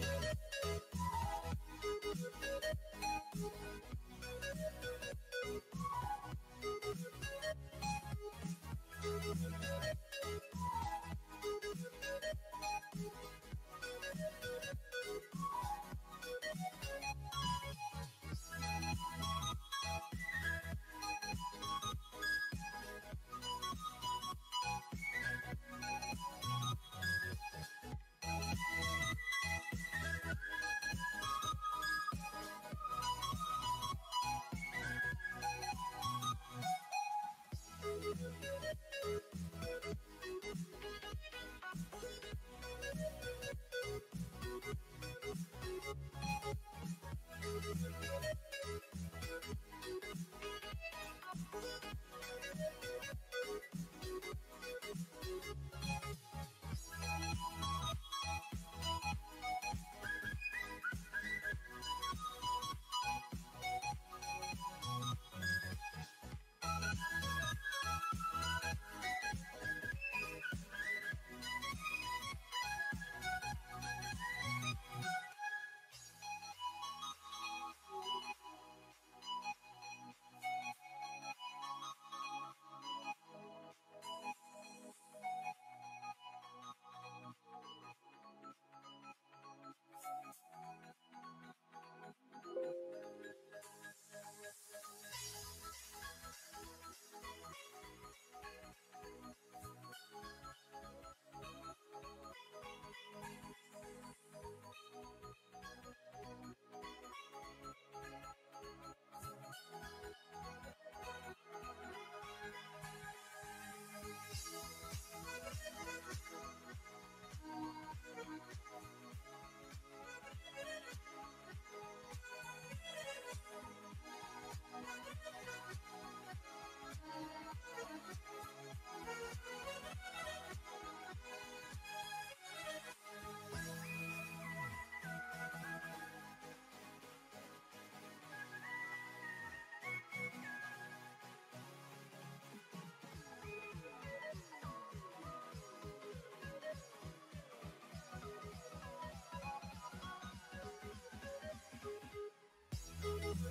Thank you.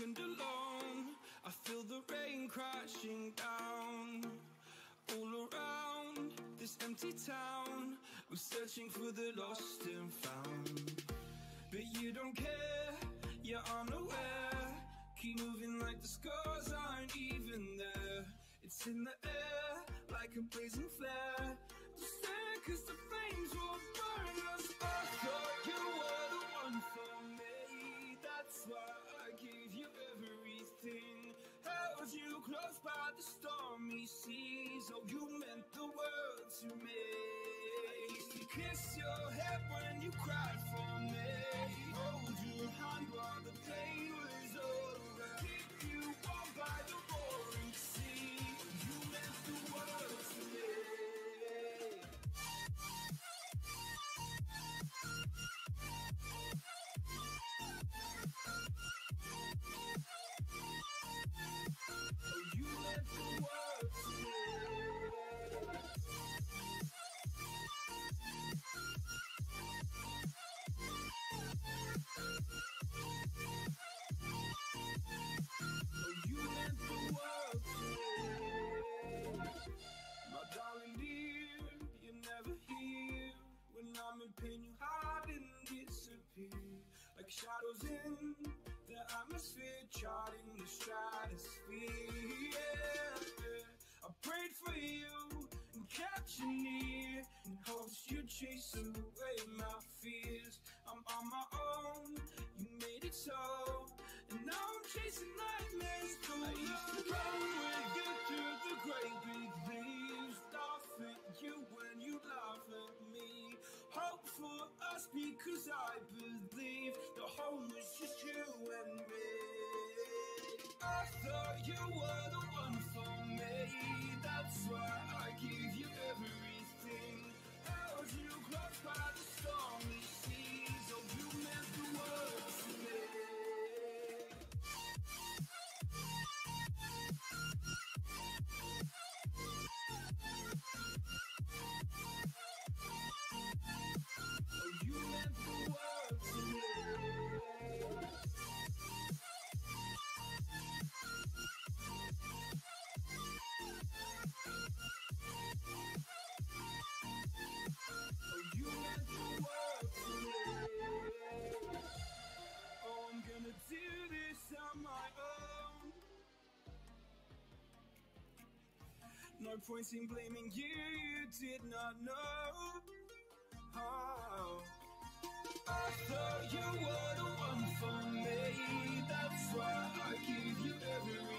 and alone. I feel the rain crashing down all around this empty town. We're searching for the lost and found. But you don't care, you're unaware. Keep moving like the scars aren't even there. It's in the air, like a blazing flare. Kiss your head when you cry. away my fears. I'm on my own, you made it so. And now I'm chasing nightmares through I used to run with you through the great big leaves. Laugh at you when you laugh at me. Hope for us because I believe the home was just you and me. I thought you were the one for me, that's why. Start pointing, blaming you, you did not know how. I thought you were the one for me, that's why I give you everything.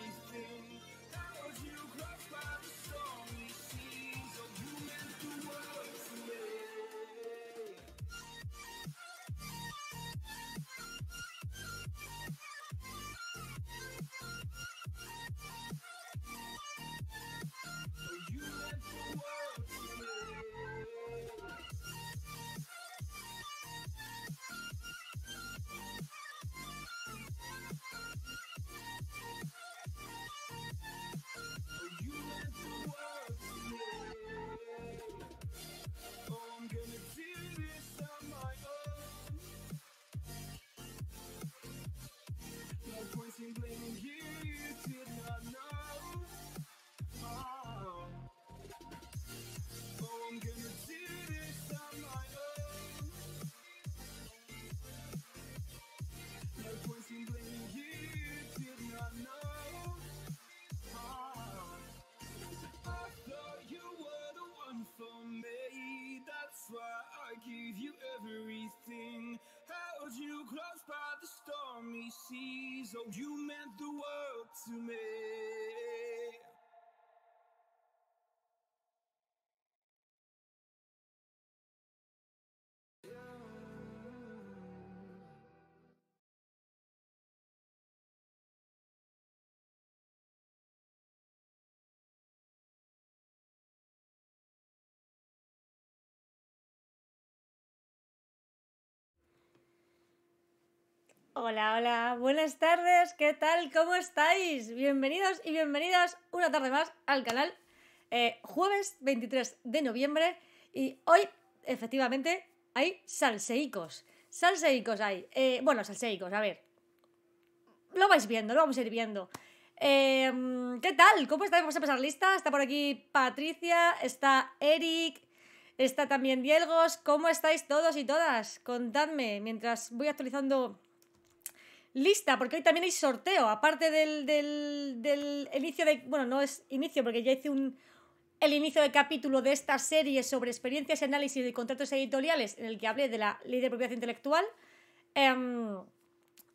you Hola, hola, buenas tardes, ¿qué tal? ¿Cómo estáis? Bienvenidos y bienvenidas una tarde más al canal. Eh, jueves 23 de noviembre y hoy efectivamente hay salseicos. Salseicos hay. Eh, bueno, salseicos, a ver. Lo vais viendo, lo vamos a ir viendo. Em, ¿Qué tal? ¿Cómo estáis? Vamos a pasar lista. Está por aquí Patricia, está Eric, está también Dielgos. ¿Cómo estáis todos y todas? Contadme mientras voy actualizando lista, porque hoy también hay sorteo, aparte del, inicio de... Bueno, no es inicio, porque ya hice un, el inicio de capítulo de esta serie sobre experiencias y análisis de contratos editoriales, en el que hablé de la ley de propiedad intelectual. Em,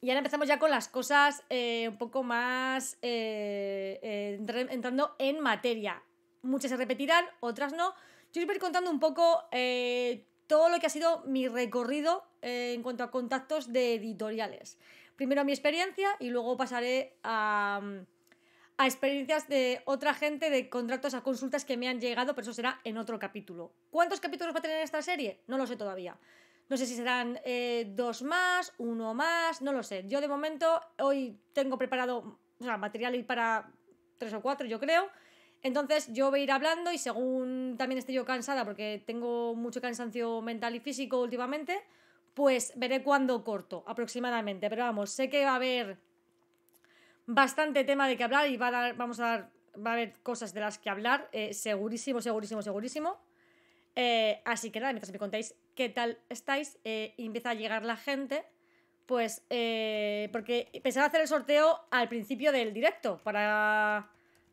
y ahora empezamos ya con las cosas eh, un poco más eh, eh, entrando en materia. Muchas se repetirán, otras no. Yo os voy a ir contando un poco todo lo que ha sido mi recorrido en cuanto a contactos de editoriales primero a mi experiencia y luego pasaré a, experiencias de otra gente, de contratos a consultas que me han llegado, pero eso será en otro capítulo. ¿Cuántos capítulos va a tener esta serie? No lo sé todavía. No sé si serán eh, dos más, uno más, no lo sé. Yo de momento hoy tengo preparado material para tres o cuatro, yo creo. Entonces yo voy a ir hablando y según también esté yo cansada, porque tengo mucho cansancio mental y físico últimamente, pues veré cuándo corto aproximadamente. Pero vamos, sé que va a haber bastante tema de que hablar y va a vamos a dar, va a haber cosas de las que hablar, eh, segurísimo, segurísimo, segurísimo. Eh, así que nada, mientras me contáis qué tal estáis, eh, empieza a llegar la gente, pues porque pensaba hacer el sorteo al principio del directo para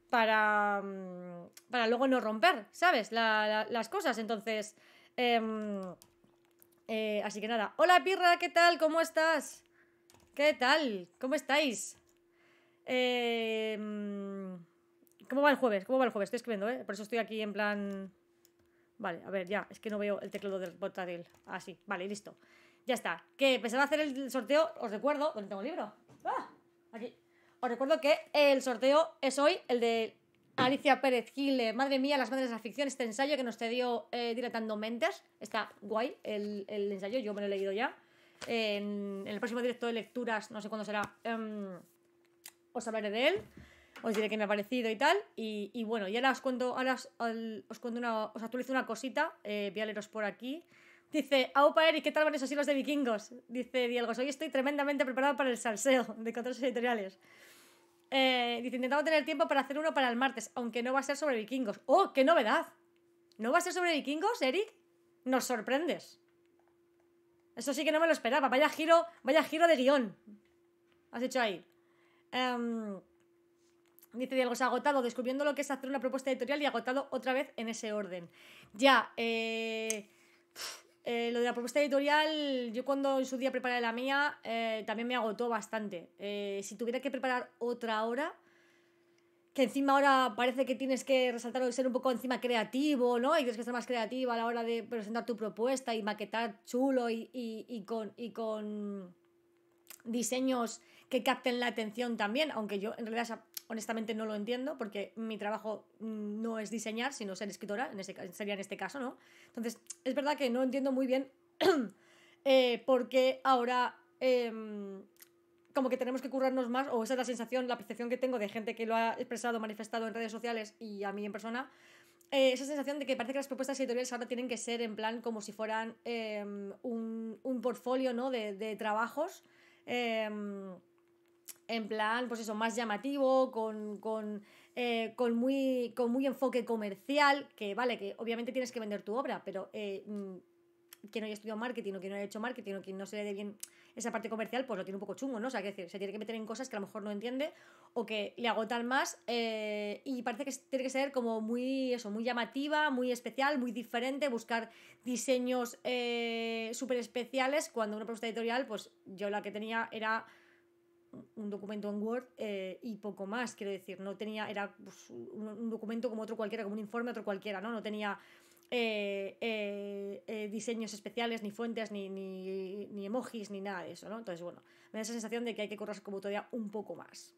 para mm, para luego no romper, ¿sabes? las cosas, entonces. Em, eh, así que nada. Hola, Pirra, ¿qué tal? ¿Cómo estás? ¿Qué tal? ¿Cómo estáis? Em, ¿Cómo va el jueves? ¿Cómo va el jueves? Estoy escribiendo, ¿eh? Por eso estoy aquí en plan... Vale, a ver, ya. Es que no veo el teclado del portátil. Ah, sí. Vale, listo. Ya está. Que a hacer el sorteo, os recuerdo... ¿Dónde tengo el libro? ¡Ah! Aquí. Os recuerdo que el sorteo es hoy, el de Alicia Pérez Gil, madre mía, las madres de la ficción, este ensayo que nos te dio Directando eh, Dilatando Mentes, está guay el, ensayo, yo me lo he leído ya. En, el próximo directo de lecturas, no sé cuándo será, em, os hablaré de él, os diré qué me ha parecido y tal. Y, bueno, y ahora os cuento, os, os cuento una, os actualizo una cosita, eh, voy a leeros por aquí. Dice, Aupa Eric, ¿qué tal van esos hilos de vikingos? Dice Diego, hoy estoy tremendamente preparado para el salseo de contratos editoriales. Eh, dice, intentamos tener tiempo para hacer uno para el martes, aunque no va a ser sobre vikingos. ¡Oh, qué novedad! ¿No va a ser sobre vikingos, Eric? Nos sorprendes. Eso sí que no me lo esperaba. Vaya giro, vaya giro de guión. Has hecho ahí. Em, dice Diego, agotado, descubriendo lo que es hacer una propuesta editorial y agotado otra vez en ese orden. Ya, eh... Eh, lo de la propuesta editorial, yo cuando en su día preparé la mía, eh, también me agotó bastante. Eh, si tuviera que preparar otra hora, que encima ahora parece que tienes que resaltar o ser un poco encima creativo, ¿no? Y tienes que ser más creativo a la hora de presentar tu propuesta y maquetar chulo con, y con diseños que capten la atención también, aunque yo en realidad honestamente no lo entiendo porque mi trabajo mm, no es diseñar, sino ser escritora, en este, sería en este caso, ¿no? Entonces, es verdad que no entiendo muy bien porque eh, por qué ahora em, como que tenemos que currarnos más, o esa es la sensación, la percepción que tengo de gente que lo ha expresado, manifestado en redes sociales y a mí en persona, eh, esa sensación de que parece que las propuestas editoriales ahora tienen que ser en plan como si fueran em, un, portfolio, ¿no? de trabajos. Em, en plan, pues eso, más llamativo, eh, con, muy, con muy enfoque comercial, que vale, que obviamente tienes que vender tu obra, pero eh, mm, quien no haya estudiado marketing o quien no haya hecho marketing o quien no se le dé bien esa parte comercial, pues lo tiene un poco chungo, ¿no? O sea, que se tiene que meter en cosas que a lo mejor no entiende o que le agotan más eh, y parece que tiene que ser como muy, eso, muy llamativa, muy especial, muy diferente, buscar diseños súper especiales cuando una propuesta editorial, pues yo la que tenía era un documento en Word eh, y poco más, quiero decir, no tenía, era pues, un, documento como otro cualquiera, como un informe otro cualquiera, ¿no? No tenía eh, eh, diseños especiales, ni fuentes, ni, emojis, ni nada de eso, ¿no? Entonces, bueno, me da esa sensación de que hay que correr como todavía un poco más.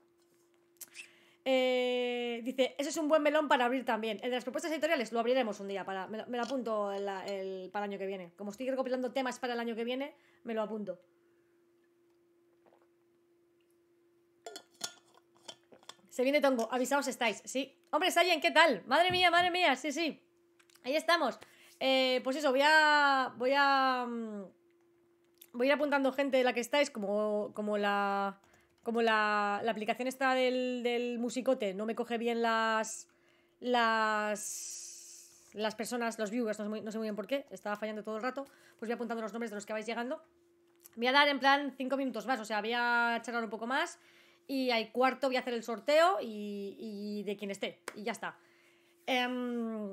dice, eso es un buen melón para abrir también. en las propuestas editoriales lo abriremos un día, para, me, lo, apunto el, para el año que viene. Como estoy recopilando temas para el año que viene, me lo apunto. Se viene Tongo, avisaos estáis, sí. Hombre, Sayen, ¿qué tal? Madre mía, madre mía, sí, sí. Ahí estamos. Eh, pues eso, voy a. Voy a. Mm, voy a ir apuntando gente de la que estáis, como, como la. Como la, la aplicación está del, del musicote, no me coge bien las. Las las personas, los viewers, no sé, muy, bien por qué, estaba fallando todo el rato, pues voy apuntando los nombres de los que vais llegando. Voy a dar en plan cinco minutos más, o sea, voy a charlar un poco más y al cuarto voy a hacer el sorteo y, de quien esté. Y ya está. Em,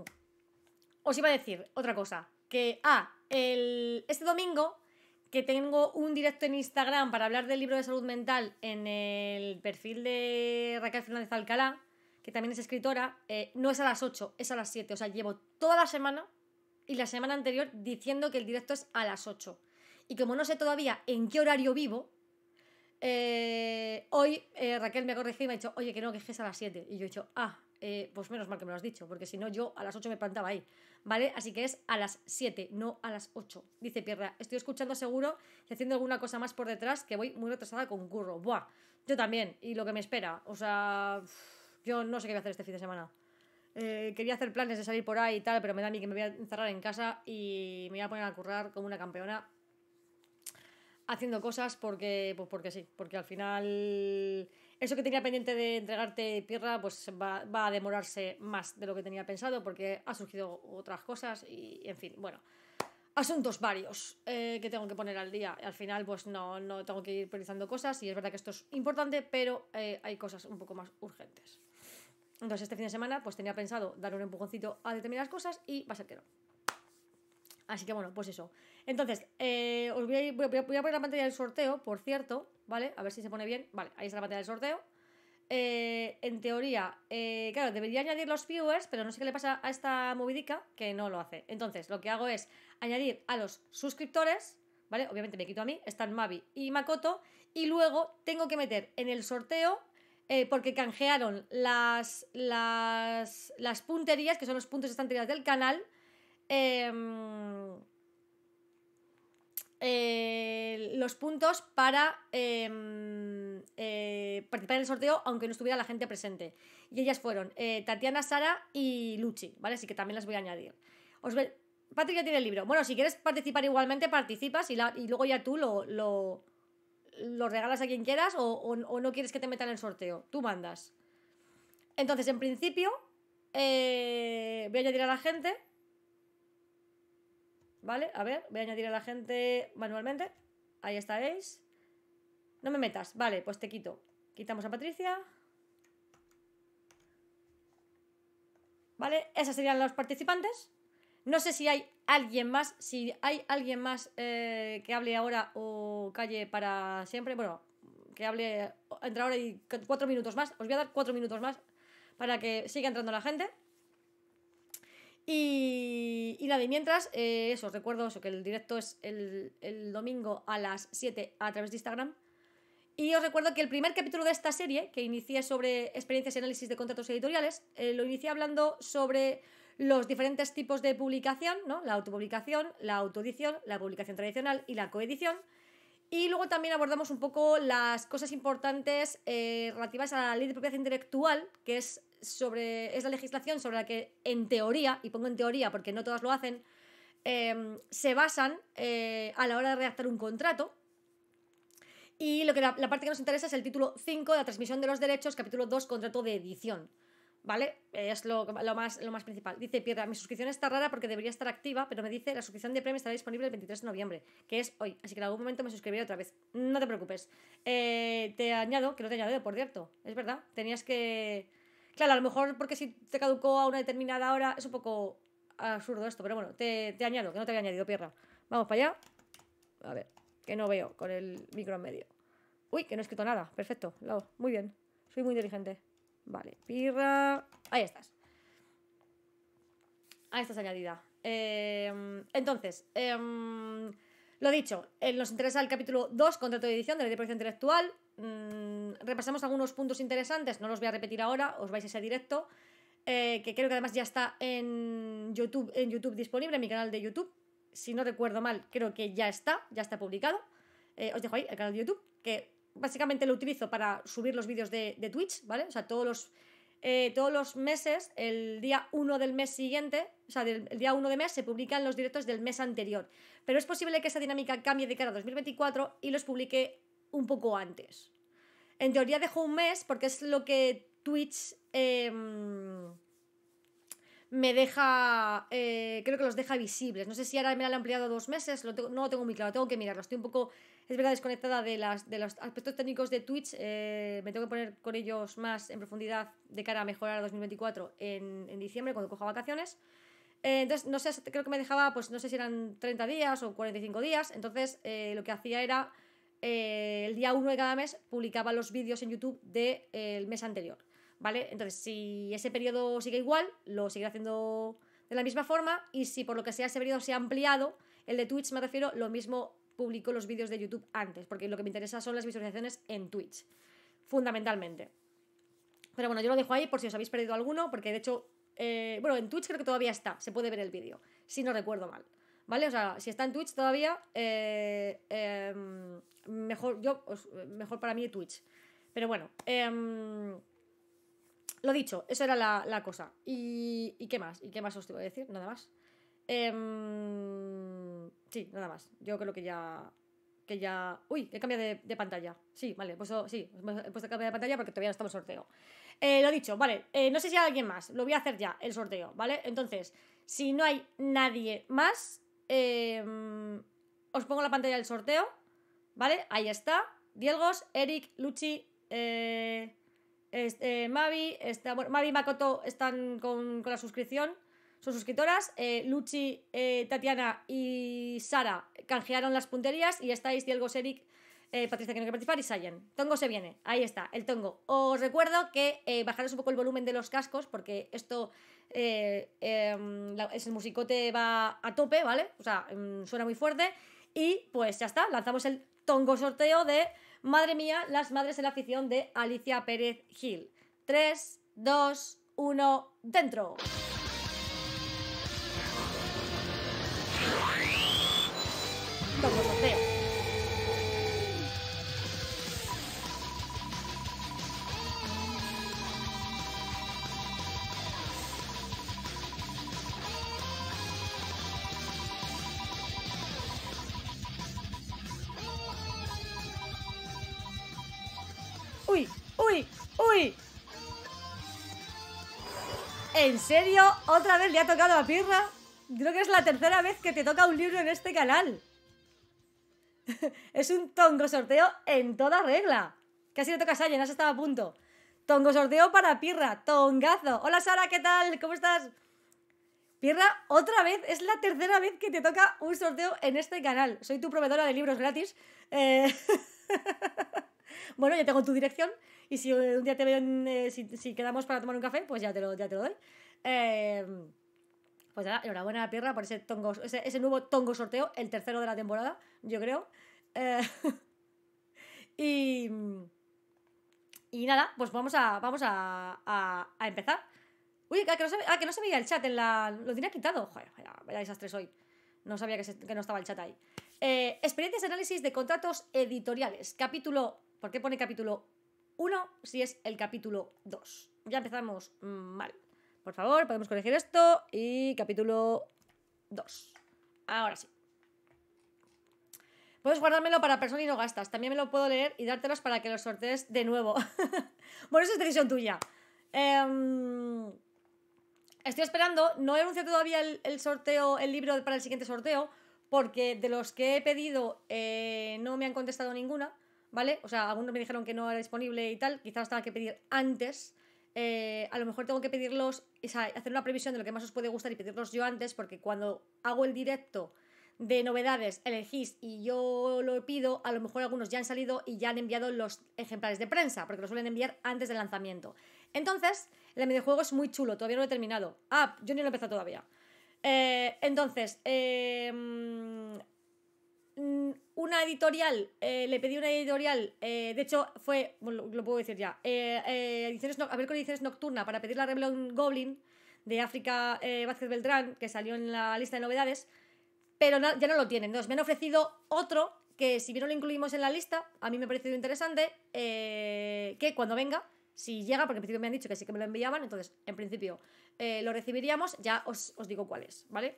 os iba a decir otra cosa. Que, ah, este domingo que tengo un directo en Instagram para hablar del libro de salud mental en el perfil de Raquel Fernández Alcalá, que también es escritora, eh, no es a las 8, es a las 7. O sea, llevo toda la semana y la semana anterior diciendo que el directo es a las 8. Y como no sé todavía en qué horario vivo, eh, hoy eh, Raquel me ha corregido y me ha dicho, oye, que no, que es a las 7. Y yo he dicho, ah, eh, pues menos mal que me lo has dicho, porque si no yo a las 8 me plantaba ahí, ¿vale? Así que es a las 7, no a las 8. Dice Pierra, estoy escuchando seguro y haciendo alguna cosa más por detrás que voy muy retrasada con curro. Buah, yo también, y lo que me espera. O sea, yo no sé qué voy a hacer este fin de semana. quería hacer planes de salir por ahí y tal, pero me da a mí que me voy a encerrar en casa y me voy a poner a currar como una campeona haciendo cosas porque, pues porque sí, porque al final eso que tenía pendiente de entregarte Pirra pues va, a demorarse más de lo que tenía pensado porque ha surgido otras cosas y en fin, bueno. Asuntos varios eh, que tengo que poner al día. Al final, pues no, no tengo que ir priorizando cosas y es verdad que esto es importante, pero eh, hay cosas un poco más urgentes. Entonces, este fin de semana, pues tenía pensado dar un empujoncito a determinadas cosas y va a ser que no. Así que bueno, pues eso. Entonces, eh, os voy a, poner la pantalla del sorteo, por cierto, ¿vale? A ver si se pone bien. Vale, ahí está la pantalla del sorteo. Eh, en teoría, eh, claro, debería añadir los viewers, pero no sé qué le pasa a esta movidica que no lo hace. Entonces, lo que hago es añadir a los suscriptores, ¿vale? Obviamente me quito a mí, están Mavi y Makoto, y luego tengo que meter en el sorteo porque canjearon las, las, las punterías, que son los puntos de estantería del canal, Em, eh, los puntos para em, eh, participar en el sorteo, aunque no estuviera la gente presente. Y ellas fueron eh, Tatiana, Sara y Luchi, ¿vale? Así que también las voy a añadir. Os Patrick ya tiene el libro. Bueno, si quieres participar igualmente, participas y, y luego ya tú lo, lo, regalas a quien quieras o, no quieres que te metan en el sorteo. Tú mandas. Entonces, en principio, voy a añadir a la gente ¿Vale? A ver, voy a añadir a la gente manualmente. Ahí estaréis. No me metas. Vale, pues te quito. Quitamos a Patricia. ¿Vale? Esas serían los participantes. No sé si hay alguien más, si hay alguien más eh, que hable ahora o calle para siempre. Bueno, que hable entre ahora y cuatro minutos más. Os voy a dar cuatro minutos más para que siga entrando la gente. Y, y de mientras, eh, eso, os recuerdo que el directo es el, domingo a las 7 a través de Instagram. Y os recuerdo que el primer capítulo de esta serie, que inicié sobre experiencias y análisis de contratos editoriales, eh, lo inicié hablando sobre los diferentes tipos de publicación, ¿no? La autopublicación, la autoedición, la publicación tradicional y la coedición. Y luego también abordamos un poco las cosas importantes eh, relativas a la ley de propiedad intelectual, que es sobre, es la legislación sobre la que, en teoría, y pongo en teoría porque no todas lo hacen, em, se basan eh, a la hora de redactar un contrato. Y lo que la, parte que nos interesa es el título 5 de la transmisión de los derechos, capítulo 2, contrato de edición. ¿Vale? Es lo, más, lo más principal. Dice pierda, mi suscripción está rara porque debería estar activa, pero me dice la suscripción de premio estará disponible el 23 de noviembre, que es hoy. Así que en algún momento me suscribiré otra vez. No te preocupes. Eh, te añado, que no te añado, por cierto. Es verdad. Tenías que... Claro, a lo mejor porque si te caducó a una determinada hora es un poco absurdo esto, pero bueno, te, añado, que no te había añadido, pierra. Vamos para allá. A ver, que no veo con el micro en medio. Uy, que no he escrito nada. Perfecto, muy bien. Soy muy inteligente. Vale, pirra. Ahí estás. Ahí estás añadida. Em, entonces, em, lo dicho, eh, nos interesa el capítulo 2, contrato de edición de la ley intelectual. Mm, repasamos algunos puntos interesantes, no los voy a repetir ahora, os vais a ese directo, eh, que creo que además ya está en YouTube, en YouTube disponible, en mi canal de YouTube. Si no recuerdo mal, creo que ya está, ya está publicado. Eh, os dejo ahí el canal de YouTube, que básicamente lo utilizo para subir los vídeos de, Twitch, ¿vale? O sea, todos los, eh, todos los meses, el día 1 del mes siguiente, o sea, el día 1 de mes se publican los directos del mes anterior. Pero es posible que esa dinámica cambie de cara a 2024 y los publique un poco antes. En teoría dejó un mes porque es lo que Twitch em, me deja, eh, creo que los deja visibles. No sé si ahora me han ampliado dos meses, no lo tengo muy claro, tengo que mirarlo. Estoy un poco, es verdad, desconectada de, las, de los aspectos técnicos de Twitch. Eh, me tengo que poner con ellos más en profundidad de cara a mejorar 2024 en, diciembre, cuando cojo vacaciones. Eh, entonces, no sé, creo que me dejaba, pues no sé si eran 30 días o 45 días. Entonces, lo que hacía era eh, el día 1 de cada mes publicaba los vídeos en YouTube del eh, mes anterior, ¿vale? Entonces, si ese periodo sigue igual, lo seguiré haciendo de la misma forma y si por lo que sea ese periodo se ha ampliado, el de Twitch me refiero, lo mismo publico los vídeos de YouTube antes, porque lo que me interesa son las visualizaciones en Twitch, fundamentalmente. Pero bueno, yo lo dejo ahí por si os habéis perdido alguno, porque de hecho, eh, bueno, en Twitch creo que todavía está, se puede ver el vídeo, si no recuerdo mal. ¿Vale? O sea, si está en Twitch todavía, eh, em, mejor, yo, mejor para mí Twitch. Pero bueno, em, lo dicho, eso era la, cosa. ¿Y, qué más? ¿Y qué más os te voy a decir? Nada más. Em, sí, nada más. Yo creo que ya que ya. Uy, he cambiado de, pantalla. Sí, vale, pues he puesto, sí, he puesto cambio de pantalla porque todavía no estamos sorteo. Eh, lo dicho, vale, eh, no sé si hay alguien más, lo voy a hacer ya, el sorteo, ¿vale? Entonces, si no hay nadie más, Em, os pongo la pantalla del sorteo, ¿vale? Ahí está. Dielgos, Eric, Luchi, este, Mavi, Mavi y Makoto están con, la suscripción, son suscriptoras. Eh, Luchi, Tatiana y Sara canjearon las punterías y estáis Dielgos, Eric, eh, Patricia que no quiere participar y Sayen Tongo se viene, ahí está, el tongo. Os recuerdo que eh, bajaros un poco el volumen de los cascos porque esto, eh, em, es el musicote va a tope, ¿vale? O sea, em, suena muy fuerte y pues ya está, lanzamos el tongo sorteo de, madre mía, las madres en la afición de Alicia Pérez Gil. 3, 2, 1, dentro. Tongo ¿En serio? ¿Otra vez le ha tocado a Pirra? Creo que es la tercera vez que te toca un libro en este canal. es un tongo sorteo en toda regla. Casi le tocas a ya has estado a punto. Tongo sorteo para Pirra, tongazo. Hola Sara, ¿qué tal? ¿Cómo estás? Pirra, otra vez, es la tercera vez que te toca un sorteo en este canal. Soy tu proveedora de libros gratis. Eh, bueno, ya tengo tu dirección. Y si un día te veo, eh, si, quedamos para tomar un café, pues ya te lo, te doy. Em, pues nada, enhorabuena a la Pierra por ese, tongo, ese, nuevo tongo sorteo, el tercero de la temporada, yo creo. Eh, y, y nada, pues vamos a, vamos a, empezar. Uy, ah, que no, se, ah, que no veía el chat en la. Lo tenía quitado. Joder, vaya, desastre hoy. No sabía que, no estaba el chat ahí. Eh, experiencias de análisis de contratos editoriales. Capítulo. ¿Por qué pone capítulo uno, si es el capítulo 2. Ya empezamos mal. Por favor, podemos corregir esto y capítulo 2. Ahora sí. Puedes guardármelo para persona y no gastas. También me lo puedo leer y dártelos para que los sortees de nuevo. bueno, eso es decisión tuya. Em, estoy esperando. No he anunciado todavía el, sorteo, el libro para el siguiente sorteo, porque de los que he pedido eh, no me han contestado ninguna. ¿vale? O sea, algunos me dijeron que no era disponible y tal, quizás los tenga que pedir antes. Eh, a lo mejor tengo que pedirlos, o sea, hacer una previsión de lo que más os puede gustar y pedirlos yo antes, porque cuando hago el directo de novedades elegís y yo lo pido, a lo mejor algunos ya han salido y ya han enviado los ejemplares de prensa, porque los suelen enviar antes del lanzamiento. Entonces, el videojuego es muy chulo, todavía no lo he terminado. Ah, yo ni lo he empezado todavía. Eh, entonces, eh, Mm, una editorial, eh, le pedí una editorial, eh, de hecho fue, lo, puedo decir ya, eh, eh ediciones, a ver con ediciones nocturna para pedir la un Goblin de África Vázquez Beltrán, que salió en la lista de novedades, pero ya no lo tienen. Entonces me han ofrecido otro que si bien no lo incluimos en la lista, a mí me ha parecido interesante, que cuando venga, si llega, porque en principio me han dicho que sí que me lo enviaban, entonces en principio lo recibiríamos, ya os, os digo cuál es, ¿vale?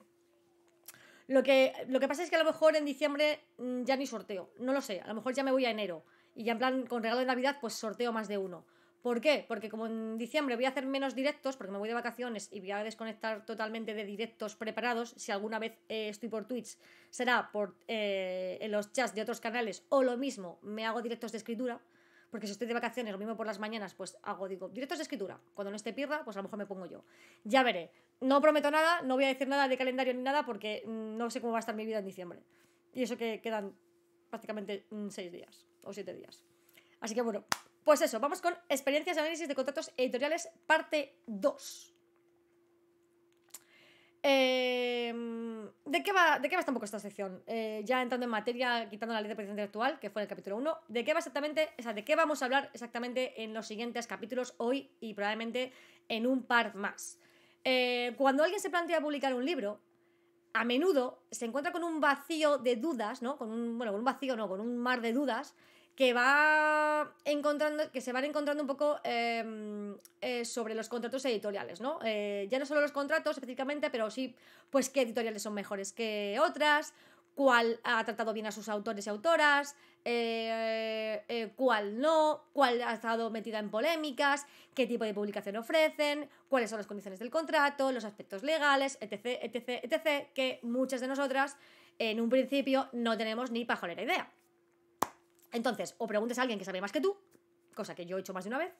Lo que, lo que pasa es que a lo mejor en diciembre mm, ya ni sorteo, no lo sé, a lo mejor ya me voy a enero y ya en plan con regalo de Navidad pues sorteo más de uno. ¿Por qué? Porque como en diciembre voy a hacer menos directos, porque me voy de vacaciones y voy a desconectar totalmente de directos preparados, si alguna vez eh, estoy por Twitch, será por eh, en los chats de otros canales o lo mismo, me hago directos de escritura, porque si estoy de vacaciones, lo mismo por las mañanas, pues hago, digo, directos de escritura. Cuando no esté pirra, pues a lo mejor me pongo yo. Ya veré. No prometo nada, no voy a decir nada de calendario ni nada porque mm, no sé cómo va a estar mi vida en diciembre. Y eso que quedan prácticamente mm, seis días o siete días. Así que bueno, pues eso, vamos con experiencias de análisis de contratos editoriales parte 2. Em, ¿de, qué va, ¿De qué va esta sección? Eh, ya entrando en materia, quitando la ley de protección intelectual, que fue en el capítulo 1, ¿de qué va exactamente, o sea, de qué vamos a hablar exactamente en los siguientes capítulos hoy y probablemente en un par más? Eh, cuando alguien se plantea publicar un libro, a menudo se encuentra con un vacío de dudas, ¿no? Con un, bueno, con un vacío, no, con un mar de dudas que va encontrando, que se van encontrando un poco em, eh, sobre los contratos editoriales, ¿no? Eh, ya no solo los contratos específicamente, pero sí, pues qué editoriales son mejores que otras, cuál ha tratado bien a sus autores y autoras, eh, cuál no, cuál ha estado metida en polémicas, qué tipo de publicación ofrecen, cuáles son las condiciones del contrato, los aspectos legales, etc, etc, etc, que muchas de nosotras en un principio no tenemos ni pajolera idea. Entonces, o preguntes a alguien que sabe más que tú, cosa que yo he hecho más de una vez,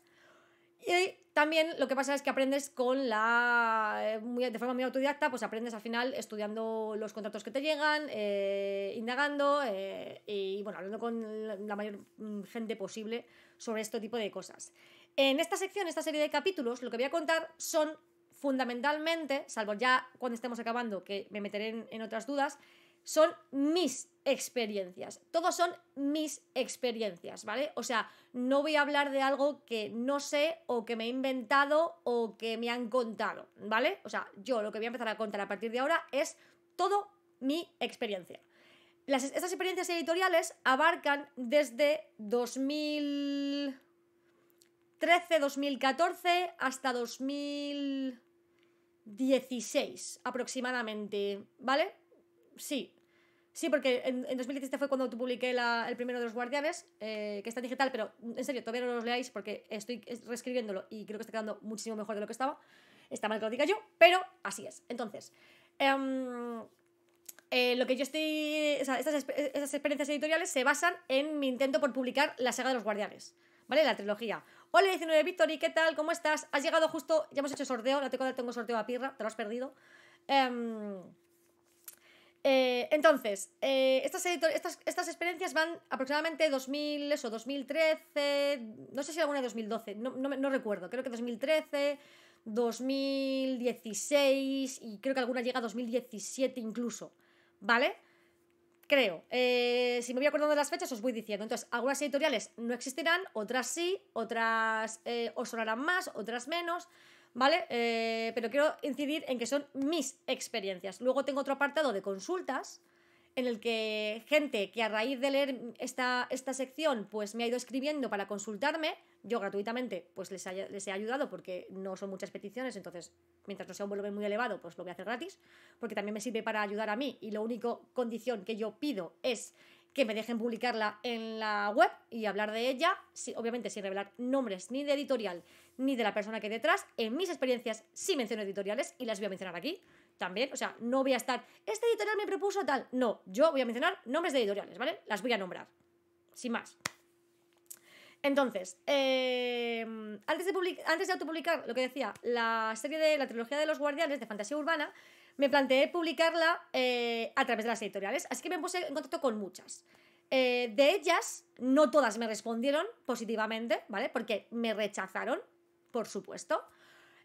y también lo que pasa es que aprendes con la. Eh, de forma muy autodidacta, pues aprendes al final estudiando los contratos que te llegan, eh, indagando eh, y bueno, hablando con la mayor mm, gente posible sobre este tipo de cosas. En esta sección, esta serie de capítulos, lo que voy a contar son fundamentalmente, salvo ya cuando estemos acabando, que me meteré en otras dudas, son mis experiencias. Todos son mis experiencias, ¿vale? O sea, no voy a hablar de algo que no sé o que me he inventado o que me han contado, ¿vale? O sea, yo lo que voy a empezar a contar a partir de ahora es todo mi experiencia. Las, estas experiencias editoriales abarcan desde 2013, 2014 hasta 2016 aproximadamente, ¿vale? Sí, Sí, porque en, 2017 fue cuando publiqué el primero de los guardianes, eh, que está digital, pero en serio, todavía no los leáis porque estoy reescribiéndolo y creo que está quedando muchísimo mejor de lo que estaba. Está mal que lo diga yo, pero así es. Entonces, em, eh, lo que yo estoy. O sea, estas, experiencias editoriales se basan en mi intento por publicar la saga de los guardianes. ¿vale? La trilogía. Hola 19 Victory, ¿qué tal? ¿Cómo estás? Has llegado justo, ya hemos hecho sorteo, la tengo, tengo sorteo a pirra, te lo has perdido. Eh... Eh, entonces, eh, estas, estas, experiencias van aproximadamente 2000, o 2013, no sé si alguna de 2012, no, no, recuerdo, creo que 2013, 2016 y creo que alguna llega a 2017 incluso, ¿vale? Creo. Eh, si me voy acordando de las fechas os voy diciendo. Entonces, algunas editoriales no existirán, otras sí, otras os sonarán más, otras menos. ¿vale? Eh, pero quiero incidir en que son mis experiencias. Luego tengo otro apartado de consultas en el que gente que a raíz de leer esta, esta sección pues me ha ido escribiendo para consultarme, yo gratuitamente pues les, les he ayudado porque no son muchas peticiones, entonces mientras no sea un volumen muy elevado pues lo voy a hacer gratis, porque también me sirve para ayudar a mí y la única condición que yo pido es que me dejen publicarla en la web y hablar de ella, obviamente sin revelar nombres ni de editorial ni de la persona que hay detrás. En mis experiencias sí menciono editoriales y las voy a mencionar aquí también. O sea, no voy a estar, este editorial me propuso tal. No, yo voy a mencionar nombres de editoriales, ¿vale? Las voy a nombrar, sin más. Entonces, em, antes, de antes de autopublicar, lo que decía, la serie de la trilogía de los guardianes de fantasía urbana, me planteé publicarla eh, a través de las editoriales, así que me puse en contacto con muchas. Eh, de ellas, no todas me respondieron positivamente, ¿vale? Porque me rechazaron, por supuesto.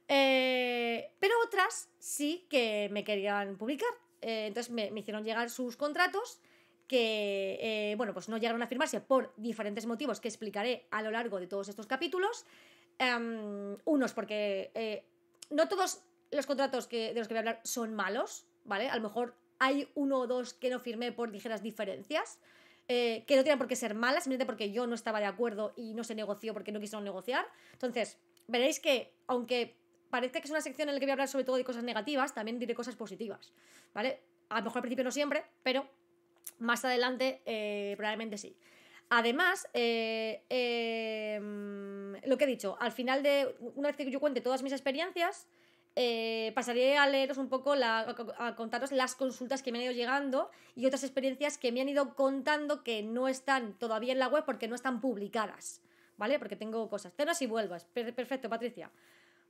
Eh, pero otras sí que me querían publicar. entonces me, hicieron llegar sus contratos que, bueno, pues no llegaron a firmarse por diferentes motivos que explicaré a lo largo de todos estos capítulos. Em, unos porque no todos los contratos que, de los que voy a hablar son malos, ¿vale? A lo mejor hay uno o dos que no firmé por ligeras diferencias, eh, que no tienen por qué ser malas, simplemente porque yo no estaba de acuerdo y no se negoció porque no quisieron negociar. Entonces, veréis que, aunque parece que es una sección en la que voy a hablar sobre todo de cosas negativas, también diré cosas positivas, ¿vale? A lo mejor al principio no siempre, pero más adelante eh, probablemente sí. Además, eh, em, lo que he dicho, al final de, una vez que yo cuente todas mis experiencias, eh, pasaré a leeros un poco, a contaros las consultas que me han ido llegando y otras experiencias que me han ido contando que no están todavía en la web porque no están publicadas, ¿vale? Porque tengo cosas. Cenas y vuelvas. Perfecto, Patricia.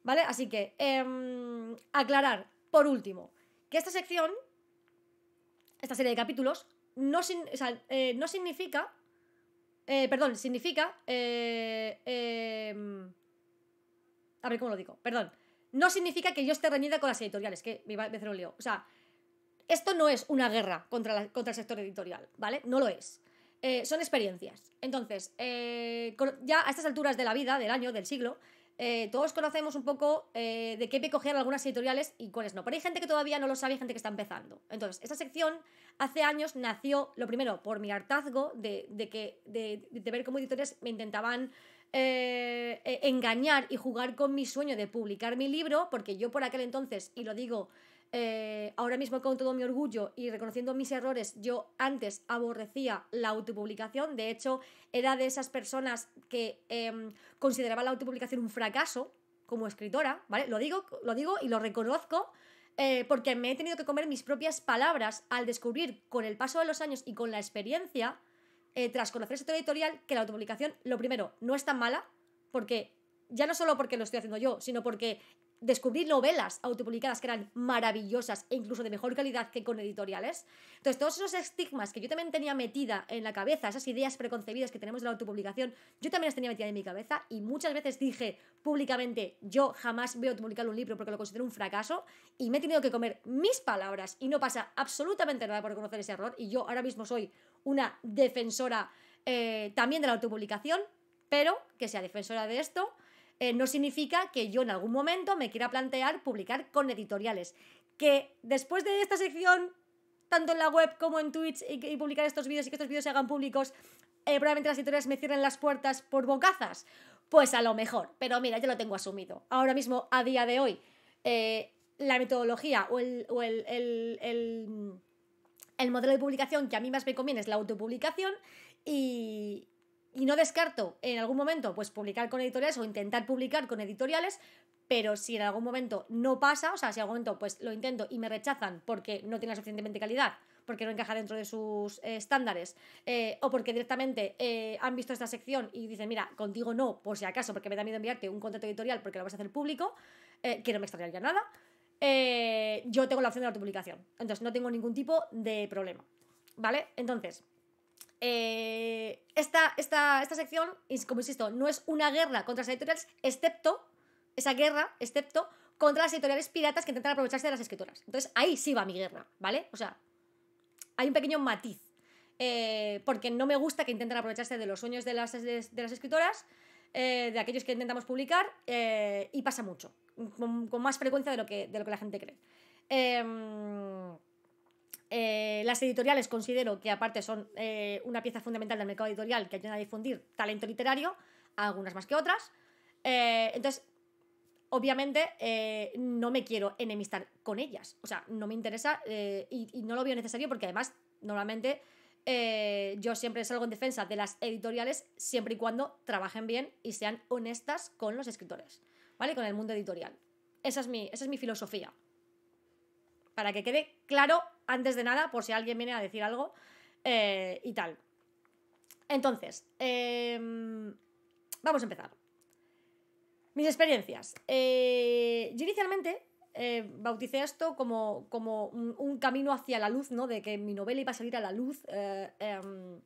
¿Vale? Así que, em, aclarar, por último, que esta sección, esta serie de capítulos, no, eh, no significa, eh, perdón, significa, em, a ver cómo lo digo, perdón no significa que yo esté reñida con las editoriales, que me va a hacer un lío. O sea, esto no es una guerra contra, contra el sector editorial, ¿vale? No lo es. Eh, son experiencias. Entonces, eh, ya a estas alturas de la vida, del año, del siglo, eh, todos conocemos un poco de qué pie cogían algunas editoriales y cuáles no. Pero hay gente que todavía no lo sabe, y gente que está empezando. Entonces, esta sección hace años nació, lo primero, por mi hartazgo de, que, de, de ver cómo editores me intentaban eh, e, engañar y jugar con mi sueño de publicar mi libro, porque yo por aquel entonces, y lo digo eh, ahora mismo con todo mi orgullo y reconociendo mis errores, yo antes aborrecía la autopublicación, de hecho era de esas personas que em, consideraba la autopublicación un fracaso como escritora, ¿vale? Lo digo, lo digo y lo reconozco. Eh, porque me he tenido que comer mis propias palabras al descubrir con el paso de los años y con la experiencia eh, tras conocer el editorial, que la autopublicación, lo primero, no es tan mala, porque ya no solo porque lo estoy haciendo yo, sino porque descubrí novelas autopublicadas que eran maravillosas e incluso de mejor calidad que con editoriales. Entonces, todos esos estigmas que yo también tenía metida en la cabeza, esas ideas preconcebidas que tenemos de la autopublicación, yo también las tenía metida en mi cabeza y muchas veces dije públicamente, yo jamás voy a autopublicar un libro porque lo considero un fracaso y me he tenido que comer mis palabras y no pasa absolutamente nada por conocer ese error y yo ahora mismo soy una defensora eh, también de la autopublicación, pero que sea defensora de esto eh, no significa que yo en algún momento me quiera plantear publicar con editoriales. Que después de esta sección, tanto en la web como en Twitch, y, publicar estos vídeos y que estos vídeos se hagan públicos, eh, probablemente las editoriales me cierren las puertas por bocazas. Pues a lo mejor, pero mira, ya lo tengo asumido. Ahora mismo, a día de hoy, la metodología o el, el el modelo de publicación que a mí más me conviene es la autopublicación y, y no descarto en algún momento pues publicar con editoriales o intentar publicar con editoriales, pero si en algún momento no pasa, o sea, si en algún momento pues lo intento y me rechazan porque no tiene suficientemente calidad, porque no encaja dentro de sus estándares, eh, o porque directamente eh, han visto esta sección y dicen, mira, contigo no, por si acaso, porque me da miedo enviarte un contrato editorial porque lo vas a hacer público, eh, que no me extrañaría nada, eh, yo tengo la opción de la autopublicación. Entonces, no tengo ningún tipo de problema. ¿Vale? Entonces, eh, esta, esta, esta sección, como insisto, no es una guerra contra las editoriales, excepto, esa guerra, excepto contra las editoriales piratas que intentan aprovecharse de las escritoras. Entonces, ahí sí va mi guerra, ¿vale? O sea, hay un pequeño matiz. Eh, porque no me gusta que intenten aprovecharse de los sueños de las, de las escritoras eh, de aquellos que intentamos publicar eh, y pasa mucho, con, más frecuencia de lo que, de lo que la gente cree. Em, eh, las editoriales considero que aparte son una pieza fundamental del mercado editorial que ayudan a difundir talento literario, algunas más que otras. entonces, obviamente no me quiero enemistar con ellas. O sea, no me interesa y, y, no lo veo necesario porque además normalmente eh, yo siempre salgo en defensa de las editoriales siempre y cuando trabajen bien y sean honestas con los escritores, ¿vale? Con el mundo editorial. Esa es mi, esa es mi filosofía. Para que quede claro antes de nada, por si alguien viene a decir algo eh, y tal. Entonces, em, vamos a empezar. Mis experiencias. Eh, yo inicialmente eh, bauticé esto como, un, camino hacia la luz, ¿no? De que mi novela iba a salir a la luz. Eh, em,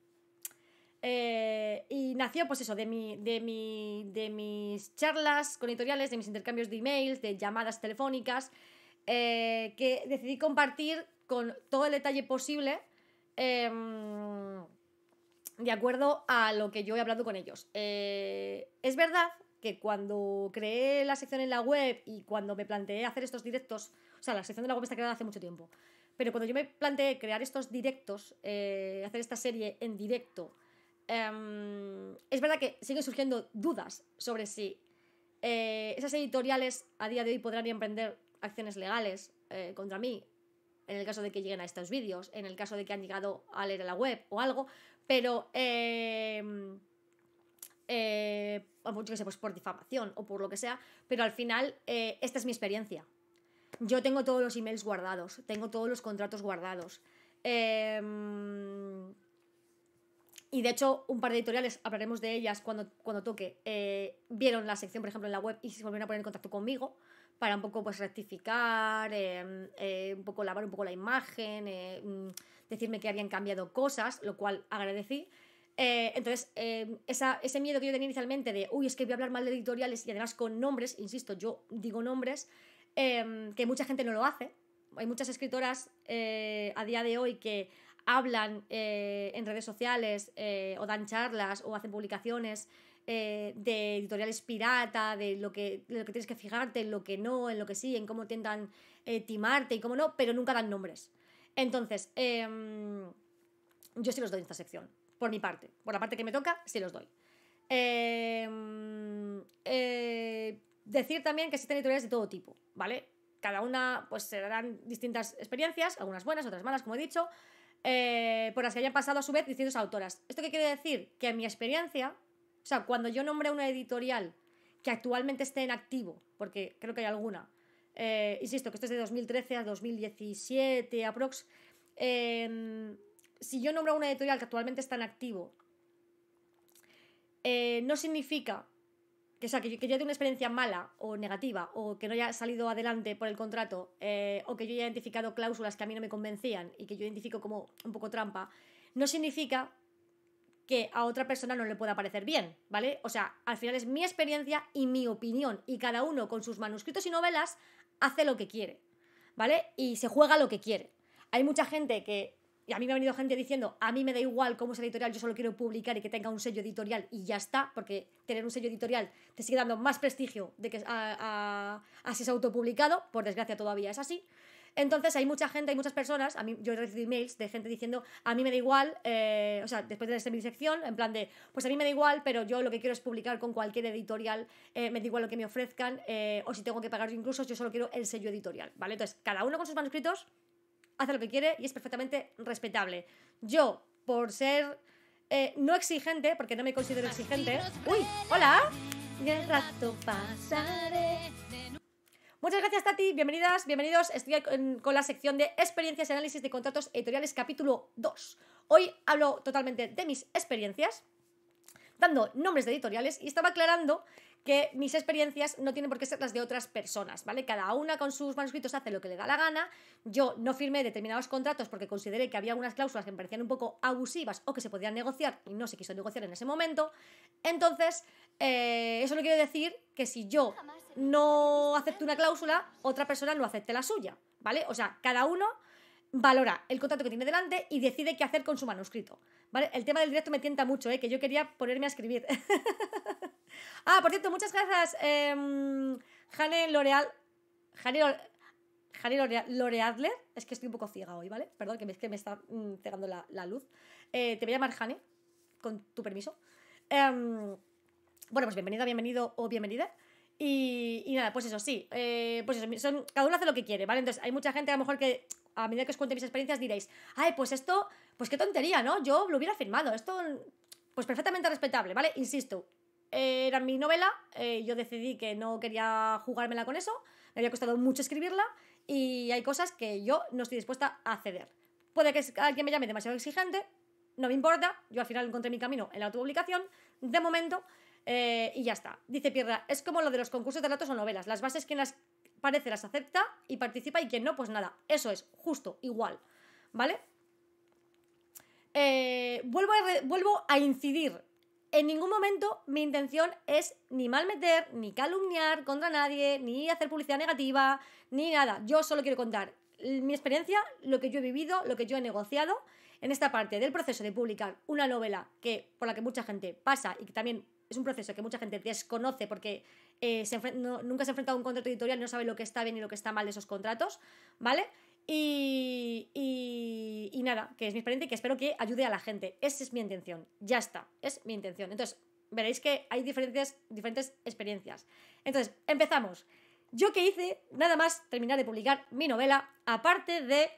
eh, y nació, pues eso, de, de, de mis charlas con editoriales, de mis intercambios de emails, de llamadas telefónicas, que decidí compartir con todo el detalle posible em, de acuerdo a lo que yo he hablado con ellos. es verdad que cuando creé la sección en la web y cuando me planteé hacer estos directos, o sea, la sección de la web está creada hace mucho tiempo, pero cuando yo me planteé crear estos directos, eh, hacer esta serie en directo, em, es verdad que siguen surgiendo dudas sobre si eh, esas editoriales a día de hoy podrán emprender acciones legales eh, contra mí, en el caso de que lleguen a estos vídeos, en el caso de que han llegado a leer a la web o algo, pero em, eh, mucho que pues, por difamación o por lo que sea, pero al final eh, esta es mi experiencia. Yo tengo todos los emails guardados, tengo todos los contratos guardados. Em, y de hecho, un par de editoriales, hablaremos de ellas cuando, cuando toque, eh, vieron la sección, por ejemplo, en la web y se volvieron a poner en contacto conmigo para un poco pues rectificar, em, eh, un poco lavar un poco la imagen, mm, decirme que habían cambiado cosas, lo cual agradecí. Eh, entonces, em, ese miedo que yo tenía inicialmente de, uy, es que voy a hablar mal de editoriales y además con nombres, insisto, yo digo nombres, em, que mucha gente no lo hace. Hay muchas escritoras eh, a día de hoy que hablan eh, en redes sociales o dan charlas o hacen publicaciones de editoriales pirata, de lo, que, lo que tienes que fijarte, en lo que no, en lo que sí, en cómo intentan timarte y cómo no, pero nunca dan nombres. Entonces, em, yo sí los doy en esta sección por mi parte, por la parte que me toca, sí los doy. Eh, eh, decir también que existen editoriales de todo tipo, ¿vale? Cada una, pues se darán distintas experiencias, algunas buenas, otras malas, como he dicho, eh, por las que hayan pasado a su vez distintas autoras. ¿Esto qué quiere decir? Que en mi experiencia, o sea, cuando yo nombré una editorial que actualmente esté en activo, porque creo que hay alguna, insisto, que esto es de 2013 a 2017 aprox, si yo nombro una editorial que actualmente está en activo, eh, no significa que, yo, haya tenido una experiencia mala o negativa, o que no haya salido adelante por el contrato, eh, o que yo haya identificado cláusulas que a mí no me convencían y que yo identifico como un poco trampa, no significa que a otra persona no le pueda parecer bien, ¿vale? O sea, al final es mi experiencia y mi opinión, y cada uno con sus manuscritos y novelas hace lo que quiere, ¿vale? Y se juega lo que quiere. Hay mucha gente que y a mí me ha venido gente diciendo, a mí me da igual cómo es el editorial, yo solo quiero publicar y que tenga un sello editorial y ya está, porque tener un sello editorial te sigue dando más prestigio de que a, es autopublicado, por desgracia todavía es así. Entonces hay mucha gente, hay muchas personas, a mí, yo he recibido emails de gente diciendo, a mí me da igual, eh, o sea, después de esta mi sección, en plan de, pues a mí me da igual, pero yo lo que quiero es publicar con cualquier editorial, eh, me da igual lo que me ofrezcan, eh, o si tengo que pagar incluso, yo solo quiero el sello editorial, ¿vale? Entonces, cada uno con sus manuscritos, hace lo que quiere y es perfectamente respetable. Yo, por ser eh, no exigente, porque no me considero exigente. ¡Uy! ¡Hola! Muchas gracias, Tati. Bienvenidas, bienvenidos. Estoy con la sección de experiencias y análisis de contratos editoriales, capítulo 2. Hoy hablo totalmente de mis experiencias, dando nombres de editoriales y estaba aclarando que mis experiencias no tienen por qué ser las de otras personas, ¿vale? Cada una con sus manuscritos hace lo que le da la gana. Yo no firmé determinados contratos porque consideré que había algunas cláusulas que me parecían un poco abusivas o que se podían negociar y no se quiso negociar en ese momento. Entonces, eh, eso no quiere decir que si yo no acepto una cláusula, otra persona no acepte la suya, ¿vale? O sea, cada uno valora el contrato que tiene delante y decide qué hacer con su manuscrito. ¿Vale? El tema del directo me tienta mucho, ¿eh? que yo quería ponerme a escribir. Ah, por cierto, muchas gracias, eh, Jane L'Oreal. Jane L'Oreadler. Es que estoy un poco ciega hoy, ¿vale? Perdón, que me, que me está mm, cegando la, luz. Eh, te voy a llamar Jane, con tu permiso. Em, bueno, pues bienvenida, bienvenido o bienvenida. Y, nada, pues eso sí. Eh, pues son, cada uno hace lo que quiere, ¿vale? Entonces, hay mucha gente a lo mejor que a medida que os cuente mis experiencias diréis, ay, pues esto, pues qué tontería, ¿no? Yo lo hubiera firmado, esto, pues perfectamente respetable, ¿vale? Insisto, era mi novela, eh, yo decidí que no quería jugármela con eso, me había costado mucho escribirla y hay cosas que yo no estoy dispuesta a ceder. Puede que alguien me llame demasiado exigente, no me importa, yo al final encontré mi camino en la autopublicación, de momento, eh, y ya está. Dice Pierra, es como lo de los concursos de datos o novelas, las bases quien las parece las acepta y participa y quien no, pues nada, eso es, justo, igual, ¿vale? Eh, vuelvo, vuelvo a incidir en ningún momento mi intención es ni mal meter, ni calumniar contra nadie, ni hacer publicidad negativa, ni nada. Yo solo quiero contar mi experiencia, lo que yo he vivido, lo que yo he negociado en esta parte del proceso de publicar una novela que por la que mucha gente pasa y que también es un proceso que mucha gente desconoce porque eh, nunca se ha enfrentado a un contrato editorial, no sabe lo que está bien y lo que está mal de esos contratos, ¿vale? Y, y, nada, que es mi experiencia y que espero que ayude a la gente. Esa es mi intención. Ya está, es mi intención. Entonces, veréis que hay diferentes, diferentes experiencias. Entonces, empezamos. Yo que hice, nada más terminar de publicar mi novela, aparte de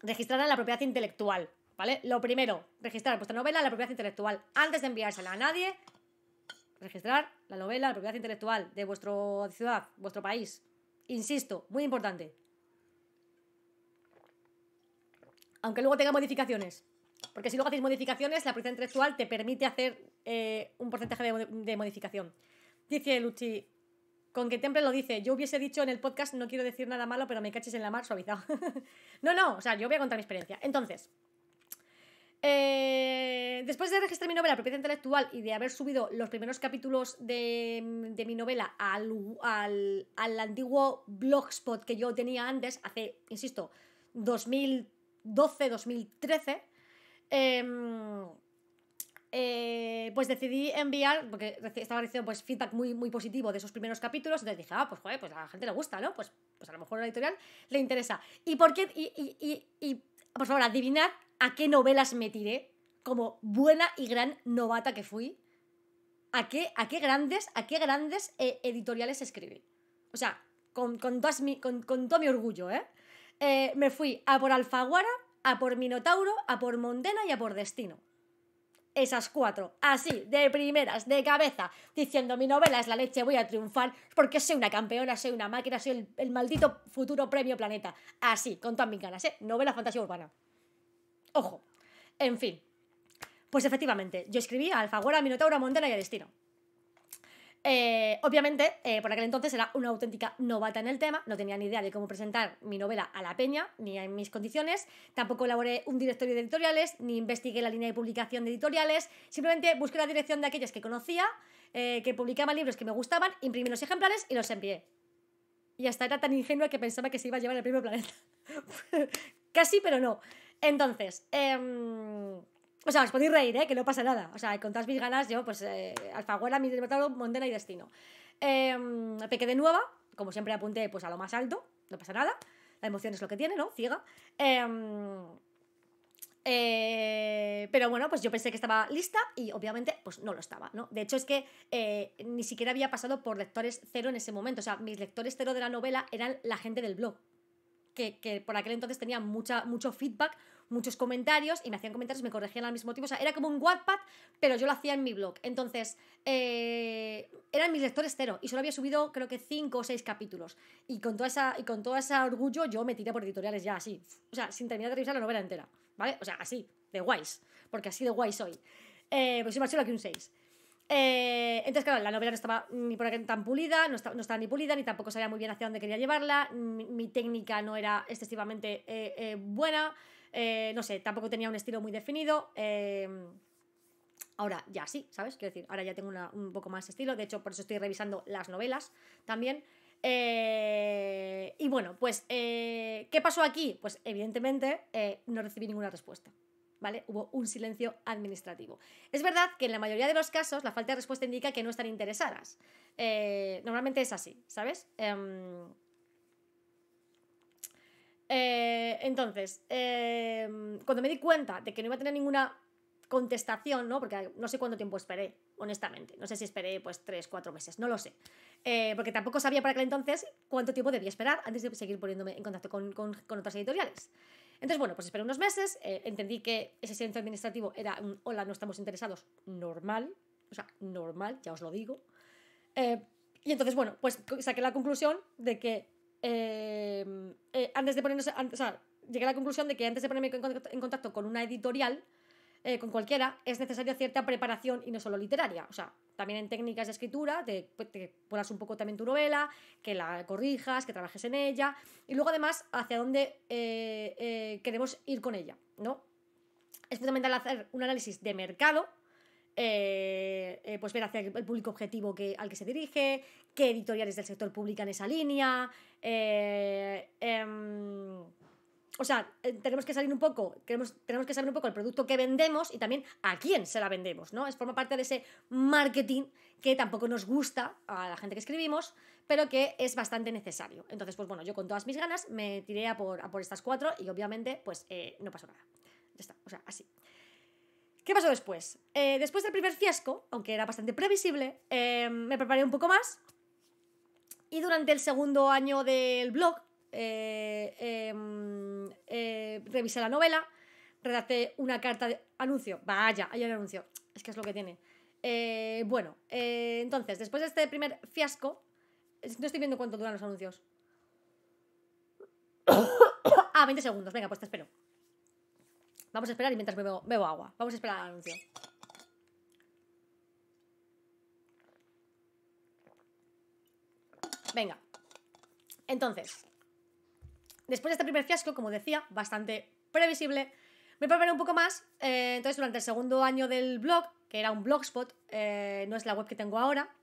registrarla en la propiedad intelectual. ¿Vale? Lo primero, registrar vuestra novela en la propiedad intelectual. Antes de enviársela a nadie, registrar la novela la propiedad intelectual de vuestra ciudad, vuestro país. Insisto, muy importante, aunque luego tenga modificaciones. Porque si luego hacéis modificaciones, la propiedad intelectual te permite hacer eh, un porcentaje de, modificación. Dice Luchi, con que Temple lo dice, yo hubiese dicho en el podcast, no quiero decir nada malo, pero me caches en la mar suavizado. no, no, o sea, yo voy a contar mi experiencia. Entonces, eh, después de registrar mi novela la Propiedad Intelectual y de haber subido los primeros capítulos de, mi novela al, al, al antiguo blogspot que yo tenía antes, hace, insisto, 2000 12 2013 em, eh, pues decidí enviar, porque estaba recibiendo pues, feedback muy, muy positivo de esos primeros capítulos, entonces dije, ah, pues joder, pues a la gente le gusta, ¿no? Pues, pues a lo mejor a la editorial le interesa. ¿Y por qué? Y, por favor, adivinar a qué novelas me tiré como buena y gran novata que fui. ¿A qué, a qué grandes, a qué grandes eh, editoriales escribí? O sea, con, con todo mi orgullo, ¿eh? Eh, me fui a por Alfaguara, a por Minotauro, a por Mondena y a por Destino. Esas cuatro, así, de primeras, de cabeza, diciendo mi novela es la leche, voy a triunfar, porque soy una campeona, soy una máquina, soy el, maldito futuro premio planeta. Así, con todas mis ganas, ¿eh? Novela fantasía urbana. Ojo. En fin. Pues efectivamente, yo escribí a Alfaguara, a Minotauro, a Mondena y a Destino. Eh, obviamente, eh, por aquel entonces era una auténtica novata en el tema, no tenía ni idea de cómo presentar mi novela a la peña, ni en mis condiciones, tampoco elaboré un directorio de editoriales, ni investigué la línea de publicación de editoriales, simplemente busqué la dirección de aquellas que conocía, eh, que publicaban libros que me gustaban, imprimí los ejemplares y los envié. Y hasta era tan ingenua que pensaba que se iba a llevar el primer planeta. Casi, pero no. Entonces, eh, o sea, os podéis reír, ¿eh? que no pasa nada. O sea, con todas mis ganas, yo, pues, eh, mi mi Mondena y Destino. Eh, peque de nueva, como siempre apunté, pues a lo más alto, no pasa nada. La emoción es lo que tiene, ¿no? Ciega. Em, eh, pero bueno, pues yo pensé que estaba lista y obviamente, pues no lo estaba, ¿no? De hecho, es que eh, ni siquiera había pasado por lectores cero en ese momento. O sea, mis lectores cero de la novela eran la gente del blog. Que, que por aquel entonces tenía mucha, mucho feedback, muchos comentarios y me hacían comentarios, me corregían al mismo tiempo. O sea, era como un Wattpad, pero yo lo hacía en mi blog. Entonces, eh, eran mis lectores cero y solo había subido creo que cinco o seis capítulos. Y con toda esa y con todo ese orgullo yo me tiré por editoriales ya así. O sea, sin tener que revisar la novela entera, ¿vale? O sea, así, de guays, porque así de guays soy. Eh, pues soy más chula que un seis. Eh, entonces, claro, la novela no estaba ni por aquí tan pulida, no estaba, no ni pulida, ni tampoco sabía muy bien hacia dónde quería llevarla, mi, técnica no era excesivamente eh, buena, eh, no sé, tampoco tenía un estilo muy definido. Eh, ahora ya sí, ¿sabes? Quiero decir, ahora ya tengo un poco más estilo. De hecho, por eso estoy revisando las novelas también. Eh, y bueno, pues, ¿qué pasó aquí? Pues evidentemente no recibí ninguna respuesta. ¿Vale? Hubo un silencio administrativo. Es verdad que en la mayoría de los casos la falta de respuesta indica que no están interesadas. normalmente es así, ¿sabes? Em, eh, entonces, eh, cuando me di cuenta de que no iba a tener ninguna contestación, ¿no? Porque no sé cuánto tiempo esperé, honestamente. No sé si esperé pues tres, cuatro meses, no lo sé. Eh, porque tampoco sabía para aquel entonces cuánto tiempo debía esperar antes de seguir poniéndome en contacto con, otras editoriales. Entonces, bueno, pues esperé unos meses, entendí que ese silencio administrativo era un hola, no estamos interesados, normal, o sea, normal, ya os lo digo. y entonces, bueno, pues saqué la conclusión de que Em, eh, antes de ponernos, llegué a la conclusión de que antes de ponerme en contacto, con una editorial, eh, con cualquiera, es necesaria cierta preparación y no solo literaria, o sea, también en técnicas de escritura, te, te pues, puedas un poco también tu novela, que la corrijas, que trabajes en ella, y luego además hacia dónde eh, eh, queremos ir con ella, ¿no? Es fundamental hacer un análisis de mercado, eh, eh, pues ver hacia el público objetivo que, al que se dirige, qué editoriales del sector publican esa línea. Eh, em, o sea, tenemos que salir un poco, queremos tenemos que saber un poco el producto que vendemos y también a quién se la vendemos, ¿no? Es forma parte de ese marketing que tampoco nos gusta a la gente que escribimos, pero que es bastante necesario. Entonces, pues bueno, yo con todas mis ganas me tiré a por, a por estas cuatro y obviamente, pues no pasó nada. Ya está, o sea, así. ¿Qué pasó después? Eh, después del primer fiasco, aunque era bastante previsible, eh, me preparé un poco más. Y durante el segundo año del blog, eh, em, revisé la novela, redacté una carta de anuncio. Vaya, hay un anuncio. Es que es lo que tiene. bueno, entonces, después de este primer fiasco, no estoy viendo cuánto duran los anuncios. ah, 20 segundos. Venga, pues te espero. Vamos a esperar y mientras bebo, bebo agua. Vamos a esperar al anuncio. Venga. Entonces, después de este primer fiasco, como decía, bastante previsible, me preparé un poco más. Eh, entonces, durante el segundo año del blog, que era un blogspot, eh, no es la web que tengo ahora,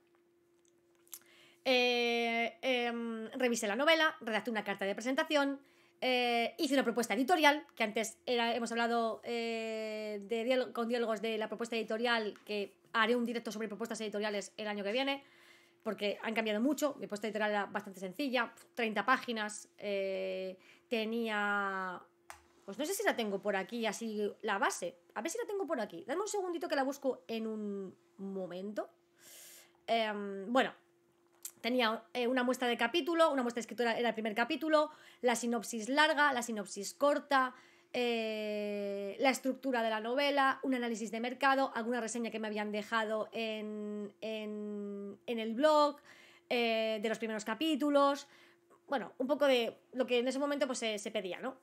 eh, em, revisé la novela, redacté una carta de presentación, eh, hice una propuesta editorial, que antes era, hemos hablado eh, de con diálogos de la propuesta editorial, que haré un directo sobre propuestas editoriales el año que viene, porque han cambiado mucho. Mi propuesta editorial era bastante sencilla, 30 páginas, eh, tenía... Pues no sé si la tengo por aquí, así la base. A ver si la tengo por aquí. Dame un segundito que la busco en un momento. Em, bueno, tenía eh, una muestra de capítulo, una muestra de escritura era el primer capítulo, la sinopsis larga, la sinopsis corta, eh, la estructura de la novela, un análisis de mercado, alguna reseña que me habían dejado en, el blog eh, de los primeros capítulos, bueno, un poco de lo que en ese momento pues, se, se pedía, ¿no?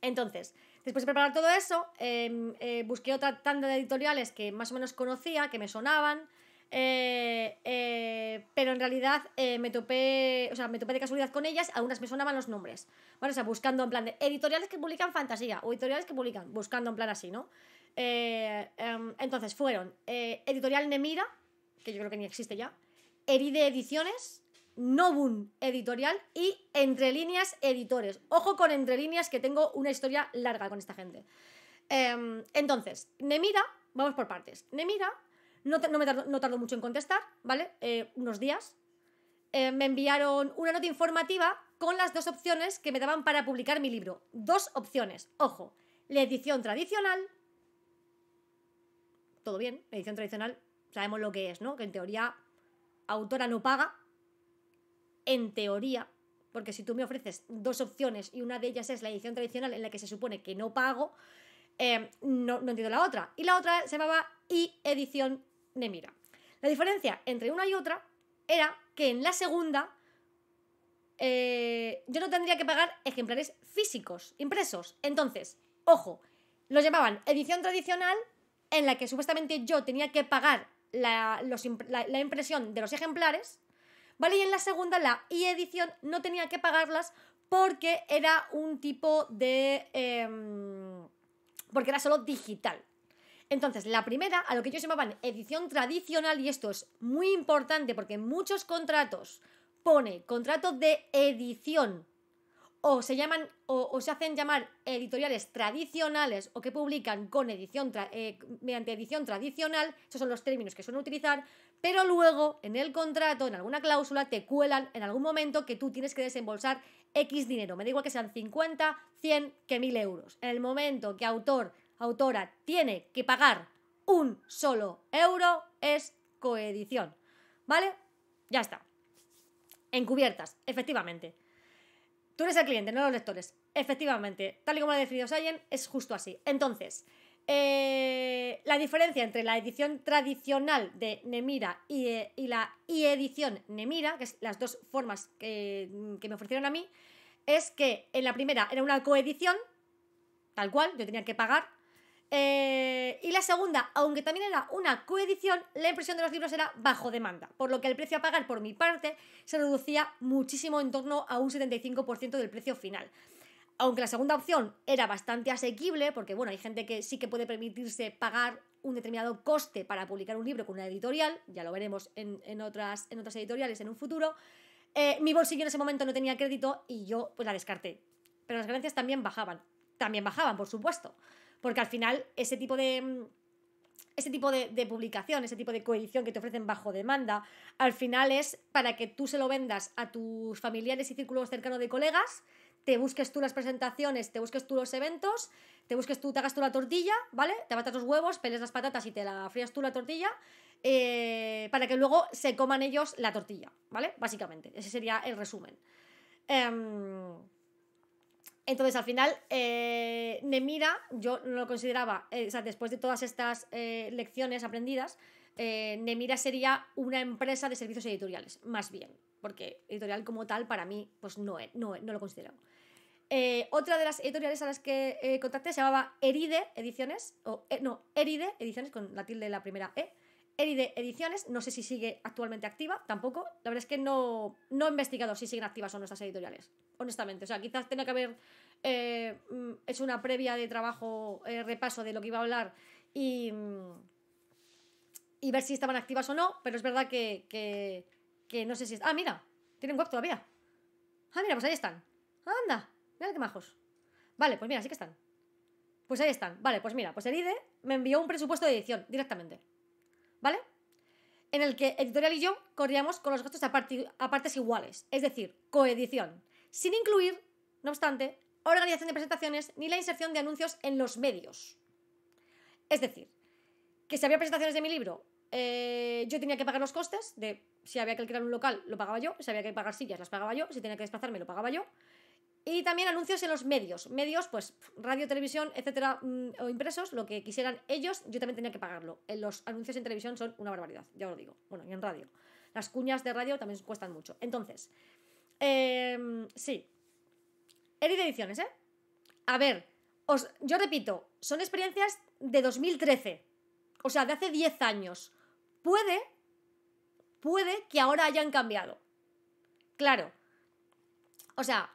Entonces, después de preparar todo eso, em, busqué otra tanda de editoriales que más o menos conocía, que me sonaban, eh, eh, pero en realidad eh, me topé, o sea, me topé de casualidad con ellas, algunas me sonaban los nombres. Bueno, o sea, buscando en plan de editoriales que publican fantasía o editoriales que publican, buscando en plan así, ¿no? Em, entonces fueron Editorial Nemira, que yo creo que ni existe ya, Eride Ediciones, Novum Editorial y Entre Líneas Editores. Ojo con Entre Líneas, que tengo una historia larga con esta gente. Em, entonces, Nemira, vamos por partes. Nemira no, me tardó, mucho en contestar, ¿vale? Eh, unos días. Eh, me enviaron una nota informativa con las dos opciones que me daban para publicar mi libro. Dos opciones, ojo, la edición tradicional. Todo bien, edición tradicional, sabemos lo que es, ¿no? Que en teoría autora no paga. En teoría, porque si tú me ofreces dos opciones y una de ellas es la edición tradicional en la que se supone que no pago, eh, no, entiendo la otra. Y la otra se llamaba y edición la diferencia entre una y otra era que en la segunda eh, yo no tendría que pagar ejemplares físicos, impresos. Entonces, ojo, los llamaban edición tradicional en la que supuestamente yo tenía que pagar la, impresión de los ejemplares, ¿vale? Y en la segunda, la e-edición, no tenía que pagarlas porque era un tipo de... Em, porque era solo digital, entonces, la primera, a lo que ellos llamaban edición tradicional, y esto es muy importante porque muchos contratos pone contrato de edición o se llaman o, se hacen llamar editoriales tradicionales o que publican con edición eh, mediante edición tradicional, esos son los términos que suelen utilizar, pero luego en el contrato, en alguna cláusula te cuelan en algún momento que tú tienes que desembolsar X dinero, me da igual que sean 50, 100, que 1000 euros. En el momento que autor autora tiene que pagar un solo euro es coedición. ¿Vale? Ya está. Encubiertas, efectivamente. Tú eres el cliente, no los lectores. Efectivamente, tal y como lo ha definido Sayen, es justo así. Entonces, eh, la diferencia entre la edición tradicional de Nemira y, eh, la iedición edición Nemira, que es las dos formas que, me ofrecieron a mí, es que en la primera era una coedición, tal cual, yo tenía que pagar eh, y la segunda, aunque también era una coedición, la impresión de los libros era bajo demanda, por lo que el precio a pagar por mi parte se reducía muchísimo en torno a un 75% del precio final. Aunque la segunda opción era bastante asequible, porque bueno, hay gente que sí que puede permitirse pagar un determinado coste para publicar un libro con una editorial, ya lo veremos en, otras, en otras editoriales en un futuro, eh, mi bolsillo en ese momento no tenía crédito y yo pues la descarté. Pero las ganancias también bajaban, también bajaban, por supuesto porque al final ese tipo de mm, ese tipo de, publicación, ese tipo de coedición que te ofrecen bajo demanda, al final es para que tú se lo vendas a tus familiares y círculos cercanos de colegas, te busques tú las presentaciones, te busques tú los eventos, te busques tú, te hagas tú la tortilla, ¿vale? Te matas los huevos, peles las patatas y te la frías tú la tortilla, eh, para que luego se coman ellos la tortilla, ¿vale? Básicamente, ese sería el resumen. Em, entonces al final eh, Nemira, yo no lo consideraba, eh, o sea, después de todas estas eh, lecciones aprendidas, Nemira sería una empresa de servicios editoriales, más bien, porque editorial como tal para mí pues no, no, no lo considero. otra de las editoriales a las que contacté se llamaba Eride Ediciones, o no, Eride Ediciones, con la tilde de la primera E, Eride Ediciones, no sé si sigue actualmente activa, tampoco. La verdad es que no, he investigado si siguen activas o no estas editoriales, honestamente. O sea, quizás tenga que haber eh, mm, hecho una previa de trabajo, eh, repaso de lo que iba a hablar y, mm, y ver si estaban activas o no, pero es verdad que, que, no sé si... Ah, mira, tienen web todavía. Ah, mira, pues ahí están. Anda, mira qué majos. Vale, pues mira, sí que están. Pues ahí están. Vale, pues mira, pues Eride me envió un presupuesto de edición directamente. ¿vale? En el que Editorial y yo corríamos con los gastos a, partes iguales, es decir, coedición, sin incluir, no obstante, organización de presentaciones ni la inserción de anuncios en los medios. Es decir, que si había presentaciones de mi libro, eh, yo tenía que pagar los costes de si había que alquilar un local, lo pagaba yo, si había que pagar sillas, las pagaba yo, si tenía que desplazarme, lo pagaba yo, y también anuncios en los medios. Medios, pues radio, televisión, etcétera, mm, o impresos, lo que quisieran ellos, yo también tenía que pagarlo. Eh, los anuncios en televisión son una barbaridad, ya lo digo. Bueno, y en radio. Las cuñas de radio también cuestan mucho. Entonces, em, Sí. sí. de Ediciones, ¿eh? A ver, os, yo repito, son experiencias de 2013. O sea, de hace 10 años. Puede, puede que ahora hayan cambiado. Claro. O sea,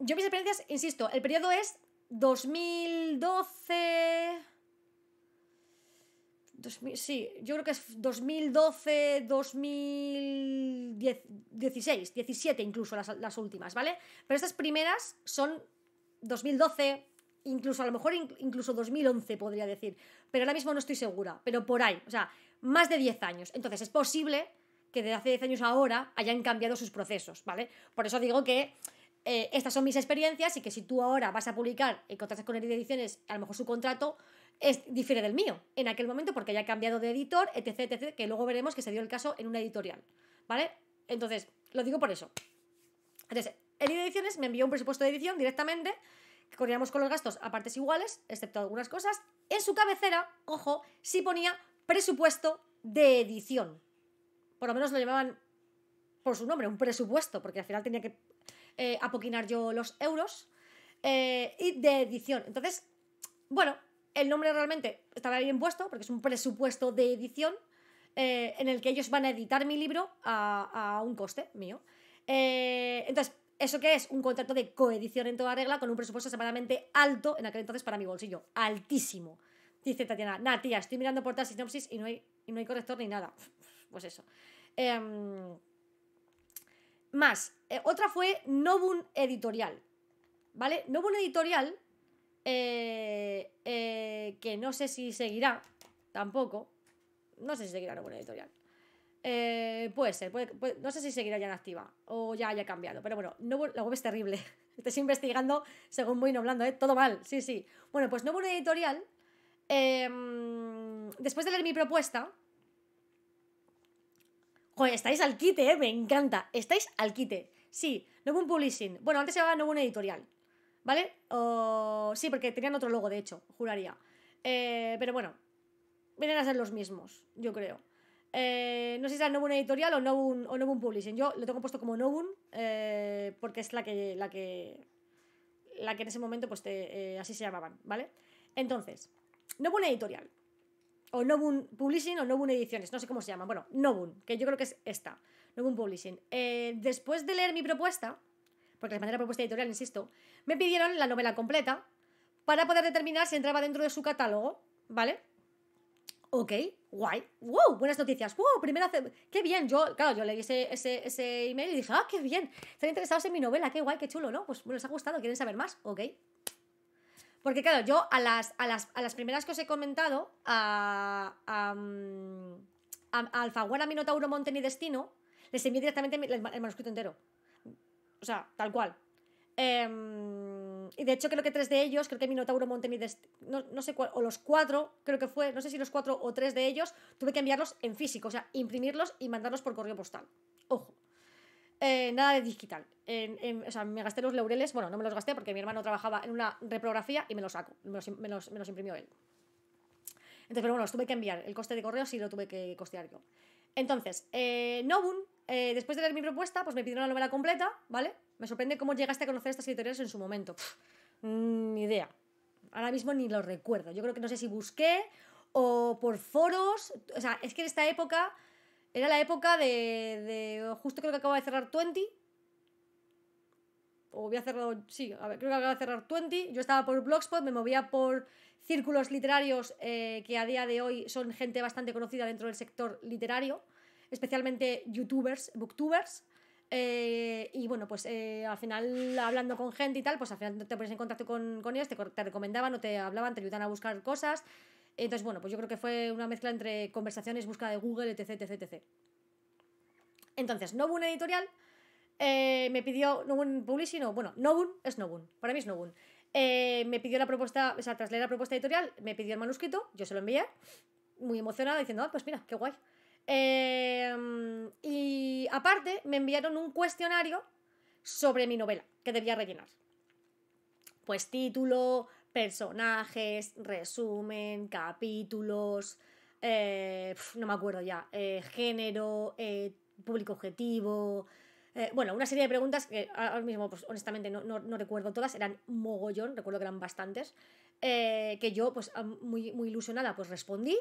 yo mis experiencias, insisto, el periodo es 2012... sí, yo creo que es 2012, 2016, 17 incluso las, las, últimas, ¿vale? Pero estas primeras son 2012, incluso a lo mejor incluso 2011 podría decir, pero ahora mismo no estoy segura, pero por ahí, o sea, más de 10 años. Entonces es posible que desde hace 10 años ahora hayan cambiado sus procesos, ¿vale? Por eso digo que eh, estas son mis experiencias y que si tú ahora vas a publicar y contratas con Ediciones, a lo mejor su contrato es, difiere del mío en aquel momento porque haya cambiado de editor, etc, etc, que luego veremos que se dio el caso en una editorial, ¿vale? Entonces, lo digo por eso. Entonces, Ediciones me envió un presupuesto de edición directamente, que corríamos con los gastos a partes iguales, excepto algunas cosas. En su cabecera, ojo, sí ponía presupuesto de edición. Por lo menos lo llamaban por su nombre, un presupuesto, porque al final tenía que eh, apoquinar yo los euros eh, y de edición. Entonces, bueno, el nombre realmente estaba bien puesto porque es un presupuesto de edición eh, en el que ellos van a editar mi libro a, un coste mío. entonces, ¿eso qué es? Un contrato de coedición en toda regla con un presupuesto separadamente alto en aquel entonces para mi bolsillo. Altísimo. Dice Tatiana, nah, tía, estoy mirando por tal sinopsis y no hay, y no hay corrector ni nada. Pues eso. Em, más, eh, otra fue Nobun Editorial. ¿Vale? Novum Editorial, eh, eh, que no sé si seguirá, tampoco. No sé si seguirá Nobun Editorial. puede ser, no sé si seguirá ya en activa o ya haya cambiado. Pero bueno, Novum, la web es terrible. Estás investigando según muy hablando ¿eh? Todo mal, sí, sí. Bueno, pues Novum Editorial, em, después de leer mi propuesta, Joder, estáis al quite, eh, me encanta. Estáis al quite. Sí, Nobun Publishing. Bueno, antes se llamaba Novum Editorial. ¿Vale? O... Sí, porque tenían otro logo, de hecho, juraría. Eh, pero bueno, vienen a ser los mismos, yo creo. Eh, no sé si es Novum Editorial o Novum, o Publishing. Yo lo tengo puesto como Novum porque es la que, la que la que en ese momento pues así se llamaban, ¿vale? Entonces, Novum Editorial o Nobun Publishing o Nobun Ediciones, no sé cómo se llama, bueno, Nobun, que yo creo que es esta, Nobun Publishing. Eh, después de leer mi propuesta, porque les manera la propuesta editorial, insisto, me pidieron la novela completa para poder determinar si entraba dentro de su catálogo, ¿vale? Ok, guay, wow, buenas noticias, wow, primera, qué bien, yo, claro, yo leí ese, ese, email y dije, ah, qué bien, están interesados en mi novela, qué guay, qué chulo, ¿no? Pues bueno, les ha gustado, quieren saber más, ok, porque claro, yo a las, primeras que os he comentado, a, a, mm, a Alfaguara, Minotauro, monte y Destino, les envié directamente el, manuscrito entero. O sea, tal cual. Em, y de hecho creo que tres de ellos, creo que Minotauro, monte y Destino, no sé cuál, o los cuatro, creo que fue, no sé si los cuatro o tres de ellos, tuve que enviarlos en físico, o sea, imprimirlos y mandarlos por correo postal. Eh, nada de digital. o sea, me gasté los laureles, bueno, no me los gasté porque mi hermano trabajaba en una reprografía y me los saco, me los, imprimió él. Entonces, pero bueno, los tuve que enviar. El coste de correo sí lo tuve que costear yo. Entonces, eh, Nobun, eh, después de leer mi propuesta, pues me pidió una novela completa, ¿vale? Me sorprende cómo llegaste a conocer estas editoriales en su momento. Mm, ni idea. Ahora mismo ni lo recuerdo. Yo creo que no sé si busqué o por foros. O sea, es que en esta época era la época de, Justo creo que acababa de cerrar 20. O había cerrado. Sí, a ver, creo que acaba de cerrar 20. Yo estaba por Blogspot, me movía por círculos literarios eh, que a día de hoy son gente bastante conocida dentro del sector literario, especialmente youtubers, booktubers. Eh, y bueno, pues eh, al final hablando con gente y tal, pues al final te pones en contacto con, con ellos, te, te recomendaban o te hablaban, te ayudaban a buscar cosas. Entonces, bueno, pues yo creo que fue una mezcla entre conversaciones, búsqueda de Google, etc, etc, etc. Entonces, Nobun Editorial eh, me pidió, Nobun Publishing, no, bueno, Nobun es Nobun, para mí es Nobun. Eh, me pidió la propuesta, o sea, tras leer la propuesta editorial, me pidió el manuscrito, yo se lo envié, muy emocionada, diciendo, ah, pues mira, qué guay. Eh, y aparte, me enviaron un cuestionario sobre mi novela que debía rellenar. Pues título, personajes, resumen, capítulos, eh, no me acuerdo ya, eh, género, eh, público objetivo. bueno, una serie de preguntas que ahora mismo, pues honestamente, no, recuerdo todas, eran mogollón, recuerdo que eran bastantes, que yo, pues muy, muy ilusionada, pues respondí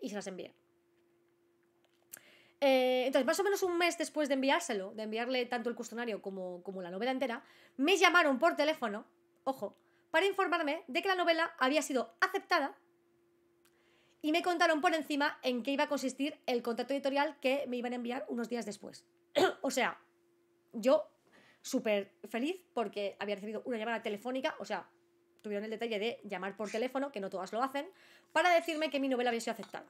y se las envié. entonces, más o menos un mes después de enviárselo, de enviarle tanto el cuestionario como, como la novela entera, me llamaron por teléfono, ojo, para informarme de que la novela había sido aceptada y me contaron por encima en qué iba a consistir el contrato editorial que me iban a enviar unos días después. o sea, yo súper feliz porque había recibido una llamada telefónica, o sea, tuvieron el detalle de llamar por teléfono, que no todas lo hacen, para decirme que mi novela había sido aceptada.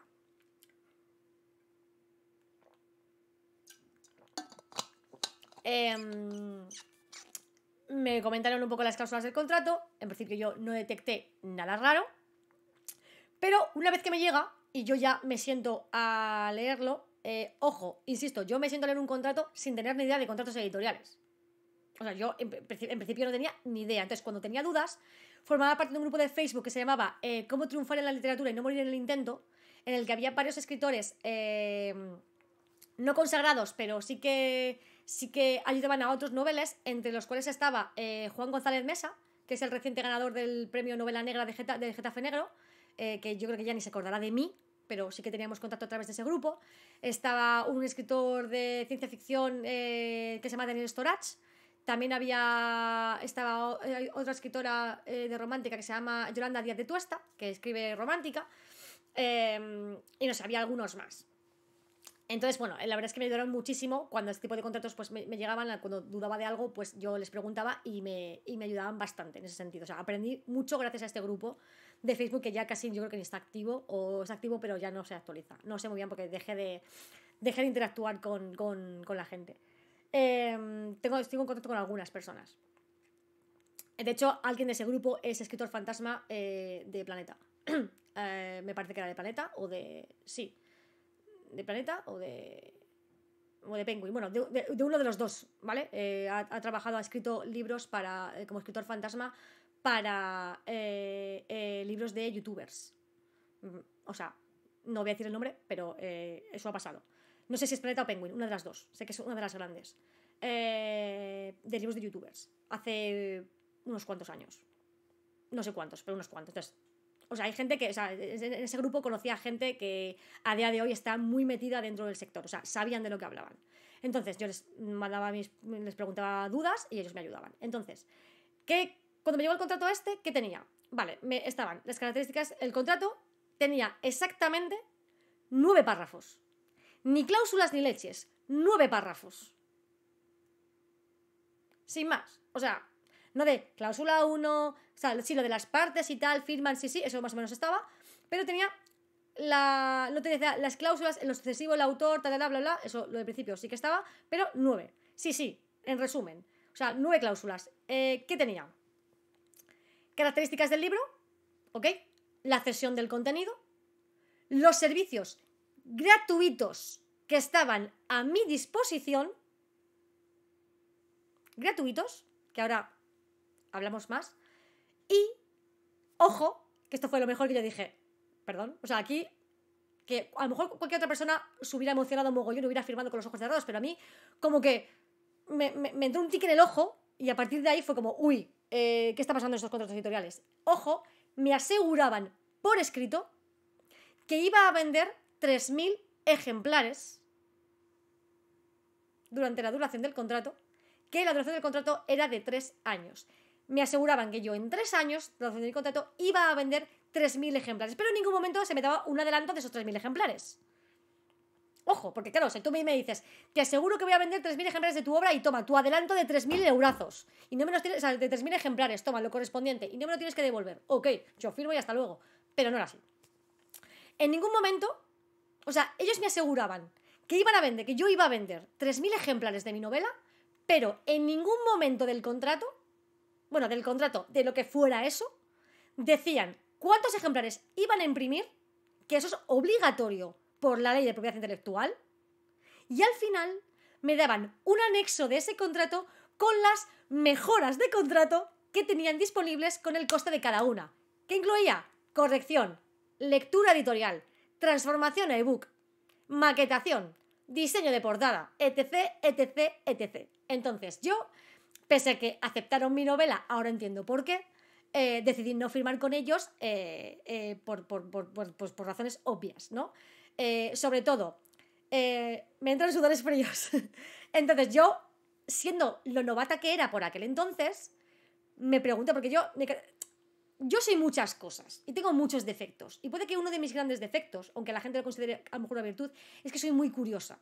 Eh, me comentaron un poco las cláusulas del contrato. En principio yo no detecté nada raro. Pero una vez que me llega y yo ya me siento a leerlo, eh, ojo, insisto, yo me siento a leer un contrato sin tener ni idea de contratos editoriales. O sea, yo en, principio no tenía ni idea. Entonces, cuando tenía dudas, formaba parte de un grupo de Facebook que se llamaba eh, Cómo triunfar en la literatura y no morir en el intento, en el que había varios escritores eh, no consagrados, pero sí que sí que ayudaban a otros noveles, entre los cuales estaba eh, Juan González Mesa, que es el reciente ganador del premio Novela Negra de Getafe Negro, eh, que yo creo que ya ni se acordará de mí, pero sí que teníamos contacto a través de ese grupo. Estaba un escritor de ciencia ficción eh, que se llama Daniel Storach. También había estaba otra escritora de romántica que se llama Yolanda Díaz de Tuesta, que escribe romántica. Em, y no sé, había algunos más. Entonces, bueno, la verdad es que me ayudaron muchísimo cuando este tipo de contratos pues, me, llegaban, cuando dudaba de algo, pues yo les preguntaba y me, y me, ayudaban bastante en ese sentido. O sea, aprendí mucho gracias a este grupo de Facebook que ya casi yo creo que ni está activo o es activo pero ya no se actualiza. No sé muy bien porque dejé de, dejar de interactuar con, con, con la gente. Em, tengo, tengo en contacto con algunas personas. De hecho, alguien de ese grupo es escritor fantasma eh, de Planeta. Eh, me parece que era de Planeta o de... Sí, de Planeta o de o de Penguin, bueno, de, uno de los dos, ¿vale? Eh, ha, trabajado, ha escrito libros para, eh, como escritor fantasma para eh, libros de youtubers. Mm, o sea, no voy a decir el nombre, pero eso ha pasado. No sé si es Planeta o Penguin, una de las dos. Sé que es una de las grandes. de libros de youtubers. Hace unos cuantos años. No sé cuántos, pero unos cuantos. Entonces, o sea, hay gente que, o sea, en ese grupo conocía gente que a día de hoy está muy metida dentro del sector, o sea, sabían de lo que hablaban. Entonces, yo les mandaba mis, les preguntaba dudas y ellos me ayudaban. Entonces, ¿qué, cuando me llegó el contrato este, ¿qué tenía? Vale, me estaban las características, el contrato tenía exactamente nueve párrafos. Ni cláusulas ni leches, nueve párrafos. Sin más. O sea, no de cláusula 1, o sea, sí, lo de las partes y tal, firman, sí, sí, eso más o menos estaba, pero tenía la, no las cláusulas, en lo sucesivo, el autor, tal, tal, bla, bla, eso lo de principio sí que estaba, pero nueve. Sí, sí, en resumen. O sea, nueve cláusulas. Eh, ¿Qué tenía? Características del libro, ¿ok? La cesión del contenido, los servicios gratuitos que estaban a mi disposición, gratuitos, que ahora hablamos más. Y, ojo, que esto fue lo mejor que yo dije, perdón, o sea, aquí, que a lo mejor cualquier otra persona se hubiera emocionado un no hubiera firmado con los ojos cerrados, pero a mí, como que me, entró un tique en el ojo y a partir de ahí fue como, uy, eh, ¿qué está pasando en estos contratos editoriales? Ojo, me aseguraban por escrito que iba a vender 3.000 ejemplares durante la duración del contrato, que la duración del contrato era de 3 años me aseguraban que yo en tres años, tras el contrato, iba a vender 3.000 ejemplares. Pero en ningún momento se me daba un adelanto de esos 3.000 ejemplares. Ojo, porque claro, si tú me dices, te aseguro que voy a vender 3.000 ejemplares de tu obra y toma tu adelanto de 3.000 eurazos. Y no me tienes, o sea, de 3.000 ejemplares, toma lo correspondiente y no me lo tienes que devolver. Ok, yo firmo y hasta luego. Pero no era así. En ningún momento, o sea, ellos me aseguraban que iban a vender, que yo iba a vender 3.000 ejemplares de mi novela, pero en ningún momento del contrato bueno, del contrato, de lo que fuera eso, decían cuántos ejemplares iban a imprimir, que eso es obligatorio por la ley de propiedad intelectual, y al final me daban un anexo de ese contrato con las mejoras de contrato que tenían disponibles con el coste de cada una, que incluía corrección, lectura editorial, transformación a ebook, maquetación, diseño de portada, etc, etc, etc. Entonces yo pese a que aceptaron mi novela, ahora entiendo por qué, eh, decidí no firmar con ellos eh, eh, pues, por, razones obvias, ¿no? sobre todo, me entran sudores fríos. entonces yo, siendo lo novata que era por aquel entonces, me pregunto, porque yo... yo soy muchas cosas y tengo muchos defectos. Y puede que uno de mis grandes defectos, aunque la gente lo considere a lo mejor una virtud, es que soy muy curiosa.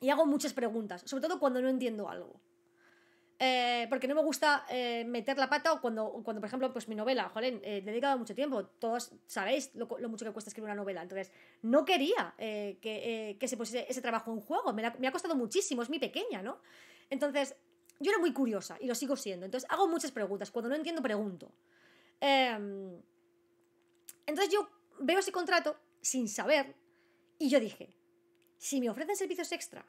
Y hago muchas preguntas, sobre todo cuando no entiendo algo. Eh, porque no me gusta eh, meter la pata cuando, cuando, por ejemplo, pues mi novela, joder, eh, he dedicado mucho tiempo, todos sabéis lo, mucho que cuesta escribir una novela, entonces no quería que, se pusiese ese trabajo en juego, me, me ha costado muchísimo, es mi pequeña, ¿no? Entonces, yo era muy curiosa y lo sigo siendo, entonces hago muchas preguntas, cuando no entiendo pregunto. Em, entonces yo veo ese contrato sin saber y yo dije, si me ofrecen servicios extra,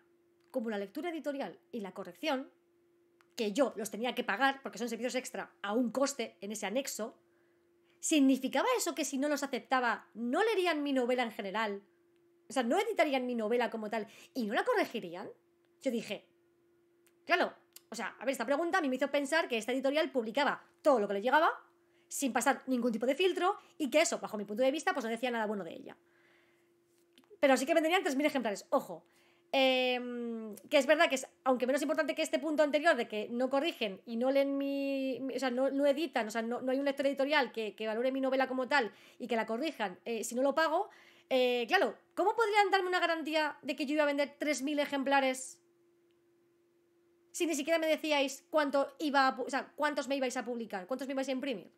como la lectura editorial y la corrección, que yo los tenía que pagar, porque son servicios extra a un coste en ese anexo, ¿significaba eso que si no los aceptaba no leerían mi novela en general? O sea, no editarían mi novela como tal y no la corregirían? Yo dije, claro, o sea, a ver, esta pregunta a mí me hizo pensar que esta editorial publicaba todo lo que le llegaba sin pasar ningún tipo de filtro y que eso, bajo mi punto de vista, pues no decía nada bueno de ella. Pero sí que vendrían 3.000 ejemplares, ojo. Em, que es verdad que es, aunque menos importante que este punto anterior de que no corrigen y no leen mi. o sea, no, no, editan, o sea, no, hay un lector editorial que, valore mi novela como tal y que la corrijan eh, si no lo pago. Eh, claro, ¿cómo podrían darme una garantía de que yo iba a vender 3.000 ejemplares si ni siquiera me decíais cuánto iba cuántos me ibais a publicar, cuántos me ibais a imprimir?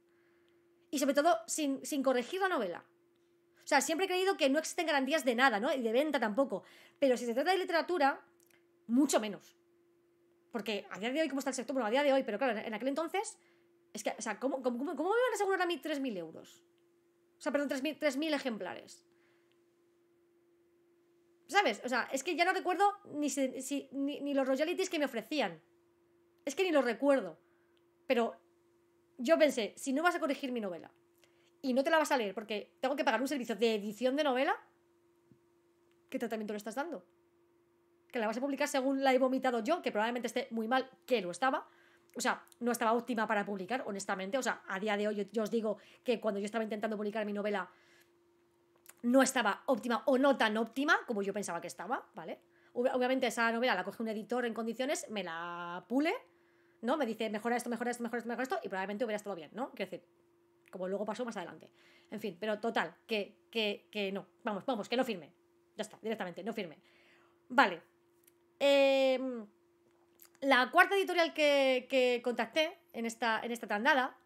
Y sobre todo, sin, sin corregir la novela. O sea, siempre he creído que no existen garantías de nada, ¿no? Y de venta tampoco. Pero si se trata de literatura, mucho menos. Porque a día de hoy, ¿cómo está el sector? Bueno, a día de hoy, pero claro, en aquel entonces, es que, o sea, ¿cómo, me van a asegurar a mí 3.000 euros? O sea, perdón, 3.000 ejemplares. ¿Sabes? O sea, es que ya no recuerdo ni los royalties que me ofrecían. Es que ni los recuerdo. Pero yo pensé, si no vas a corregir mi novela, y no te la vas a leer porque tengo que pagar un servicio de edición de novela, ¿qué tratamiento le estás dando? Que la vas a publicar según la he vomitado yo, que probablemente esté muy mal, que lo estaba. O sea, no estaba óptima para publicar, honestamente. O sea, a día de hoy yo, os digo que cuando yo estaba intentando publicar mi novela, no estaba óptima o no tan óptima como yo pensaba que estaba, ¿vale? Obviamente esa novela la coge un editor en condiciones, me la pule, ¿no? Me dice, mejora esto, mejora esto, mejora esto, mejora esto, y probablemente hubiera estado bien, ¿no? Quiero decir, como luego pasó más adelante. En fin, pero total, que, no. Vamos, vamos, que no firme. Ya está, directamente, no firme. Vale. Em, la cuarta editorial que, contacté en esta, en esta tandada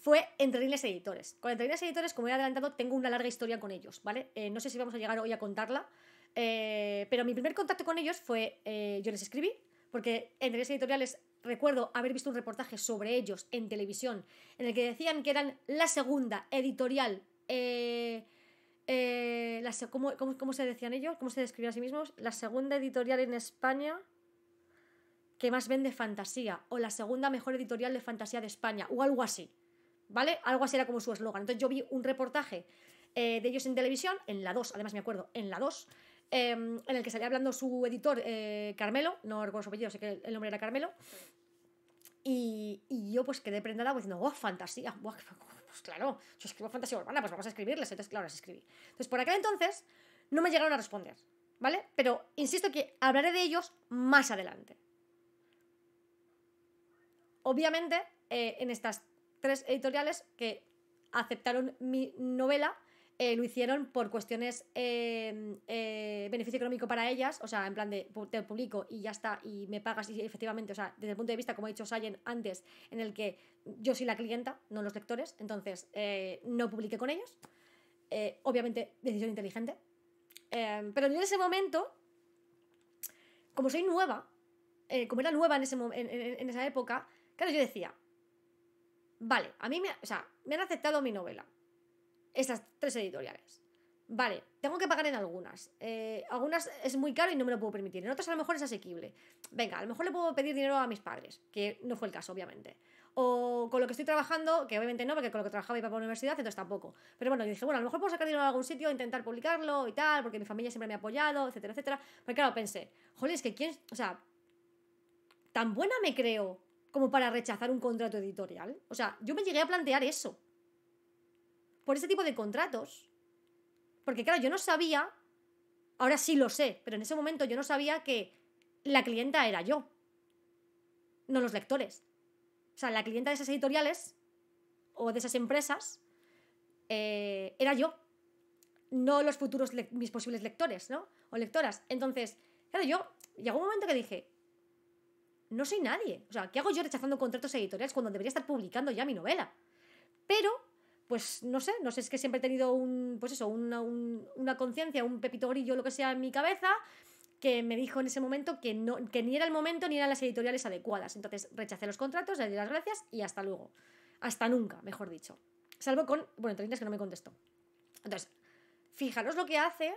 fue Entre Líneas Editores. Con Entre Líneas Editores, como he adelantado, tengo una larga historia con ellos, ¿vale? Eh, no sé si vamos a llegar hoy a contarla, eh, pero mi primer contacto con ellos fue, eh, yo les escribí, porque Entre Líneas Editoriales recuerdo haber visto un reportaje sobre ellos en televisión, en el que decían que eran la segunda editorial. Eh, eh, ¿cómo, se decían ellos? ¿Cómo se describían a sí mismos? La segunda editorial en España que más vende fantasía, o la segunda mejor editorial de fantasía de España, o algo así. ¿Vale? Algo así era como su eslogan. Entonces yo vi un reportaje eh, de ellos en televisión, en la 2, además me acuerdo, en la 2, en el que salía hablando su editor, Carmelo, no recuerdo su apellido, sé que el nombre era Carmelo, y, yo pues quedé prendada pues, diciendo, ¡guau, fantasía! pues claro, yo escribo fantasía urbana, pues vamos a escribirles. Entonces, claro, las escribí. Entonces, por aquel entonces no me llegaron a responder, ¿vale? Pero insisto que hablaré de ellos más adelante. Obviamente, eh, en estas tres editoriales que aceptaron mi novela, eh, lo hicieron por cuestiones em, eh, beneficio económico para ellas, o sea, en plan de te publico y ya está, y me pagas, y efectivamente, o sea, desde el punto de vista, como ha dicho Sayen antes, en el que yo soy la clienta, no los lectores, entonces eh, no publiqué con ellos. Eh, obviamente, decisión inteligente. Em, pero en ese momento, como soy nueva, como era nueva en, esa época, claro, yo decía, vale, a mí me, o sea, me han aceptado mi novela. Estas tres editoriales. Vale, tengo que pagar en algunas. Eh, algunas es muy caro y no me lo puedo permitir. En otras a lo mejor es asequible. Venga, a lo mejor le puedo pedir dinero a mis padres, que no fue el caso, obviamente. O con lo que estoy trabajando, que obviamente no, porque con lo que trabajaba y para la universidad, entonces tampoco. Pero bueno, dije, bueno, a lo mejor puedo sacar dinero a algún sitio, intentar publicarlo y tal, porque mi familia siempre me ha apoyado, etcétera, etcétera. Pero claro, pensé, joder, es que quién, o sea, tan buena me creo como para rechazar un contrato editorial. O sea, yo me llegué a plantear eso por ese tipo de contratos. Porque claro, yo no sabía, ahora sí lo sé, pero en ese momento yo no sabía que la clienta era yo, no los lectores. O sea, la clienta de esas editoriales o de esas empresas eh, era yo, no los futuros, mis posibles lectores, ¿no? O lectoras. Entonces, claro, yo llegó un momento que dije, no soy nadie. O sea, ¿qué hago yo rechazando contratos editoriales cuando debería estar publicando ya mi novela? Pero pues no sé, no sé, es que siempre he tenido un, pues eso, una, conciencia, un pepito grillo, lo que sea, en mi cabeza, que me dijo en ese momento que, no, que ni era el momento ni eran las editoriales adecuadas. Entonces rechacé los contratos, le di las gracias y hasta luego. Hasta nunca, mejor dicho. Salvo con, bueno, entre que no me contestó. Entonces, fijaros lo que hace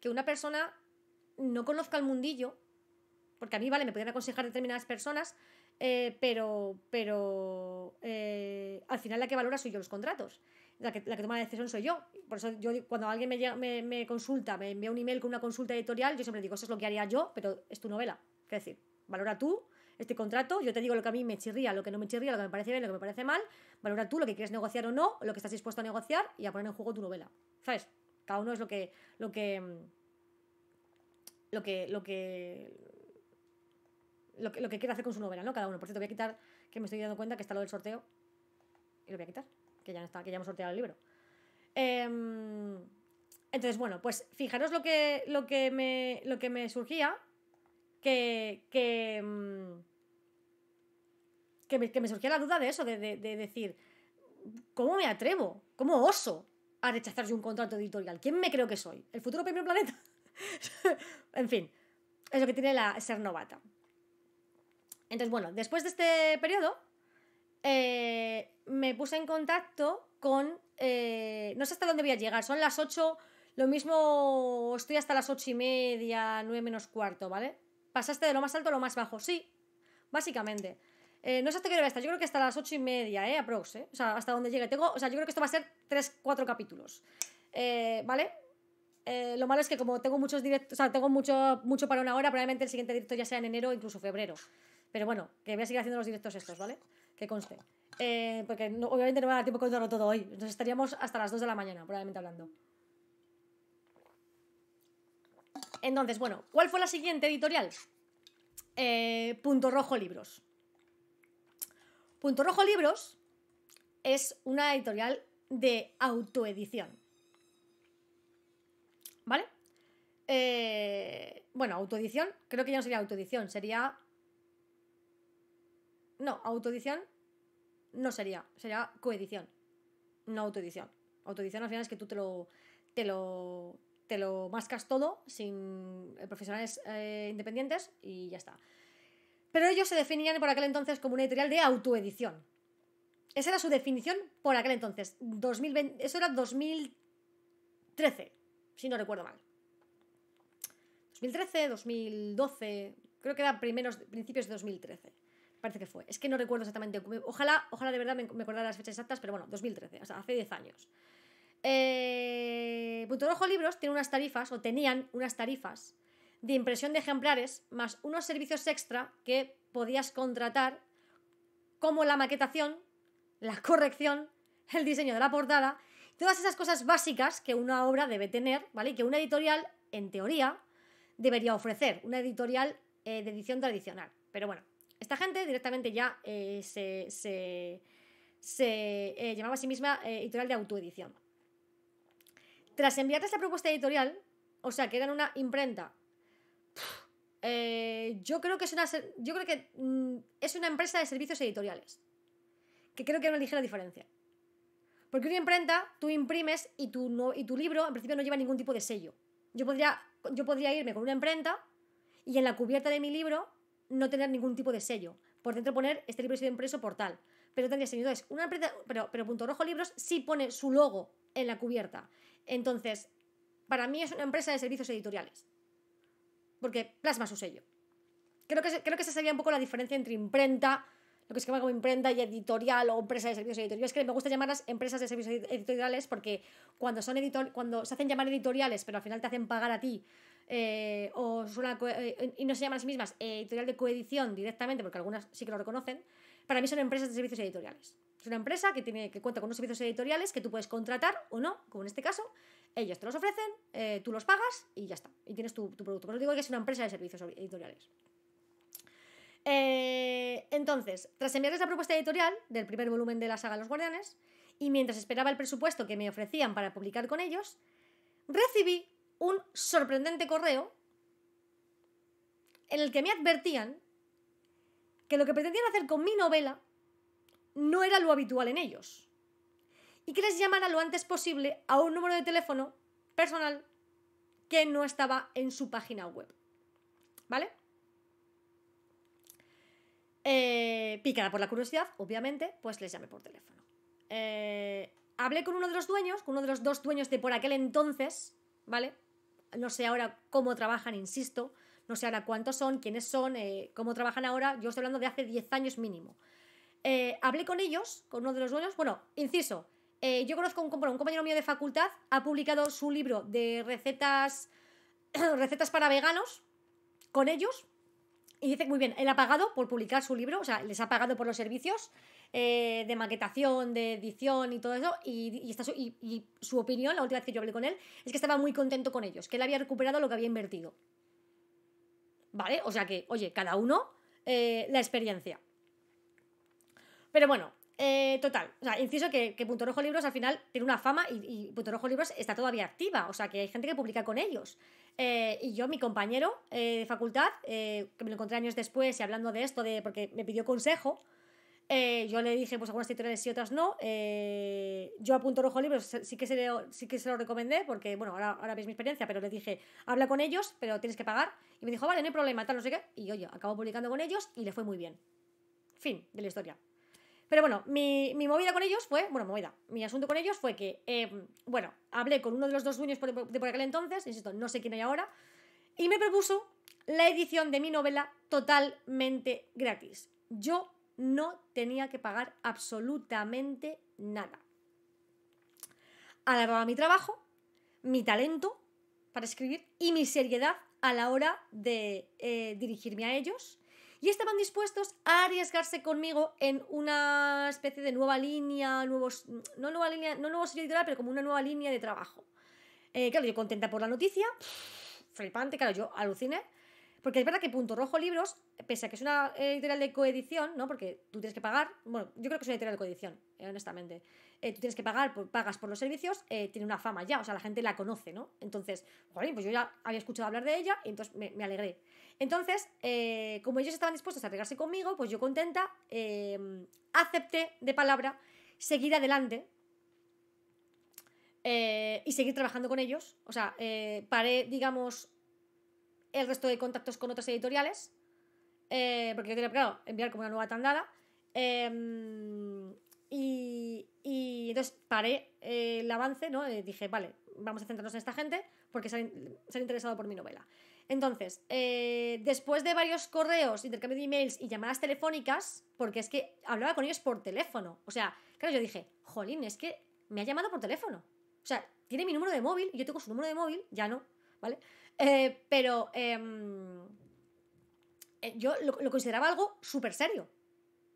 que una persona no conozca el mundillo, porque a mí, vale, me podían aconsejar determinadas personas, eh, pero, pero eh, al final la que valora soy yo los contratos. La que, toma la decisión soy yo. Por eso yo cuando alguien me, me, consulta, me envía un email con una consulta editorial, yo siempre digo, eso es lo que haría yo, pero es tu novela. Es decir, valora tú este contrato, yo te digo lo que a mí me chirría, lo que no me chirría, lo que me parece bien, lo que me parece mal, valora tú lo que quieres negociar o no, lo que estás dispuesto a negociar y a poner en juego tu novela. ¿Sabes? Cada uno es lo que... Lo que lo que, lo que lo que, lo quiere hacer con su novela, ¿no? Cada uno. Por cierto, voy a quitar, que me estoy dando cuenta que está lo del sorteo. Y lo voy a quitar, que ya, no está, que ya hemos sorteado el libro. Em, entonces, bueno, pues fijaros lo que, lo que, me, lo que me surgía, que, que, em, me, surgía la duda de eso, de, decir, ¿cómo me atrevo? ¿Cómo oso a rechazarse un contrato editorial? ¿Quién me creo que soy? ¿El futuro primer planeta? en fin, es lo que tiene la ser novata. Entonces, bueno, después de este periodo, eh, me puse en contacto con... Eh, no sé hasta dónde voy a llegar, son las 8, lo mismo estoy hasta las ocho y media, 9 menos cuarto, ¿vale? Pasaste de lo más alto a lo más bajo, sí, básicamente. Eh, no sé hasta qué hora estar, yo creo que hasta las 8 y media, ¿eh? Aprox, ¿eh? O sea, hasta dónde llegue. Tengo, o sea, yo creo que esto va a ser 3, 4 capítulos, ¿vale? lo malo es que como tengo muchos directos, o sea, tengo mucho, mucho para una hora, probablemente el siguiente directo ya sea en enero o incluso febrero. Pero bueno, que voy a seguir haciendo los directos estos, ¿vale? Que conste. Eh, porque obviamente no me va a dar tiempo de contarlo todo hoy. entonces estaríamos hasta las 2 de la mañana, probablemente hablando. Entonces, bueno, ¿cuál fue la siguiente editorial? Eh, Punto Rojo Libros. Punto Rojo Libros es una editorial de autoedición. ¿Vale? Eh, bueno, autoedición, creo que ya no sería autoedición, sería no, autoedición no sería. Sería coedición. No autoedición. Autoedición al final es que tú te lo. te lo. te lo mascas todo sin eh, profesionales eh, independientes y ya está. Pero ellos se definían por aquel entonces como una editorial de autoedición. Esa era su definición por aquel entonces. eso era 2013, si no recuerdo mal. 2013, 2012, creo que era primeros, principios de 2013 parece que fue. Es que no recuerdo exactamente. Ojalá, ojalá de verdad me, me acordara las fechas exactas, pero bueno, 2013, sea hace 10 años. Eh, Punto Rojo Libros tiene unas tarifas, o tenían unas tarifas, de impresión de ejemplares, más unos servicios extra que podías contratar, como la maquetación, la corrección, el diseño de la portada, todas esas cosas básicas que una obra debe tener, ¿vale? Y que una editorial, en teoría, debería ofrecer, una editorial eh, de edición tradicional. Pero bueno, esta gente directamente ya eh, se, se, eh, llamaba a sí misma eh, editorial de autoedición. Tras enviarte esta propuesta editorial, o sea, que eran una imprenta, yo creo que, es una, yo creo que mm, es una empresa de servicios editoriales, que creo que hay una ligera diferencia. Porque una imprenta, tú imprimes y tu, no, y tu libro en principio no lleva ningún tipo de sello. Yo podría, yo podría irme con una imprenta y en la cubierta de mi libro no tener ningún tipo de sello. Por dentro poner este libro ha sido impreso por tal. Pero tendría seguidores, una empresa, pero, pero Punto Rojo Libros sí pone su logo en la cubierta. Entonces, para mí es una empresa de servicios editoriales. Porque plasma su sello. Creo que, creo que esa sería un poco la diferencia entre imprenta, lo que se llama como imprenta y editorial o empresa de servicios editoriales. es que me gusta llamarlas empresas de servicios editoriales porque cuando, son editor cuando se hacen llamar editoriales, pero al final te hacen pagar a ti eh, o eh, y no se llaman las mismas eh, editorial de coedición directamente, porque algunas sí que lo reconocen, para mí son empresas de servicios editoriales. Es una empresa que, tiene, que cuenta con unos servicios editoriales que tú puedes contratar o no, como en este caso, ellos te los ofrecen, tú los pagas y ya está, y tienes tu, producto. Por eso digo que es una empresa de servicios editoriales. entonces, tras enviarles la propuesta editorial del primer volumen de la saga Los Guardianes, y mientras esperaba el presupuesto que me ofrecían para publicar con ellos, recibí un sorprendente correo en el que me advertían que lo que pretendían hacer con mi novela no era lo habitual en ellos y que les llamara lo antes posible a un número de teléfono personal que no estaba en su página web. ¿Vale? Eh, Picada por la curiosidad, obviamente, pues les llamé por teléfono. Eh, hablé con uno de los dueños, con uno de los dos dueños de por aquel entonces, ¿vale? no sé ahora cómo trabajan, insisto, no sé ahora cuántos son, quiénes son, eh, cómo trabajan ahora, yo estoy hablando de hace 10 años mínimo. Eh, hablé con ellos, con uno de los dueños, bueno, inciso, eh, yo conozco un, un compañero mío de facultad, ha publicado su libro de recetas, recetas para veganos con ellos, y dice, muy bien, él ha pagado por publicar su libro, o sea, les ha pagado por los servicios eh, de maquetación, de edición y todo eso, y, y, su, y, su opinión, la última vez que yo hablé con él, es que estaba muy contento con ellos, que él había recuperado lo que había invertido. ¿Vale? O sea que, oye, cada uno eh, la experiencia. Pero bueno, eh, total, o sea, inciso que, Punto Rojo Libros al final tiene una fama y, Punto Rojo Libros está todavía activa, o sea que hay gente que publica con ellos. Eh, y yo, mi compañero eh, de facultad, que me lo encontré años después y hablando de esto, de, porque me pidió consejo, yo le dije pues algunas titulares y otras no. yo a Punto Rojo Libros sí que, se lo, sí que se lo recomendé, porque bueno, ahora, ahora veis mi experiencia, pero le dije, habla con ellos, pero tienes que pagar. Y me dijo, vale, no hay problema, tal, no sé qué. Y oye acabó acabo publicando con ellos y le fue muy bien. Fin de la historia. Pero bueno, mi, movida con ellos fue, bueno, movida, mi asunto con ellos fue que, em, bueno, hablé con uno de los dos dueños de por aquel entonces, insisto, no sé quién hay ahora, y me propuso la edición de mi novela totalmente gratis. Yo no tenía que pagar absolutamente nada. Alababa mi trabajo, mi talento para escribir y mi seriedad a la hora de eh, dirigirme a ellos y estaban dispuestos a arriesgarse conmigo en una especie de nueva línea, nuevos, no nueva línea, no nuevo sello editorial, pero como una nueva línea de trabajo. Eh, claro, yo contenta por la noticia, flipante, claro, yo aluciné. Porque es verdad que Punto Rojo Libros, pese a que es una editorial de coedición, ¿no? Porque tú tienes que pagar. Bueno, yo creo que es una editorial de coedición, eh, honestamente tú eh, tienes que pagar, pagas por los servicios, eh, tiene una fama ya, o sea, la gente la conoce, ¿no? Entonces, joder, pues yo ya había escuchado hablar de ella y entonces me, alegré. Entonces, eh, como ellos estaban dispuestos a arreglarse conmigo, pues yo contenta em, acepté de palabra seguir adelante y seguir trabajando con ellos. O sea, paré, digamos, el resto de contactos con otras editoriales, porque yo tenía claro, enviar como una nueva tandada. Em, y, y entonces paré eh, el avance, ¿no? Eh, dije, vale, vamos a centrarnos en esta gente porque se han, interesado por mi novela. Entonces, eh, después de varios correos, intercambio de emails y llamadas telefónicas, porque es que hablaba con ellos por teléfono. O sea, claro, yo dije, jolín, es que me ha llamado por teléfono. O sea, tiene mi número de móvil, yo tengo su número de móvil, ya no, ¿vale? pero em, yo lo, lo, consideraba algo súper serio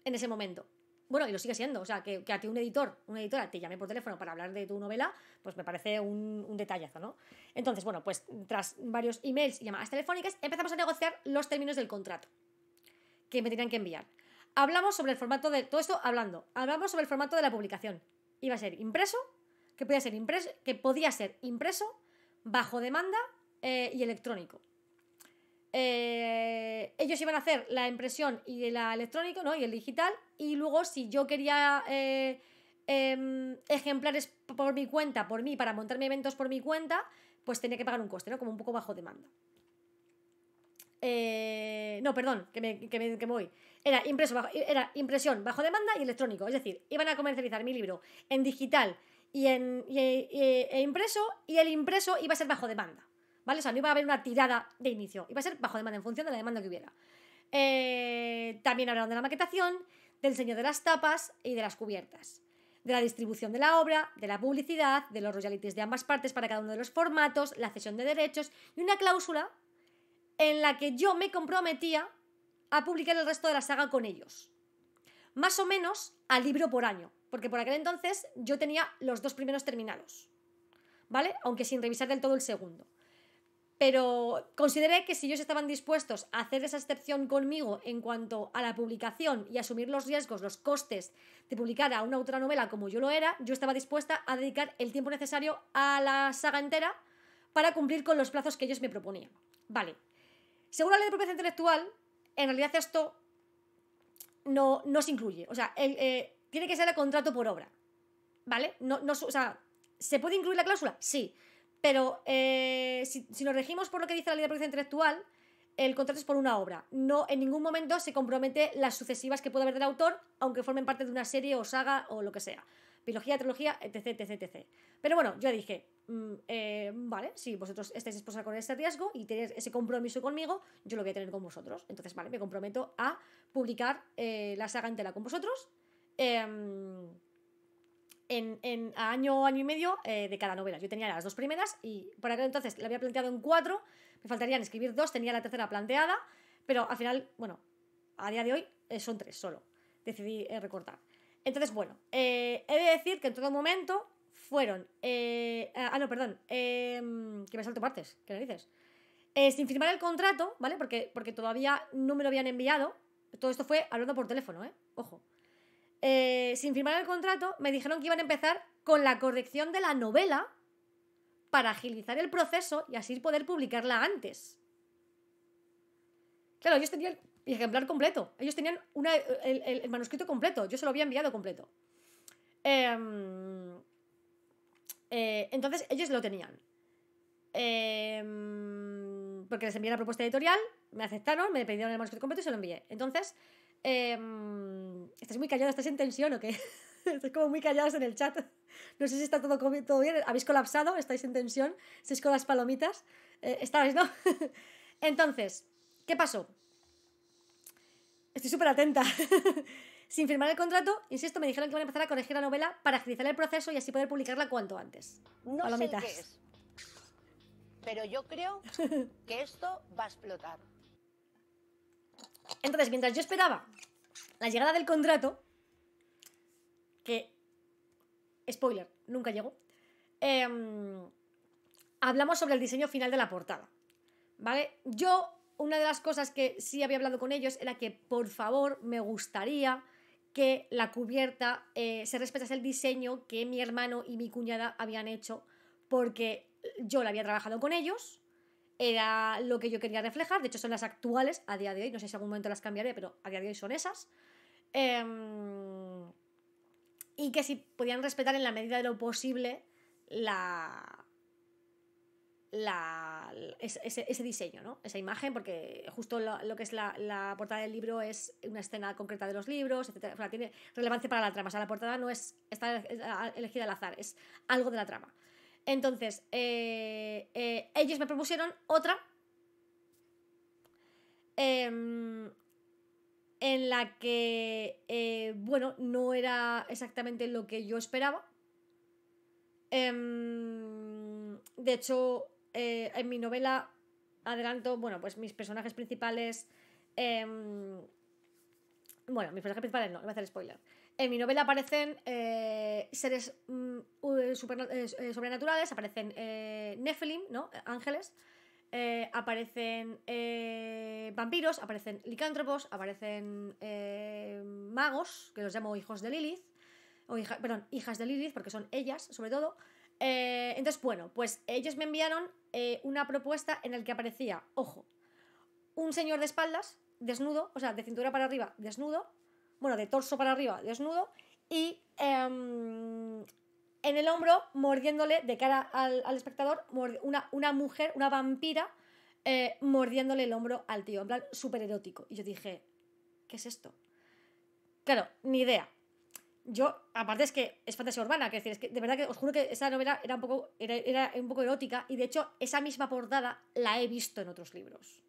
en ese momento. Bueno, y lo sigue siendo. O sea, que, a ti un editor, una editora te llame por teléfono para hablar de tu novela, pues me parece un, un detallazo, ¿no? Entonces, bueno, pues tras varios emails y llamadas telefónicas, empezamos a negociar los términos del contrato que me tenían que enviar. Hablamos sobre el formato de. Todo esto hablando. Hablamos sobre el formato de la publicación. Iba a ser impreso, que podía ser impreso, que podía ser impreso, bajo demanda eh, y electrónico. Eh, ellos iban a hacer la impresión y el electrónico ¿no? Y el digital. Y luego, si yo quería eh, em, ejemplares por mi cuenta, por mí, para montarme eventos por mi cuenta, pues tenía que pagar un coste, ¿no? Como un poco bajo demanda. Eh, no, perdón, que me, voy. Era, impreso era impresión bajo demanda y electrónico. Es decir, iban a comercializar mi libro en digital y en e impreso, y el impreso iba a ser bajo demanda. ¿Vale? O sea, no iba a haber una tirada de inicio. Iba a ser bajo demanda, en función de la demanda que hubiera. Eh, también hablaron de la maquetación, del diseño de las tapas y de las cubiertas, de la distribución de la obra, de la publicidad, de los royalties de ambas partes para cada uno de los formatos, la cesión de derechos y una cláusula en la que yo me comprometía a publicar el resto de la saga con ellos. Más o menos al libro por año, porque por aquel entonces yo tenía los dos primeros terminados, ¿vale? Aunque sin revisar del todo el segundo pero consideré que si ellos estaban dispuestos a hacer esa excepción conmigo en cuanto a la publicación y asumir los riesgos, los costes de publicar a una otra novela como yo lo era, yo estaba dispuesta a dedicar el tiempo necesario a la saga entera para cumplir con los plazos que ellos me proponían. Vale. Según la ley de propiedad intelectual, en realidad esto no, no se incluye. O sea, eh, tiene que ser el contrato por obra. ¿Vale? No, no, o sea, ¿se puede incluir la cláusula? Sí pero eh, si, nos regimos por lo que dice la ley de propiedad intelectual, el contrato es por una obra. No, en ningún momento se compromete las sucesivas que pueda haber del autor, aunque formen parte de una serie o saga o lo que sea. Biología, trilogía, etc, etc, Pero bueno, yo dije, mm, eh, vale, si vosotros estáis a correr ese riesgo y tenéis ese compromiso conmigo, yo lo voy a tener con vosotros. Entonces, vale, me comprometo a publicar eh, la saga entera con vosotros. Em, en, año, año y medio eh, de cada novela. Yo tenía las dos primeras y por aquel entonces la había planteado en cuatro, me faltarían escribir dos, tenía la tercera planteada, pero al final, bueno, a día de hoy eh, son tres solo. Decidí eh, recortar. Entonces, bueno, he de decir que en todo momento fueron. ah, no, perdón, em, que me salto partes, ¿qué dices sin firmar el contrato, ¿vale? Porque, porque todavía no me lo habían enviado. Todo esto fue hablando por teléfono, ¿eh? Ojo. Eh, sin firmar el contrato, me dijeron que iban a empezar con la corrección de la novela para agilizar el proceso y así poder publicarla antes. Claro, ellos tenían el ejemplar completo. Ellos tenían el, manuscrito completo. Yo se lo había enviado completo. Em, eh, entonces, ellos lo tenían. Em, porque les envié la propuesta editorial, me aceptaron, me pidieron el manuscrito completo y se lo envié. Entonces, eh, ¿Estás muy callados? ¿Estáis en tensión o qué? Estáis como muy callados en el chat. No sé si está todo, todo bien. ¿Habéis colapsado? ¿Estáis en tensión? ¿Estáis con las palomitas? Eh, ¿Estáis, no? Entonces, ¿qué pasó? Estoy súper atenta. Sin firmar el contrato, insisto, me dijeron que van a empezar a corregir la novela para agilizar el proceso y así poder publicarla cuanto antes. No sé qué es, pero yo creo que esto va a explotar. Entonces, mientras yo esperaba la llegada del contrato, que, spoiler, nunca llegó, em, hablamos sobre el diseño final de la portada. ¿Vale? Yo, una de las cosas que sí había hablado con ellos era que, por favor, me gustaría que la cubierta eh, se respetase el diseño que mi hermano y mi cuñada habían hecho, porque yo la había trabajado con ellos era lo que yo quería reflejar. De hecho, son las actuales a día de hoy. No sé si algún momento las cambiaré, pero a día de hoy son esas. Em, y que si podían respetar en la medida de lo posible la, la, ese, diseño, ¿no? esa imagen, porque justo lo, que es la, portada del libro es una escena concreta de los libros, etc. tiene relevancia para la trama. O sea, la portada no es, está elegida al azar, es algo de la trama. Entonces, eh, eh, ellos me propusieron otra em, en la que, eh, bueno, no era exactamente lo que yo esperaba. Em, de hecho, en mi novela adelanto, bueno, pues mis personajes principales... Em, bueno, mis personajes principales no, no voy a hacer spoiler. En mi novela aparecen eh, seres mm, eh, eh, sobrenaturales, aparecen eh, ¿no? Ángeles. aparecen vampiros, aparecen licántropos, aparecen magos, que los llamo hijos de Lilith, o hija, perdón, hijas de Lilith, porque son ellas, sobre todo. entonces, bueno, pues ellos me enviaron una propuesta en la que aparecía, ojo, un señor de espaldas, desnudo, o sea, de cintura para arriba, desnudo, bueno, de torso para arriba, desnudo, y em, en el hombro, mordiéndole de cara al, espectador, una, una, mujer, una vampira, eh, mordiéndole el hombro al tío, en plan súper erótico. Y yo dije, ¿qué es esto? Claro, ni idea. Yo, aparte es que es fantasía urbana, que es decir, es que de verdad que os juro que esa novela era un poco, era, era un poco erótica y de hecho esa misma portada la he visto en otros libros.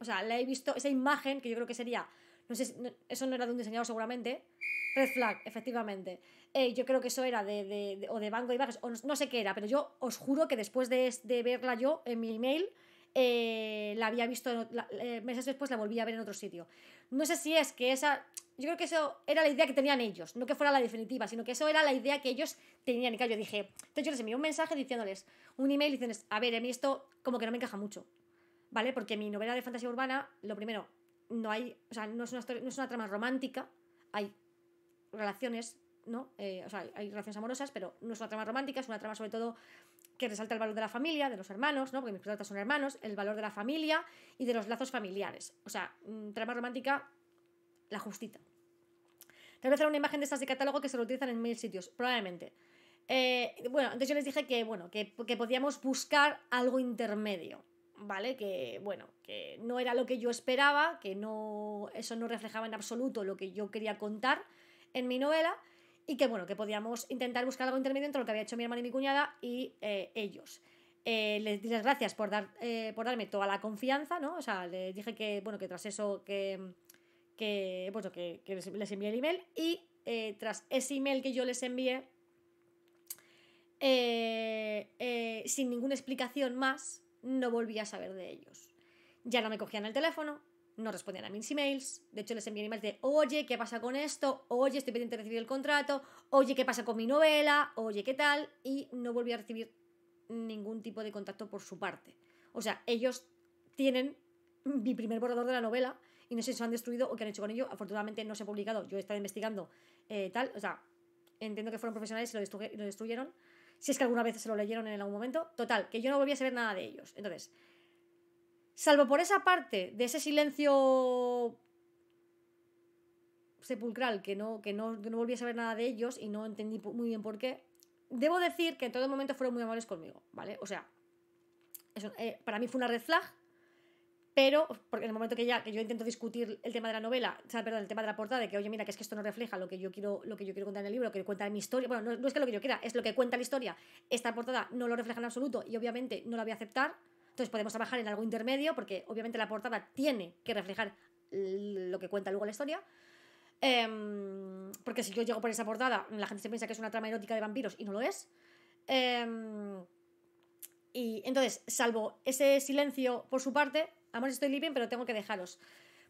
O sea, la he visto, esa imagen que yo creo que sería no sé, si, eso no era de un diseñador seguramente. Red flag, efectivamente. Eh, yo creo que eso era de, o de Banco de Imágenes, o no, sé qué era, pero yo os juro que después de, verla yo en mi email, eh, la había visto eh, meses después, la volví a ver en otro sitio. No sé si es que esa... Yo creo que eso era la idea que tenían ellos, no que fuera la definitiva, sino que eso era la idea que ellos tenían. Y claro, yo dije, entonces yo les envié un mensaje diciéndoles, un email diciéndoles, a ver, a mí esto como que no me encaja mucho, ¿vale? Porque mi novela de fantasía urbana, lo primero, no hay, o sea, no es una, no es una trama romántica, hay relaciones, ¿no? Eh, o sea, hay relaciones amorosas, pero no es una trama romántica, es una trama sobre todo que resalta el valor de la familia, de los hermanos, ¿no? Porque mis protagonistas son hermanos, el valor de la familia y de los lazos familiares. O sea, mm, trama romántica, la justita. Tal vez era una imagen de estas de catálogo que se utilizan en mil sitios, probablemente. Eh, bueno, entonces yo les dije que, bueno, que, que podíamos buscar algo intermedio. ¿vale? Que, bueno, que no era lo que yo esperaba, que no, eso no reflejaba en absoluto lo que yo quería contar en mi novela y que, bueno, que podíamos intentar buscar algo intermedio entre lo que había hecho mi hermana y mi cuñada y eh, ellos. Eh, les di las gracias por, dar, eh, por darme toda la confianza, ¿no? O sea, les dije que, bueno, que tras eso, que, que, pues que les envié el email y tras ese email que yo les envié, sin ninguna explicación más, no volví a saber de ellos. Ya no me cogían el teléfono, no respondían a mis emails. De hecho, les envié emails de, oye, ¿qué pasa con esto? Oye, estoy pendiente de recibir el contrato. Oye, ¿qué pasa con mi novela? Oye, ¿qué tal? Y no volví a recibir ningún tipo de contacto por su parte. O sea, ellos tienen mi primer borrador de la novela y no sé si se han destruido o qué han hecho con ello. Afortunadamente no se ha publicado. Yo he estado investigando eh, tal. O sea, entiendo que fueron profesionales y lo destruyeron si es que alguna vez se lo leyeron en algún momento. Total, que yo no volví a saber nada de ellos. Entonces, salvo por esa parte de ese silencio sepulcral que no, que no, volví a saber nada de ellos y no entendí muy bien por qué, debo decir que en todo momento fueron muy amables conmigo, ¿vale? O sea, eh, para mí fue una red flag pero porque en el momento que ya que yo intento discutir el tema de la novela, o sea, perdón, el tema de la portada, de que oye, mira, que es que esto no refleja lo que yo quiero, lo que yo quiero contar en el libro, que cuenta mi historia, bueno, no, es que lo que yo quiera, es lo que cuenta la historia, esta portada no lo refleja en absoluto y obviamente no la voy a aceptar, entonces podemos trabajar en algo intermedio porque obviamente la portada tiene que reflejar lo que cuenta luego la historia. Em, porque si yo llego por esa portada, la gente se piensa que es una trama erótica de vampiros y no lo es. Em, y entonces, salvo ese silencio por su parte, Amor, estoy libre, pero tengo que dejaros.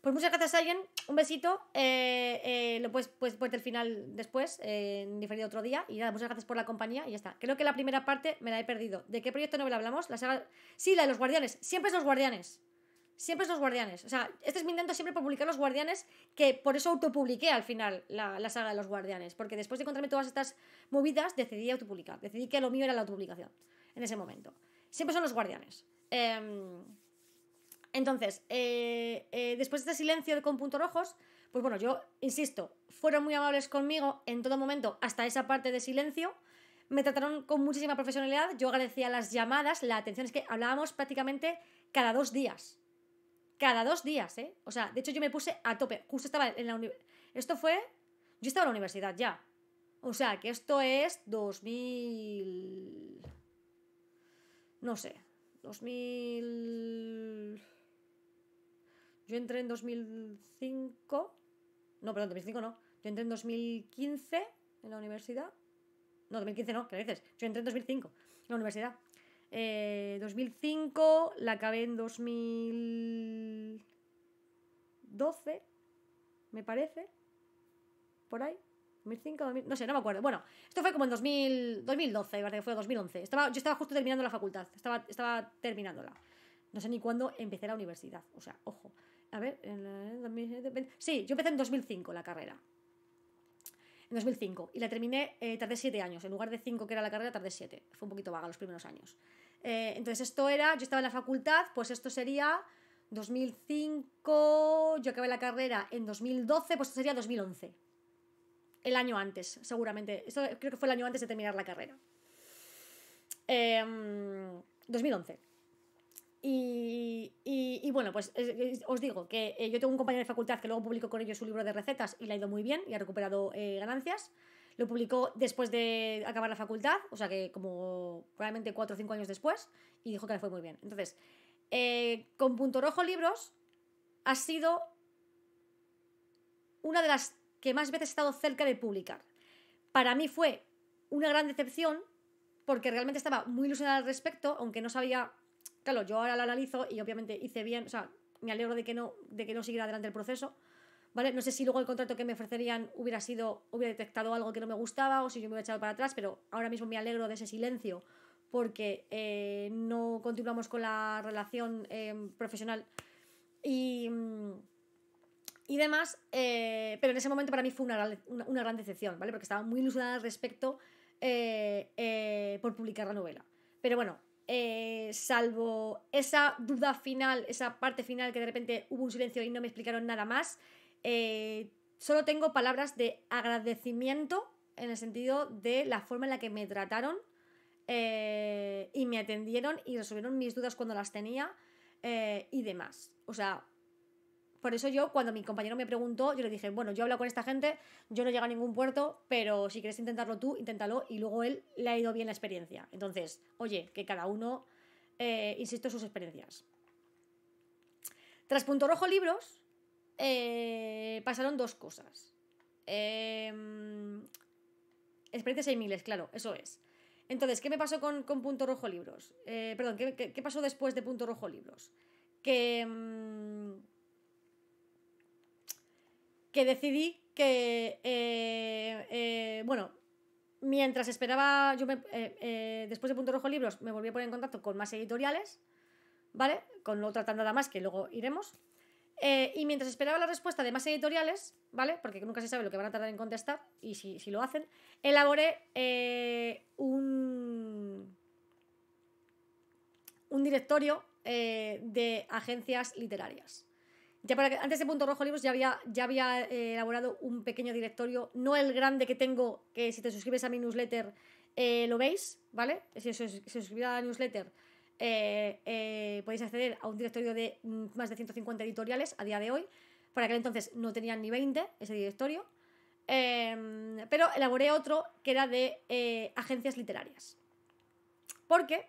Pues muchas gracias, alguien. Un besito. Eh, eh, lo puedes, puedes el final después, eh, en diferido otro día. Y nada, muchas gracias por la compañía y ya está. Creo que la primera parte me la he perdido. ¿De qué proyecto novela hablamos? La saga... Sí, la de los guardianes. Siempre es los guardianes. Siempre es los guardianes. O sea, este es mi intento siempre por publicar los guardianes, que por eso autopubliqué al final la, la saga de los guardianes. Porque después de encontrarme todas estas movidas, decidí autopublicar. Decidí que lo mío era la autopublicación en ese momento. Siempre son los guardianes. Eh, entonces, eh, eh, después de este silencio con puntos rojos, pues bueno, yo insisto, fueron muy amables conmigo en todo momento, hasta esa parte de silencio. Me trataron con muchísima profesionalidad, yo agradecía las llamadas, la atención es que hablábamos prácticamente cada dos días. Cada dos días, ¿eh? O sea, de hecho yo me puse a tope, justo estaba en la universidad. Esto fue, yo estaba en la universidad ya. O sea, que esto es 2000... No sé, 2000... Yo entré en 2005, no, perdón, 2005 no, yo entré en 2015 en la universidad. No, 2015 no, ¿qué dices? Yo entré en 2005 en la universidad. 2005, la acabé en 2012, me parece. Por ahí. 2005, no sé, no me acuerdo. Bueno, esto fue como en 2012, fue 2011. Estaba, yo estaba justo terminando la facultad, estaba, estaba terminándola. No sé ni cuándo empecé la universidad, o sea, ojo a ver, en sí, yo empecé en 2005 la carrera. En 2005. Y la terminé, eh, tardé 7 años. En lugar de 5 que era la carrera, tardé 7. Fue un poquito vaga los primeros años. Eh, entonces esto era, yo estaba en la facultad, pues esto sería 2005, yo acabé la carrera en 2012, pues esto sería 2011. El año antes, seguramente. Esto creo que fue el año antes de terminar la carrera. 2011. Em, y, y, bueno, pues os digo que eh, yo tengo un compañero de facultad que luego publicó con ellos su libro de recetas y le ha ido muy bien y ha recuperado eh, ganancias. Lo publicó después de acabar la facultad, o sea que como probablemente 4 o 5 años después, y dijo que le fue muy bien. Entonces, eh, con Punto Rojo Libros ha sido una de las que más veces he estado cerca de publicar. Para mí fue una gran decepción porque realmente estaba muy ilusionada al respecto, aunque no sabía yo ahora lo analizo y obviamente hice bien, o sea, me alegro de que no, de que no siguiera adelante el proceso. ¿Vale? No sé si luego el contrato que me ofrecerían hubiera sido, hubiera detectado algo que no me gustaba o si yo me hubiera echado para atrás, pero ahora mismo me alegro de ese silencio porque eh, no continuamos con la relación eh, profesional y, y demás, eh, pero en ese momento para mí fue una, una, gran decepción, ¿vale? Porque estaba muy ilusionada al respecto por publicar la novela. Pero bueno, eh, salvo esa duda final, esa parte final que de repente hubo un silencio y no me explicaron nada más, eh, solo tengo palabras de agradecimiento en el sentido de la forma en la que me trataron eh, y me atendieron y resolvieron mis dudas cuando las tenía y demás. O sea, por eso yo, cuando mi compañero me preguntó, yo le dije, bueno, yo hablado con esta gente, yo no llego a ningún puerto, pero si quieres intentarlo tú, inténtalo. Y luego él le ha ido bien la experiencia. Entonces, oye, que cada uno, eh, insisto, sus experiencias. Tras Punto Rojo Libros, eh, pasaron dos cosas. Eh, experiencias miles, claro, eso es. Entonces, ¿qué me pasó con, Punto Rojo Libros? Eh, perdón, ¿qué, pasó después de Punto Rojo Libros? Que... Em, que decidí que, eh, eh, bueno, mientras esperaba, yo me, eh, después de Punto Rojo Libros me volví a poner en contacto con más editoriales, ¿vale? Con otra nada más que luego iremos. y mientras esperaba la respuesta de más editoriales, ¿vale? Porque nunca se sabe lo que van a tardar en contestar y si, lo hacen, elaboré un, un directorio de agencias literarias. Ya para antes de Punto Rojo Libros ya había, ya había eh, elaborado un pequeño directorio, no el grande que tengo, que si te suscribes a mi newsletter eh, lo veis, ¿vale? Si os suscribís a la newsletter eh, podéis acceder a un directorio de mm, más de 150 editoriales a día de hoy. Para aquel entonces no tenían ni 20 ese directorio. Em, pero elaboré otro que era de agencias literarias. Porque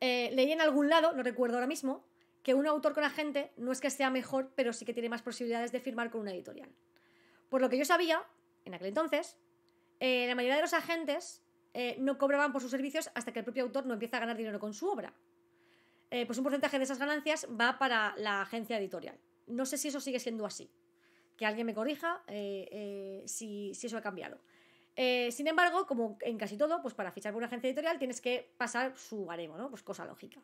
leí en algún lado, lo recuerdo ahora mismo, que un autor con agente no es que sea mejor, pero sí que tiene más posibilidades de firmar con una editorial. Por lo que yo sabía, en aquel entonces, eh, la mayoría de los agentes eh, no cobraban por sus servicios hasta que el propio autor no empieza a ganar dinero con su obra. Eh, pues un porcentaje de esas ganancias va para la agencia editorial. No sé si eso sigue siendo así. Que alguien me corrija si, eso ha cambiado. sin embargo, como en casi todo, pues para fichar por una agencia editorial tienes que pasar su baremo, ¿no? Pues cosa lógica.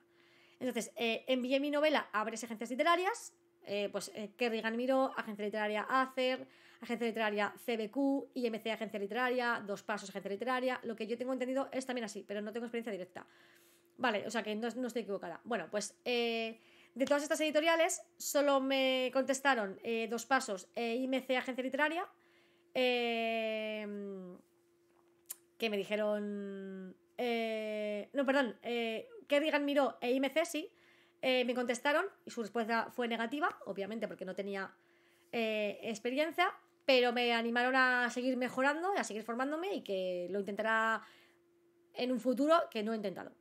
Entonces, eh, envié mi novela a varias agencias literarias, eh, pues eh, Kerrigan Miró, Agencia Literaria ACER, Agencia Literaria CBQ, IMC Agencia Literaria, Dos Pasos Agencia Literaria. Lo que yo tengo entendido es también así, pero no tengo experiencia directa. Vale, o sea que no, estoy equivocada. Bueno, pues de todas estas editoriales solo me contestaron Dos Pasos e IMC Agencia Literaria, que me dijeron eh, no, perdón, eh, Kerrigan miró e IMC sí, eh, me contestaron y su respuesta fue negativa, obviamente porque no tenía eh, experiencia, pero me animaron a seguir mejorando, a seguir formándome y que lo intentará en un futuro que no he intentado.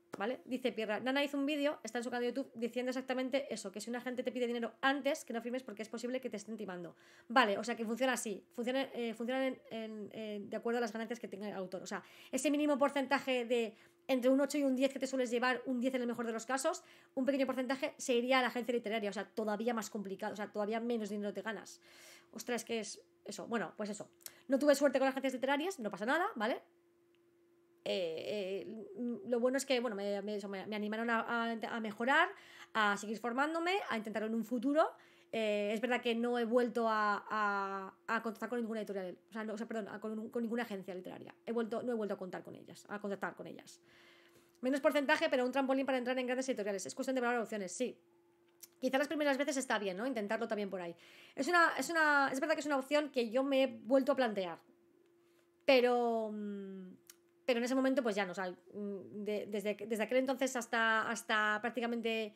Dice Pierra, Nana hizo un vídeo, está en su canal de YouTube, diciendo exactamente eso, que si una gente te pide dinero antes, que no firmes porque es posible que te estén timando. Vale, o sea que funciona así, funciona, eh, eh, de acuerdo a las ganancias que tenga el autor. O sea, ese mínimo porcentaje de entre un 8 y un 10 que te sueles llevar, un 10 en el mejor de los casos, un pequeño porcentaje se iría a la agencia literaria, o sea, todavía más complicado, o sea, todavía menos dinero te ganas. Ostras, que es eso. Bueno, pues eso. No tuve suerte con las agencias literarias, no pasa nada, ¿vale? Eh, eh, lo bueno es que bueno, me, animaron a, mejorar, a seguir formándome, a intentarlo en un futuro. Eh, es verdad que no he vuelto a, a contactar con ninguna editorial, o sea, o sea perdón, con, ninguna agencia literaria. He vuelto, no he vuelto a contar con ellas, a contactar con ellas. Menos porcentaje, pero un trampolín para entrar en grandes editoriales. Es cuestión de valorar opciones, sí. Quizás las primeras veces está bien, ¿no? Intentarlo también por ahí. Es, una, es, una, es verdad que es una opción que yo me he vuelto a plantear. Pero. Mm, pero en ese momento pues ya no, o mm, desde, aquel entonces hasta, hasta prácticamente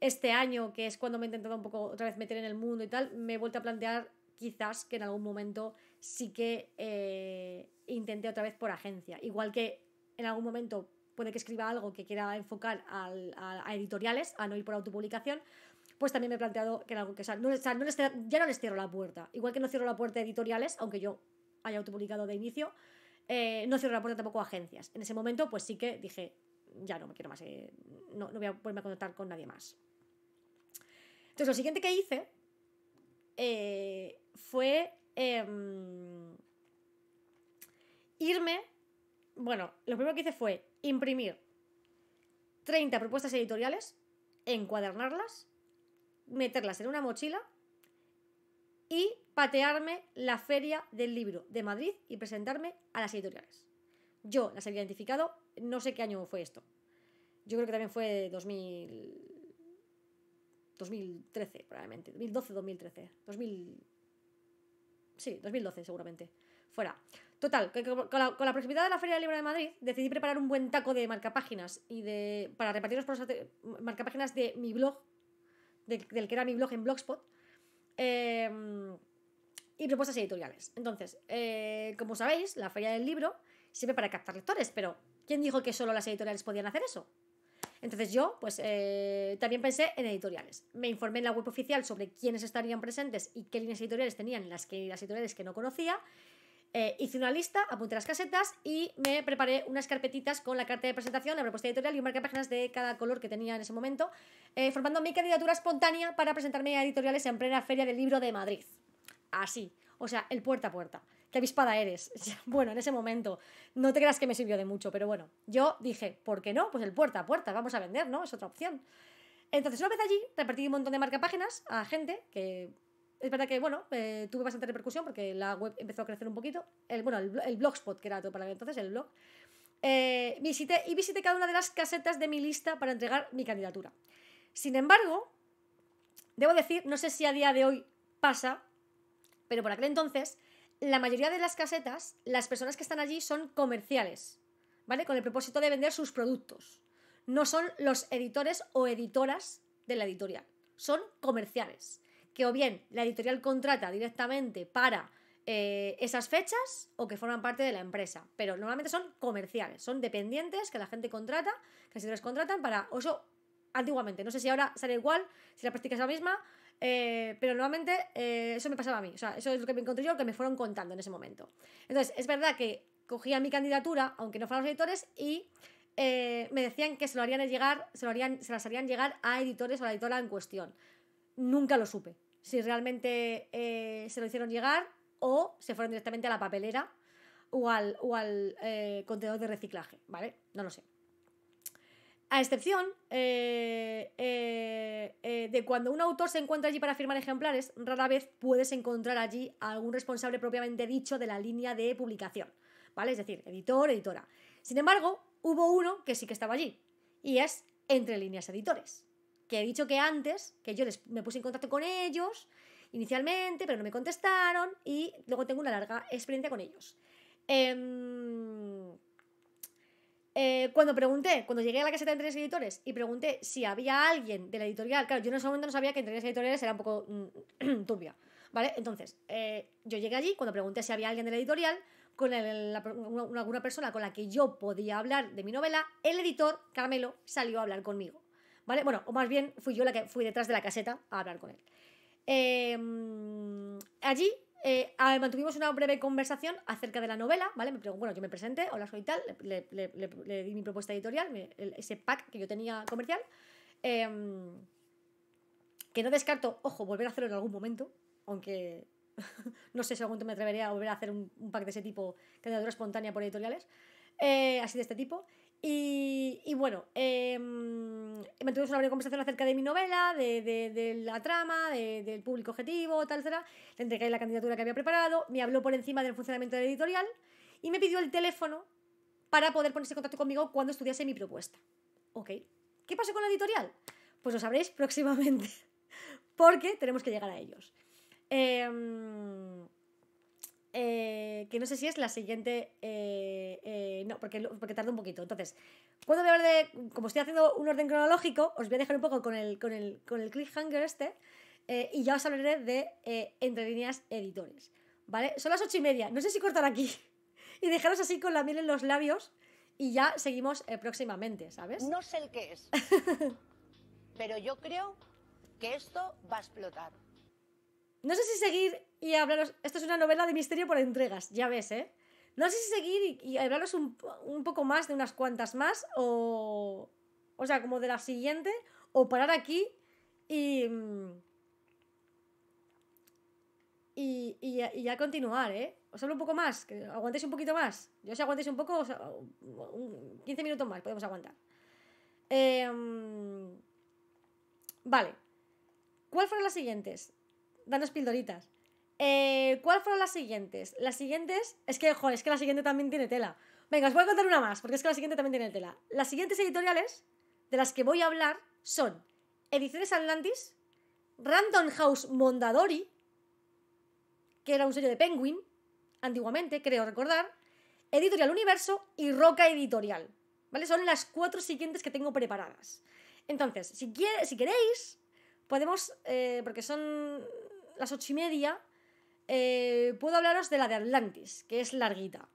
este año, que es cuando me he intentado un poco otra vez meter en el mundo y tal, me he vuelto a plantear quizás que en algún momento sí que eh, intenté otra vez por agencia, igual que en algún momento puede que escriba algo que quiera enfocar a, editoriales, a no ir por autopublicación, pues también me he planteado que en algún que ya no les cierro la puerta, igual que no cierro la puerta a editoriales, aunque yo haya autopublicado de inicio, eh, no cierro la puerta tampoco a agencias. En ese momento, pues sí que dije, ya no me quiero más, eh, no, voy a volverme a contactar con nadie más. Entonces, lo siguiente que hice eh, fue em, irme. Bueno, lo primero que hice fue imprimir 30 propuestas editoriales, encuadernarlas, meterlas en una mochila y patearme la feria del libro de Madrid y presentarme a las editoriales. Yo las había identificado, no sé qué año fue esto. Yo creo que también fue 2000, 2013, probablemente. 2012, 2013. 2000, sí, 2012 seguramente. Fuera. Total, con, la, proximidad de la Feria del Libro de Madrid decidí preparar un buen taco de marcapáginas y de, para repartir los marcapáginas de mi blog, del que era mi blog en Blogspot. Eh, y propuestas editoriales. Entonces, eh, como sabéis, la feria del libro sirve para captar lectores, pero ¿quién dijo que solo las editoriales podían hacer eso? Entonces yo, pues eh, también pensé en editoriales. Me informé en la web oficial sobre quiénes estarían presentes y qué líneas editoriales tenían las, que, las editoriales que no conocía. Eh, hice una lista, apunté las casetas y me preparé unas carpetitas con la carta de presentación, la propuesta editorial y un páginas de cada color que tenía en ese momento, formando mi candidatura espontánea para presentarme a editoriales en plena Feria del Libro de Madrid así, o sea, el puerta a puerta. Qué avispada eres. Bueno, en ese momento, no te creas que me sirvió de mucho, pero bueno, yo dije, ¿por qué no? Pues el puerta a puerta, vamos a vender, ¿no? Es otra opción. Entonces, una vez allí, repartí un montón de marcapáginas a gente que es verdad que, bueno, eh, tuve bastante repercusión porque la web empezó a crecer un poquito. bueno, el, blogspot, que era todo para mí entonces, el blog. Eh, visité, y visité cada una de las casetas de mi lista para entregar mi candidatura. Sin embargo, debo decir, no sé si a día de hoy pasa, pero por aquel entonces, la mayoría de las casetas, las personas que están allí son comerciales, ¿vale? Con el propósito de vender sus productos. No son los editores o editoras de la editorial, son comerciales, que o bien la editorial contrata directamente para eh, esas fechas o que forman parte de la empresa, pero normalmente son comerciales, son dependientes que la gente contrata, que se les contratan para, o eso antiguamente, no sé si ahora sale igual, si la práctica es la misma, eh, pero nuevamente eh, eso me pasaba a mí. O sea, eso es lo que me encontré yo, que me fueron contando en ese momento. Entonces, es verdad que cogía mi candidatura, aunque no fueran los editores, y eh, me decían que se lo harían llegar, se, lo harían, se las harían llegar a editores o a la editora en cuestión. Nunca lo supe. Si realmente se lo hicieron llegar o se fueron directamente a la papelera o al, o al contenedor de reciclaje, ¿vale? No lo sé. A excepción eh, eh, eh, de cuando un autor se encuentra allí para firmar ejemplares, rara vez puedes encontrar allí a algún responsable propiamente dicho de la línea de publicación, ¿vale? Es decir, editor, editora. Sin embargo, hubo uno que sí que estaba allí, y es Entre Líneas Editores, que he dicho que antes, que yo me puse en contacto con ellos inicialmente, pero no me contestaron, y luego tengo una larga experiencia con ellos. Em, eh, cuando pregunté, cuando llegué a la caseta de tres Editores y pregunté si había alguien de la editorial, claro, yo en ese momento no sabía que tres Editoriales era un poco mm, tubia, turbia, ¿vale? Entonces, eh, yo llegué allí, cuando pregunté si había alguien de la editorial, con alguna persona con la que yo podía hablar de mi novela, el editor, Carmelo, salió a hablar conmigo, ¿vale? Bueno, o más bien fui yo la que fui detrás de la caseta a hablar con él. Em, allí eh, mantuvimos una breve conversación acerca de la novela, ¿vale? bueno, yo me presenté, hola, soy tal, le, di mi propuesta editorial, ese pack que yo tenía comercial, em, que no descarto, ojo, volver a hacerlo en algún momento, aunque no sé si algún momento me atrevería a volver a hacer un, pack de ese tipo, candidatura espontánea por editoriales, eh, así de este tipo. Y, bueno, em, me mantuvimos una breve conversación acerca de mi novela, de, la trama, del público objetivo, tal, tal. Le entregué la candidatura que había preparado, me habló por encima del funcionamiento de la editorial y me pidió el teléfono para poder ponerse en contacto conmigo cuando estudiase mi propuesta. Ok. ¿Qué pasó con la editorial? Pues lo sabréis próximamente, porque tenemos que llegar a ellos. Em, eh, que no sé si es la siguiente. Eh, eh, no, porque, porque tarda un poquito. Entonces, cuando voy a hablar de. Como estoy haciendo un orden cronológico, os voy a dejar un poco con el, con el, con el este. y ya os hablaré de Entre líneas editores. ¿Vale? Son las ocho y media. No sé si cortar aquí. Y dejaros así con la miel en los labios. Y ya seguimos próximamente, ¿sabes? No sé el qué es. pero yo creo que esto va a explotar. No sé si seguir y hablaros. Esto es una novela de misterio por entregas, ya ves, ¿eh? No sé si seguir y, hablaros un, poco más de unas cuantas más o. O sea, como de la siguiente, o parar aquí y. Y, y, ya continuar, ¿eh? Os hablo un poco más, que aguantéis un poquito más. Yo si aguantéis un poco, 15 minutos más podemos aguantar. Em, vale. cuáles fueron las siguientes? danos pildoritas. Eh, ¿Cuáles fueron las siguientes? Las siguientes. Es que, joder, es que la siguiente también tiene tela. Venga, os voy a contar una más, porque es que la siguiente también tiene tela. Las siguientes editoriales de las que voy a hablar son Ediciones Atlantis, Random House Mondadori, que era un sello de Penguin, antiguamente, creo recordar, Editorial Universo y Roca Editorial. ¿Vale? Son las cuatro siguientes que tengo preparadas. Entonces, si, si queréis, podemos, eh, porque son las ocho y media, eh, puedo hablaros de la de Atlantis, que es larguita.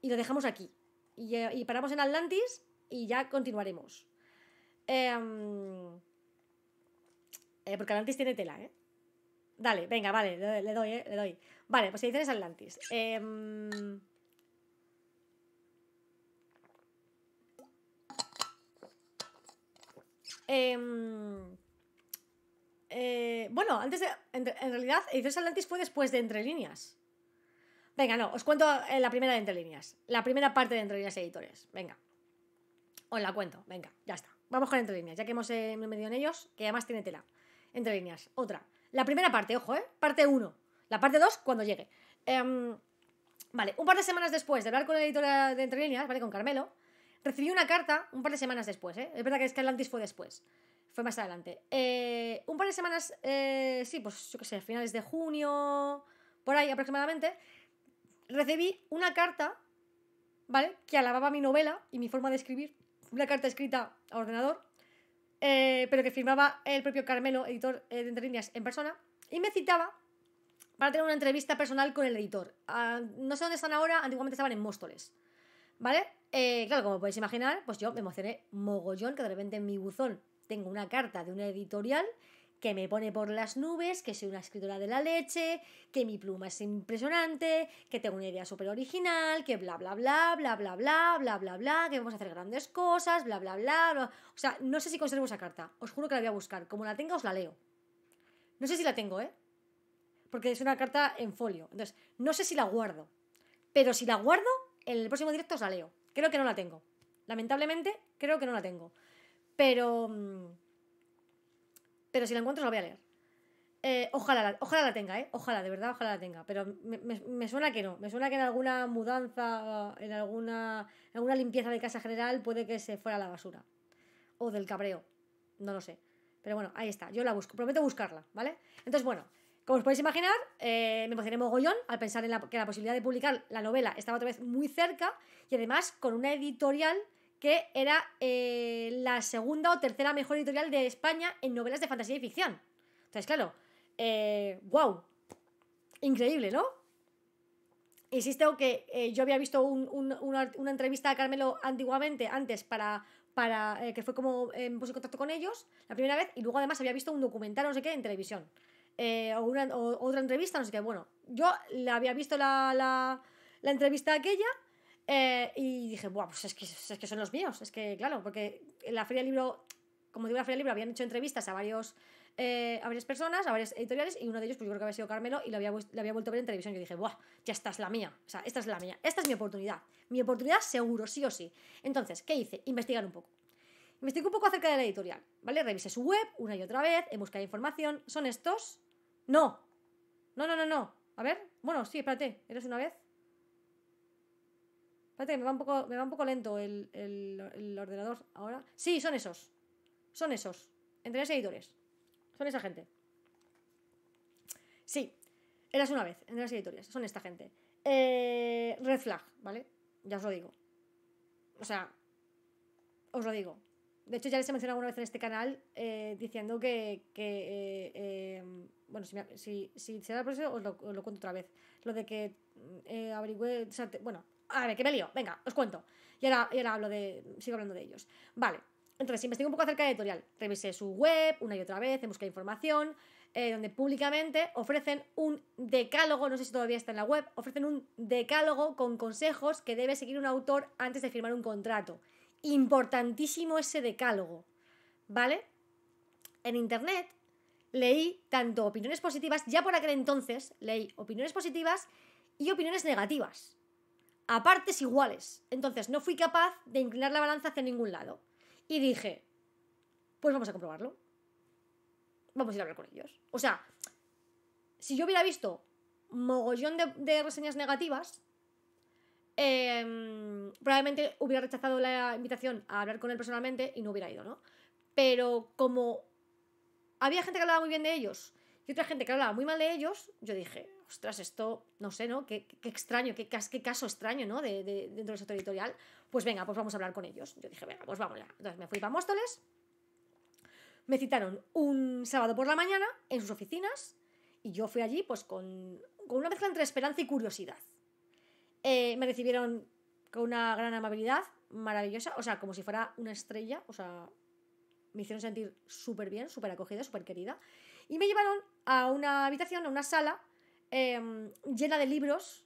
Y lo dejamos aquí. Y, eh, paramos en Atlantis y ya continuaremos. Em, eh, porque Atlantis tiene tela, ¿eh? Dale, venga, vale, le, doy, ¿eh? Le doy. Vale, pues ediciones Atlantis. Em, em, eh, bueno, antes de. En, realidad, Ediciones Atlantis fue después de Entre Líneas. Venga, no, os cuento eh, la primera de Entre Líneas. La primera parte de Entre Líneas Editores. Venga. Os la cuento. Venga, ya está. Vamos con Entre Líneas, ya que hemos eh, medido en ellos, que además tiene tela. Entre Líneas, otra. La primera parte, ojo, ¿eh? Parte 1. La parte 2, cuando llegue. Em, vale, un par de semanas después de hablar con la editora de Entre Líneas, ¿vale? Con Carmelo, recibí una carta un par de semanas después, ¿eh? Es verdad que es que Atlantis fue después fue más adelante. Eh, un par de semanas, eh, sí, pues yo qué sé, finales de junio, por ahí aproximadamente, recibí una carta, ¿vale? Que alababa mi novela y mi forma de escribir. Una carta escrita a ordenador, eh, pero que firmaba el propio Carmelo, editor de Entre Líneas, en persona, y me citaba para tener una entrevista personal con el editor. Ah, no sé dónde están ahora, antiguamente estaban en Móstoles, ¿vale? claro, como podéis imaginar, pues yo me emocioné mogollón que de repente en mi buzón tengo una carta de una editorial que me pone por las nubes, que soy una escritora de la leche, que mi pluma es impresionante, que tengo una idea súper original, que bla, bla, bla, bla, bla, bla, bla, bla, bla, que vamos a hacer grandes cosas, bla, bla, bla, bla. O sea, no sé si conservo esa carta. Os juro que la voy a buscar. Como la tenga, os la leo. No sé si la tengo, ¿eh? Porque es una carta en folio. Entonces, no sé si la guardo. Pero si la guardo, en el próximo directo os la leo. Creo que no la tengo. Lamentablemente, creo que no la tengo. Pero. Mm, pero si la encuentro, la voy a leer. Eh, ojalá, ojalá la tenga, ¿eh? Ojalá, de verdad, ojalá la tenga. Pero me, suena que no. Me suena que en alguna mudanza, en alguna, alguna limpieza de casa general, puede que se fuera a la basura. O del cabreo. No lo sé. Pero bueno, ahí está. Yo la busco. Prometo buscarla, ¿vale? Entonces, bueno, como os podéis imaginar, eh, me emocioné mogollón al pensar en que la posibilidad de publicar la novela estaba otra vez muy cerca y además con una editorial que era eh, la segunda o tercera mejor editorial de España en novelas de fantasía y ficción. Entonces, claro, wow, eh, increíble, ¿no? Insisto que eh, yo había visto una, entrevista a Carmelo antiguamente, antes, para, para que fue como en puse en contacto con ellos la primera vez, y luego además había visto un documental, no sé qué, en televisión. o, otra entrevista, no sé qué. Bueno, yo la había visto la, la entrevista aquella eh, y dije, Buah, pues es que, son los míos, es que claro, porque en la Feria del Libro, como digo, la Feria del Libro habían hecho entrevistas a varios... Eh, a varias personas, a varias editoriales, y uno de ellos, pues yo creo que había sido Carmelo, y lo había, vuelto a ver en televisión. Yo dije, ¡buah! Ya esta es la mía. O sea, esta es la mía. Esta es mi oportunidad. Mi oportunidad seguro, sí o sí. Entonces, ¿qué hice? Investigar un poco. Investigué un poco acerca de la editorial, ¿vale? Revisé su web una y otra vez, he buscado información. ¿Son estos? No. No, no, no, no. A ver, bueno, sí, espérate. ¿Eres una vez? Espérate, me va un poco, lento el, ordenador ahora. Sí, son esos. Son esos. Entre las editores. Son esa gente. Sí, eras una vez, Entre las editorias, son esta gente. Eh, red flag, ¿vale? Ya os lo digo. O sea, os lo digo. De hecho, ya les he mencionado alguna vez en este canal eh, diciendo que. Eh, em, bueno, si, se da el proceso, os lo, cuento otra vez. Lo de que mm, averigüe. bueno, a ver, que me lío, venga, os cuento. Y ahora, hablo de. sigo hablando de ellos. Vale. Entonces, investigo un poco acerca de editorial. Revisé su web una y otra vez, en busca información, eh, donde públicamente ofrecen un decálogo, no sé si todavía está en la web, ofrecen un decálogo con consejos que debe seguir un autor antes de firmar un contrato. Importantísimo ese decálogo, ¿vale? En internet leí tanto opiniones positivas, ya por aquel entonces leí opiniones positivas y opiniones negativas a partes iguales. Entonces no fui capaz de inclinar la balanza hacia ningún lado. Y dije, pues vamos a comprobarlo. Vamos a ir a hablar con ellos. O sea, si yo hubiera visto mogollón de, reseñas negativas, em, probablemente hubiera rechazado la invitación a hablar con él personalmente y no hubiera ido, ¿no? Pero como había gente que hablaba muy bien de ellos y otra gente que hablaba muy mal de ellos, yo dije, ostras, esto, no sé, ¿no? Qué, extraño, qué, qué, caso extraño, ¿no? De, de, dentro del sector editorial. Pues venga, pues vamos a hablar con ellos. Yo dije, venga, pues vamos ya. Entonces me fui para Móstoles. Me citaron un sábado por la mañana en sus oficinas y yo fui allí pues con, una mezcla entre esperanza y curiosidad. Eh, me recibieron con una gran amabilidad, maravillosa, o sea, como si fuera una estrella, o sea, me hicieron sentir súper bien, súper acogida, súper querida. Y me llevaron a una habitación, a una sala, Em, llena de libros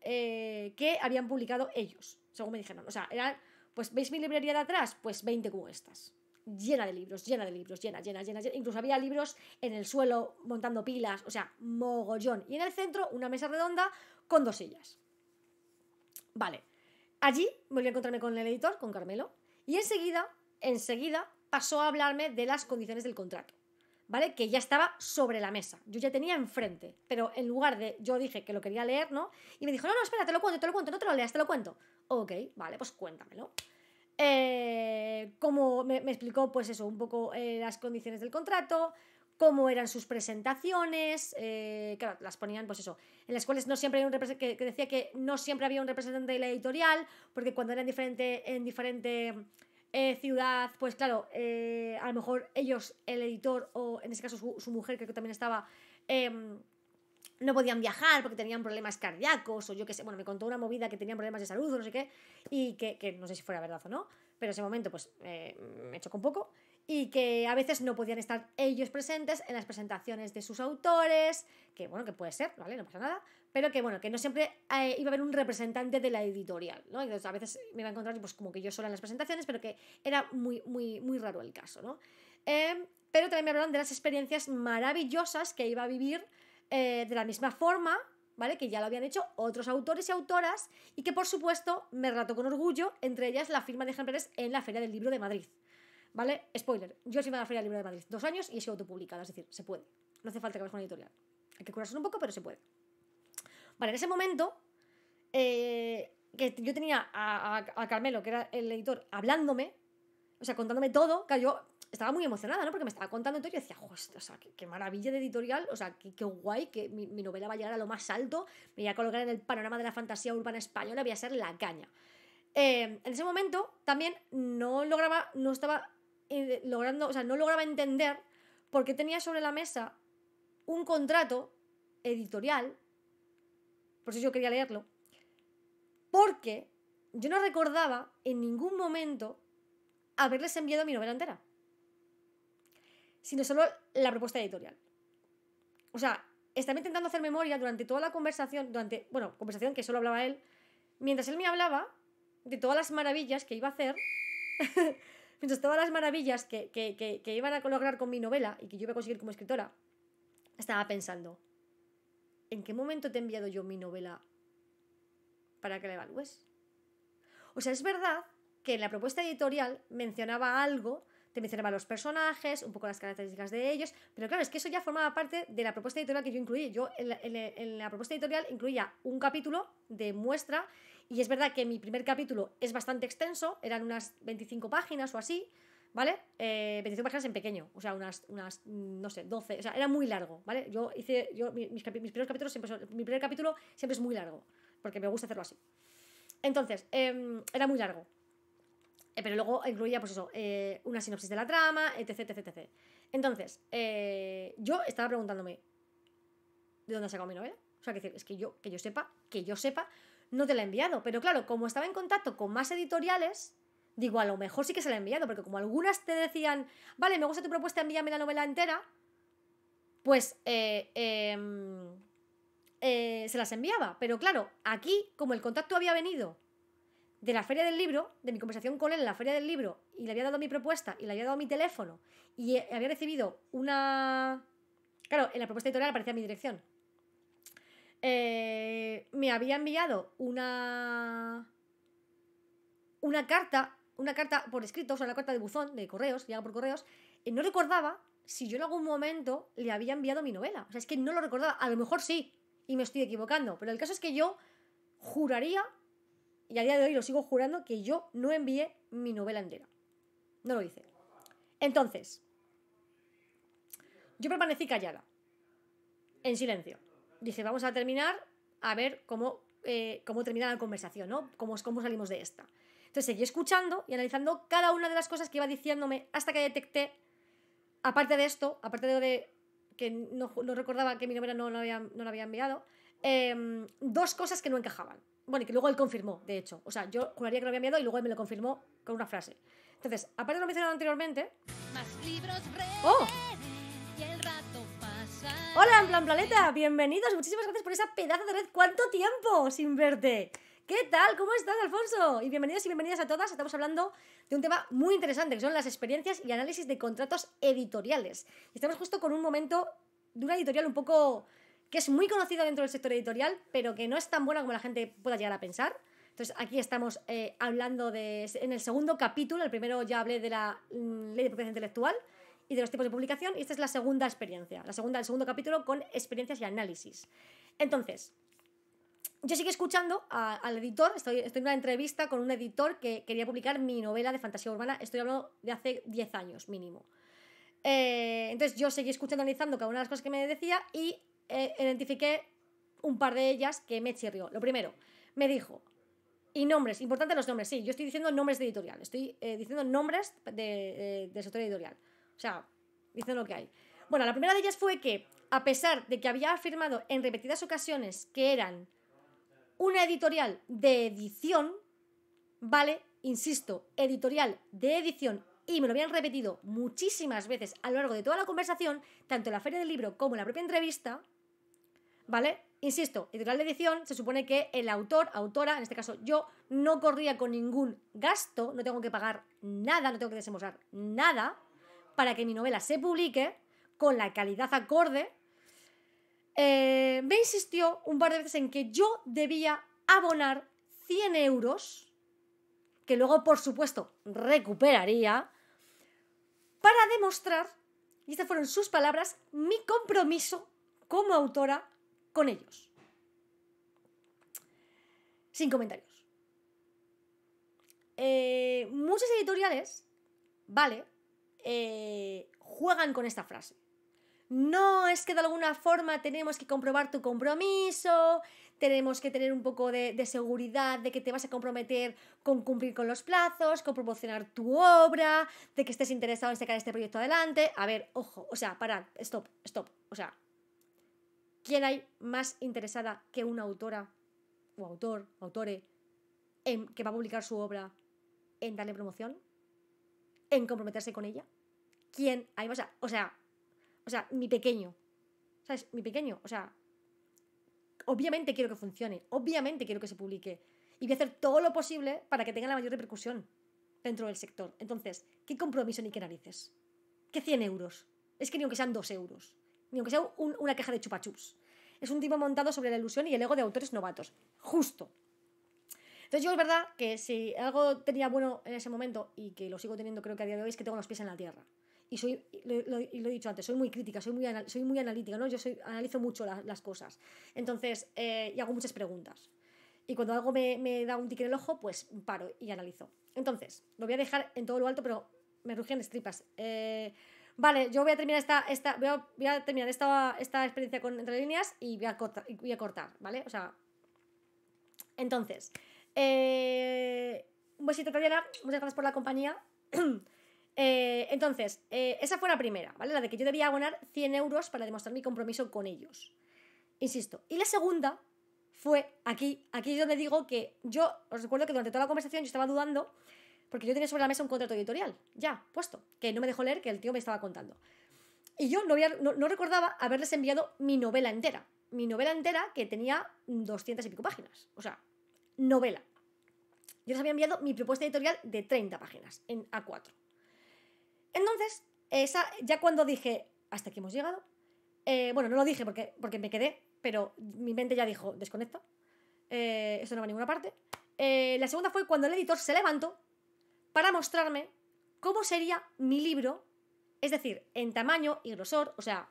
eh, que habían publicado ellos, según me dijeron. O sea, eran, pues, ¿veis mi librería de atrás? Pues 20 como estas. Llena de libros, llena de libros, llena, llena, llena, Incluso había libros en el suelo montando pilas, o sea, mogollón. Y en el centro, una mesa redonda con dos sillas. Vale. Allí volví a encontrarme con el editor, con Carmelo, y enseguida, enseguida pasó a hablarme de las condiciones del contrato. ¿vale? Que ya estaba sobre la mesa, yo ya tenía enfrente, pero en lugar de, yo dije que lo quería leer, ¿no? Y me dijo, no, no, espera, te lo cuento, te lo cuento, no te lo leas, te lo cuento. Ok, vale, pues cuéntamelo. Eh, como me, explicó, pues eso, un poco eh, las condiciones del contrato, cómo eran sus presentaciones, eh, claro, las ponían, pues eso, en las cuales no siempre había un que, que decía que no siempre había un representante de la editorial, porque cuando eran diferente, en diferente eh, ciudad, pues claro, eh, a lo mejor ellos, el editor o en ese caso su, mujer, que también estaba, em, no podían viajar porque tenían problemas cardíacos o yo qué sé, bueno, me contó una movida que tenían problemas de salud o no sé qué, y que, que no sé si fuera verdad o no, pero en ese momento pues eh, me chocó un poco y que a veces no podían estar ellos presentes en las presentaciones de sus autores, que bueno, que puede ser, ¿vale? No pasa nada, pero que bueno, que no siempre eh, iba a haber un representante de la editorial, ¿no? a veces me iba a encontrar pues como que yo sola en las presentaciones, pero que era muy, muy, muy raro el caso, ¿no? Em, pero también me hablaron de las experiencias maravillosas que iba a vivir eh, de la misma forma, ¿vale? Que ya lo habían hecho otros autores y autoras y que por supuesto me relató con orgullo, entre ellas la firma de ejemplares en la Feria del Libro de Madrid, ¿vale? Spoiler, yo he firmado la Feria del Libro de Madrid dos años y he sido autopublicada, es decir, se puede, no hace falta que vayas con una editorial. Hay que curarse un poco, pero se puede. Vale, en ese momento, eh, que yo tenía a, Carmelo, que era el editor, hablándome, o sea, contándome todo, que yo estaba muy emocionada, ¿no? Porque me estaba contando todo y decía, Joder, o sea, qué, maravilla de editorial, o sea, qué, qué guay, que mi, novela va a llegar a lo más alto, me voy a colocar en el panorama de la fantasía urbana española, voy a ser la caña. Eh, en ese momento también no lograba, no estaba eh, logrando, o sea, no lograba entender por qué tenía sobre la mesa un contrato editorial por eso yo quería leerlo. Porque yo no recordaba en ningún momento haberles enviado mi novela entera, sino solo la propuesta editorial. O sea, estaba intentando hacer memoria durante toda la conversación, durante, bueno, conversación que solo hablaba él, mientras él me hablaba de todas las maravillas que iba a hacer, mientras todas las maravillas que, que iban a lograr con mi novela y que yo iba a conseguir como escritora, estaba pensando, ¿en qué momento te he enviado yo mi novela para que la evalúes? O sea, es verdad que en la propuesta editorial mencionaba algo, te mencionaba los personajes, un poco las características de ellos, pero claro, es que eso ya formaba parte de la propuesta editorial que yo incluí. Yo en la, en la propuesta editorial incluía un capítulo de muestra y es verdad que mi primer capítulo es bastante extenso, eran unas 25 páginas o así, ¿vale? 25 eh, páginas en pequeño, o sea, unas, unas, no sé, 12, o sea, era muy largo, ¿vale? Yo hice, yo, mis, mis primeros capítulos siempre son, mi primer capítulo siempre es muy largo, porque me gusta hacerlo así. Entonces, em, era muy largo. Eh, pero luego incluía, pues eso, eh, una sinopsis de la trama, etc, etc, etc. Entonces, yo estaba preguntándome, ¿de dónde ha sacado mi novela? O sea, que decir, es que yo, que yo sepa, que yo sepa, no te la he enviado. Pero claro, como estaba en contacto con más editoriales, Digo, a lo mejor sí que se la he enviado, porque como algunas te decían, vale, me gusta tu propuesta, envíame la novela entera, pues eh, em, eh, se las enviaba. Pero claro, aquí, como el contacto había venido de la feria del libro, de mi conversación con él en la feria del libro, y le había dado mi propuesta, y le había dado mi teléfono, y había recibido una... Claro, en la propuesta editorial aparecía mi dirección. Eh, me había enviado una... una carta una carta por escrito, o sea, una carta de buzón, de correos, llega por correos, eh, no recordaba si yo en algún momento le había enviado mi novela. O sea, es que no lo recordaba. A lo mejor sí, y me estoy equivocando. Pero el caso es que yo juraría, y a día de hoy lo sigo jurando, que yo no envié mi novela entera. No lo hice. Entonces, yo permanecí callada, en silencio. Dije, vamos a terminar, a ver cómo, eh, cómo termina la conversación, ¿no? Cómo, cómo salimos de esta. Entonces seguí escuchando y analizando cada una de las cosas que iba diciéndome hasta que detecté, aparte de esto, aparte de, que no, recordaba que mi novela no, no, había, había enviado, em, dos cosas que no encajaban. Bueno, y que luego él confirmó, de hecho. O sea, yo juraría que lo había enviado y luego él me lo confirmó con una frase. Entonces, aparte de lo mencionado anteriormente... ¡Oh! Hola, en plan planeta, bienvenidos, muchísimas gracias por esa pedazo de red. ¿Cuánto tiempo sin verte? ¿Qué tal? ¿Cómo estás, Alfonso? Y bienvenidos y bienvenidas a todas. Estamos hablando de un tema muy interesante, que son las experiencias y análisis de contratos editoriales. Estamos justo con un momento de una editorial un poco que es muy conocida dentro del sector editorial, pero que no es tan buena como la gente pueda llegar a pensar. Entonces, aquí estamos eh, hablando de, en el segundo capítulo, el primero ya hablé de la mm, ley de propiedad intelectual y de los tipos de publicación, y esta es la segunda experiencia, la segunda, el segundo capítulo con experiencias y análisis. Entonces, yo seguí escuchando al editor, estoy, estoy en una entrevista con un editor que quería publicar mi novela de fantasía urbana, estoy hablando de hace 10 años mínimo. Eh, entonces yo seguí escuchando, analizando cada una de las cosas que me decía y eh, identifiqué un par de ellas que me chirrió. Lo primero, me dijo, y nombres, importante los nombres, sí, yo estoy diciendo nombres de editorial, estoy eh, diciendo nombres de, de, editorial. O sea, dice lo que hay. Bueno, la primera de ellas fue que, a pesar de que había afirmado en repetidas ocasiones que eran una editorial de edición, ¿vale? Insisto, editorial de edición, y me lo habían repetido muchísimas veces a lo largo de toda la conversación, tanto en la feria del libro como en la propia entrevista, ¿vale? Insisto, editorial de edición, se supone que el autor, autora, en este caso yo, no corría con ningún gasto, no tengo que pagar nada, no tengo que desembolsar nada para que mi novela se publique con la calidad acorde eh, me insistió un par de veces en que yo debía abonar 100 euros, que luego por supuesto recuperaría, para demostrar, y estas fueron sus palabras, mi compromiso como autora con ellos. Sin comentarios. Eh, muchas editoriales, vale, eh, juegan con esta frase no, es que de alguna forma tenemos que comprobar tu compromiso, tenemos que tener un poco de, seguridad de que te vas a comprometer con cumplir con los plazos, con promocionar tu obra, de que estés interesado en sacar este proyecto adelante. A ver, ojo, o sea, parad, stop, stop. O sea, ¿quién hay más interesada que una autora o autor, autore, en, que va a publicar su obra en darle promoción? ¿En comprometerse con ella? ¿Quién hay más? O sea, o sea, mi pequeño. ¿Sabes? Mi pequeño. O sea, obviamente quiero que funcione. Obviamente quiero que se publique. Y voy a hacer todo lo posible para que tenga la mayor repercusión dentro del sector. Entonces, ¿qué compromiso ni qué narices? ¿Qué 100 euros? Es que ni aunque sean 2 euros. Ni aunque sea una queja de chupachups. Es un tipo montado sobre la ilusión y el ego de autores novatos. Justo. Entonces yo es verdad que si algo tenía bueno en ese momento y que lo sigo teniendo creo que a día de hoy es que tengo los pies en la tierra y soy, lo, lo, he dicho antes, soy muy crítica, soy muy, soy muy analítica, ¿no? Yo soy, analizo mucho las cosas. Entonces, eh, y hago muchas preguntas. Y cuando algo me, me, da un tique en el ojo, pues paro y analizo. Entonces, lo voy a dejar en todo lo alto, pero me rugen estripas. Eh, vale, yo voy a terminar esta, esta voy a, terminar esta, esta, experiencia con entre líneas y voy a cortar, voy a cortar ¿vale? O sea, entonces, eh, un besito, Tatiana, muchas gracias por la compañía. Eh, entonces, eh, esa fue la primera, ¿vale? La de que yo debía abonar 100 euros para demostrar mi compromiso con ellos. Insisto. Y la segunda fue aquí, aquí es donde digo que yo os recuerdo que durante toda la conversación yo estaba dudando porque yo tenía sobre la mesa un contrato editorial, ya, puesto, que no me dejó leer, que el tío me estaba contando. Y yo no, no recordaba haberles enviado mi novela entera. Mi novela entera que tenía 200 y pico páginas. O sea, novela. Yo les había enviado mi propuesta editorial de 30 páginas en A4. Entonces, esa, ya cuando dije, hasta aquí hemos llegado, eh, bueno, no lo dije porque, porque me quedé, pero mi mente ya dijo, desconecta, eh, eso no va a ninguna parte. Eh, la segunda fue cuando el editor se levantó para mostrarme cómo sería mi libro, es decir, en tamaño y grosor, o sea,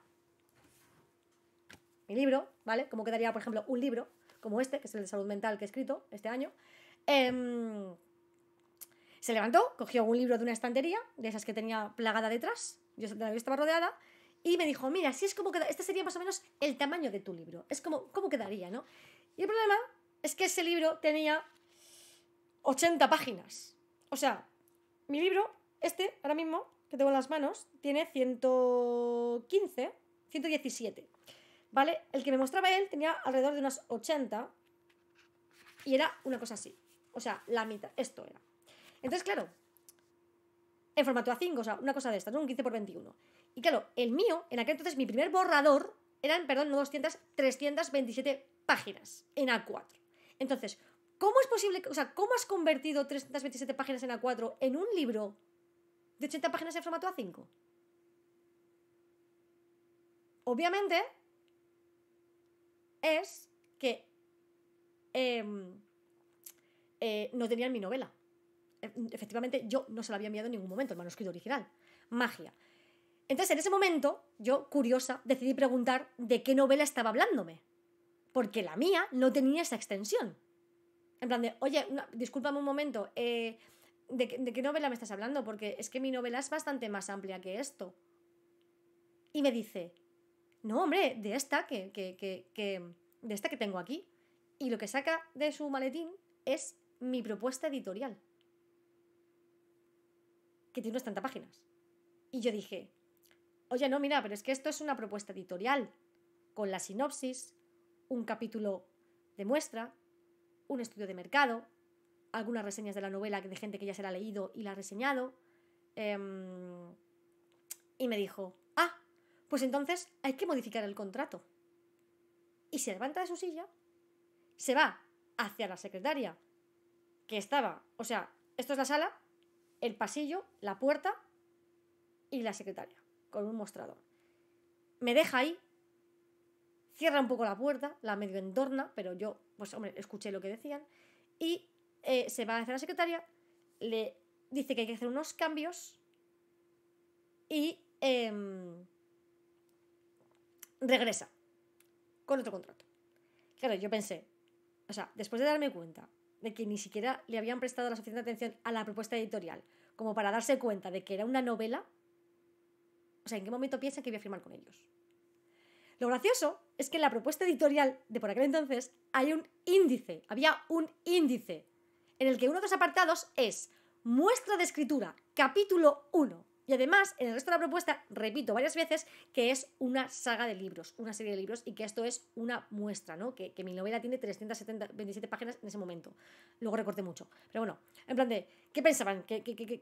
mi libro, ¿vale? cómo quedaría, por ejemplo, un libro, como este, que es el de salud mental que he escrito este año. Em, se levantó, cogió un libro de una estantería, de esas que tenía plagada detrás, yo estaba rodeada, y me dijo, mira, si es como que este sería más o menos el tamaño de tu libro, es como, ¿cómo quedaría, no? Y el problema es que ese libro tenía 80 páginas. O sea, mi libro, este, ahora mismo, que tengo en las manos, tiene 115, 117. ¿Vale? El que me mostraba él tenía alrededor de unas 80 y era una cosa así. O sea, la mitad, esto era. Entonces, claro, en formato A5, o sea, una cosa de estas, ¿no? Un 15 por 21. Y claro, el mío, en aquel entonces, mi primer borrador eran, perdón, no 200, 327 páginas en A4. Entonces, ¿cómo es posible, o sea, cómo has convertido 327 páginas en A4 en un libro de 80 páginas en formato A5? Obviamente, es que em, eh, no tenían mi novela efectivamente yo no se lo había enviado en ningún momento, el manuscrito original. Magia. Entonces, en ese momento, yo, curiosa, decidí preguntar de qué novela estaba hablándome. Porque la mía no tenía esa extensión. En plan de, oye, discúlpame un momento, eh, ¿de, qué novela me estás hablando? Porque es que mi novela es bastante más amplia que esto. Y me dice, no, hombre, de esta que de esta que tengo aquí. Y lo que saca de su maletín es mi propuesta editorial que tiene páginas. Y yo dije, oye, no, mira, pero es que esto es una propuesta editorial, con la sinopsis, un capítulo de muestra, un estudio de mercado, algunas reseñas de la novela de gente que ya se la ha leído y la ha reseñado. Em, y me dijo, ah, pues entonces hay que modificar el contrato. Y se levanta de su silla, se va hacia la secretaria, que estaba, o sea, esto es la sala, el pasillo, la puerta y la secretaria, con un mostrador. Me deja ahí, cierra un poco la puerta, la medio entorna, pero yo, pues hombre, escuché lo que decían, y eh, se va a a la secretaria, le dice que hay que hacer unos cambios y em, regresa con otro contrato. Claro, yo pensé, o sea, después de darme cuenta de que ni siquiera le habían prestado la suficiente atención a la propuesta editorial como para darse cuenta de que era una novela, o sea, ¿en qué momento piensan que iba a firmar con ellos? Lo gracioso es que en la propuesta editorial de por aquel entonces hay un índice, había un índice, en el que uno de los apartados es muestra de escritura, capítulo 1. Y además, en el resto de la propuesta, repito varias veces, que es una saga de libros, una serie de libros, y que esto es una muestra, ¿no? Que, mi novela tiene 327 páginas en ese momento. Luego recorté mucho. Pero bueno, en plan de, ¿qué pensaban? ¿Que,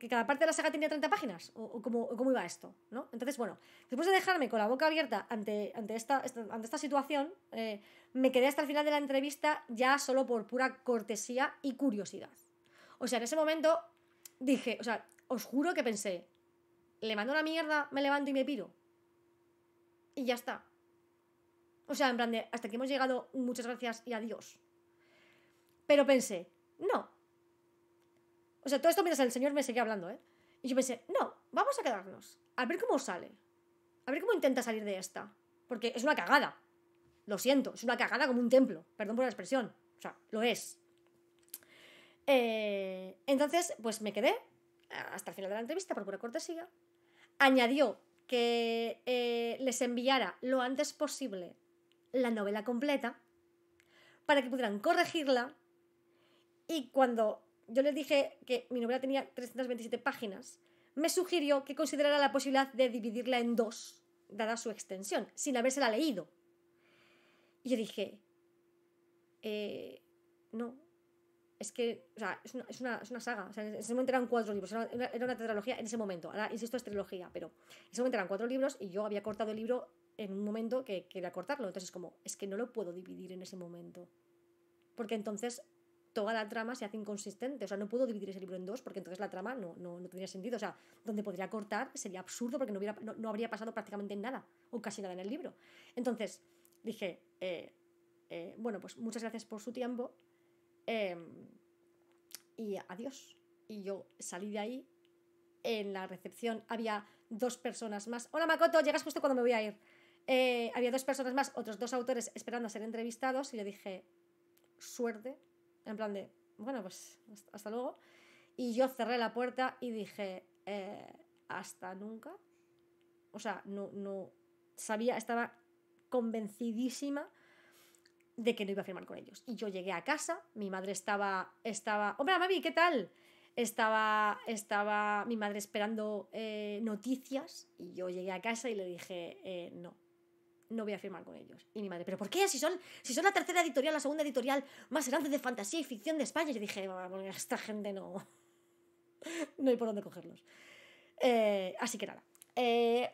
cada parte de la saga tenía 30 páginas? ¿O, cómo, iba esto? ¿no? Entonces, bueno, después de dejarme con la boca abierta ante, ante, esta, ante esta situación, eh, me quedé hasta el final de la entrevista ya solo por pura cortesía y curiosidad. O sea, en ese momento dije, o sea, os juro que pensé, le mando la mierda, me levanto y me piro. Y ya está. O sea, en plan de, hasta aquí hemos llegado, muchas gracias y adiós. Pero pensé, no. O sea, todo esto mientras el señor me seguía hablando, ¿eh? Y yo pensé, no, vamos a quedarnos. A ver cómo sale. A ver cómo intenta salir de esta. Porque es una cagada. Lo siento, es una cagada como un templo. Perdón por la expresión. O sea, lo es. Eh, entonces, pues me quedé hasta el final de la entrevista por pura cortesía añadió que eh, les enviara lo antes posible la novela completa para que pudieran corregirla y cuando yo les dije que mi novela tenía 327 páginas, me sugirió que considerara la posibilidad de dividirla en dos, dada su extensión, sin habérsela leído. Y yo dije, eh, no, es que, o sea, es una, saga. O sea, en ese momento eran cuatro libros, era una, trilogía tetralogía en ese momento. Ahora, insisto, es trilogía, pero en ese momento eran cuatro libros y yo había cortado el libro en un momento que quería cortarlo. Entonces, es como, es que no lo puedo dividir en ese momento. Porque entonces toda la trama se hace inconsistente. O sea, no puedo dividir ese libro en dos porque entonces la trama no, no, tendría sentido. O sea, donde podría cortar sería absurdo porque no, hubiera, habría pasado prácticamente nada o casi nada en el libro. Entonces, dije, eh, eh, bueno, pues muchas gracias por su tiempo Em, y adiós. Y yo salí de ahí. En la recepción había dos personas más. Hola Makoto, llegas justo cuando me voy a ir. Eh, había dos personas más, otros dos autores esperando a ser entrevistados. Y le dije, suerte. En plan de, bueno, pues hasta luego. Y yo cerré la puerta y dije, eh, hasta nunca. O sea, no, no sabía, estaba convencidísima de que no iba a firmar con ellos. Y yo llegué a casa, mi madre estaba, estaba, hola mami, ¿qué tal? Estaba, estaba mi madre esperando eh, noticias y yo llegué a casa y le dije, eh, no, no voy a firmar con ellos. Y mi madre, ¿pero por qué? Si son, si son la tercera editorial, la segunda editorial más grande de fantasía y ficción de España. Y yo dije, esta gente no, no hay por dónde cogerlos. Eh, así que nada.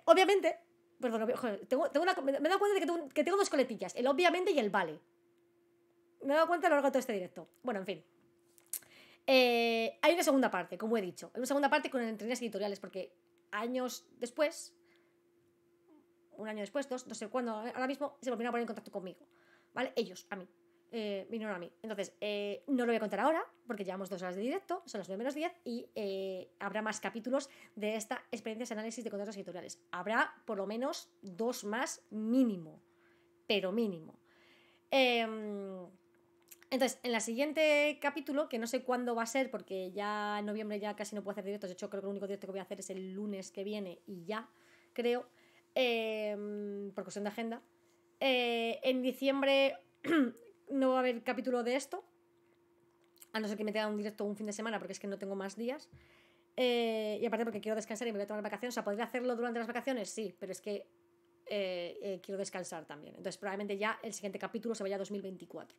obviamente, perdón, joder, tengo, me he dado cuenta de que tengo dos coletillas, el obviamente y el vale me he dado cuenta a lo largo de todo este directo. Bueno, en fin. Eh, hay una segunda parte, como he dicho. Hay una segunda parte con entrevistas editoriales, porque años después, un año después, dos, no sé cuándo, ahora mismo, se volvieron a poner en contacto conmigo. ¿Vale? Ellos, a mí. Eh, vinieron a mí. Entonces, eh, no lo voy a contar ahora, porque llevamos dos horas de directo, son las 9 menos 10, y eh, habrá más capítulos de esta experiencia de análisis de contratos editoriales. Habrá por lo menos dos más mínimo, pero mínimo. Em, entonces, en el siguiente capítulo, que no sé cuándo va a ser, porque ya en noviembre ya casi no puedo hacer directos, de hecho creo que el único directo que voy a hacer es el lunes que viene y ya, creo, em, por cuestión de agenda. Eh, en diciembre no va a haber capítulo de esto, a no ser que me tenga un directo un fin de semana, porque es que no tengo más días. Eh, y aparte porque quiero descansar y me voy a tomar vacaciones, o sea, ¿podría hacerlo durante las vacaciones? Sí, pero es que eh, quiero descansar también. Entonces, probablemente ya el siguiente capítulo se vaya a 2024.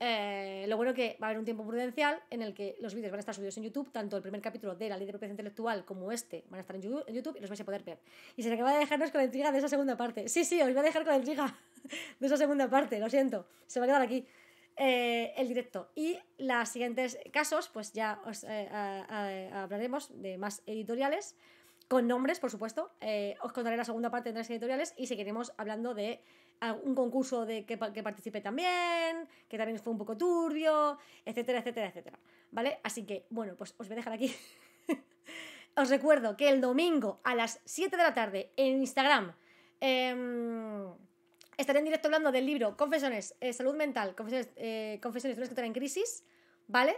Eh, lo bueno que va a haber un tiempo prudencial en el que los vídeos van a estar subidos en YouTube, tanto el primer capítulo de la ley de propiedad intelectual como este van a estar en YouTube, y los vais a poder ver. Y se acaba de dejarnos con la intriga de esa segunda parte. Sí, sí, os voy a dejar con la intriga de esa segunda parte, lo siento, se va a quedar aquí. Eh, el directo. Y los siguientes casos, pues ya os eh, hablaremos de más editoriales, con nombres, por supuesto. os contaré la segunda parte de las editoriales y seguiremos hablando de un concurso de que, que participé también, que también fue un poco turbio, etcétera, etcétera, etcétera. ¿Vale? Así que, bueno, pues os voy a dejar aquí. os recuerdo que el domingo a las 7 de la tarde en Instagram em, estaré en directo hablando del libro Confesiones, eh, Salud Mental, Confesiones, eh, Confesiones de una escritora en crisis, ¿vale?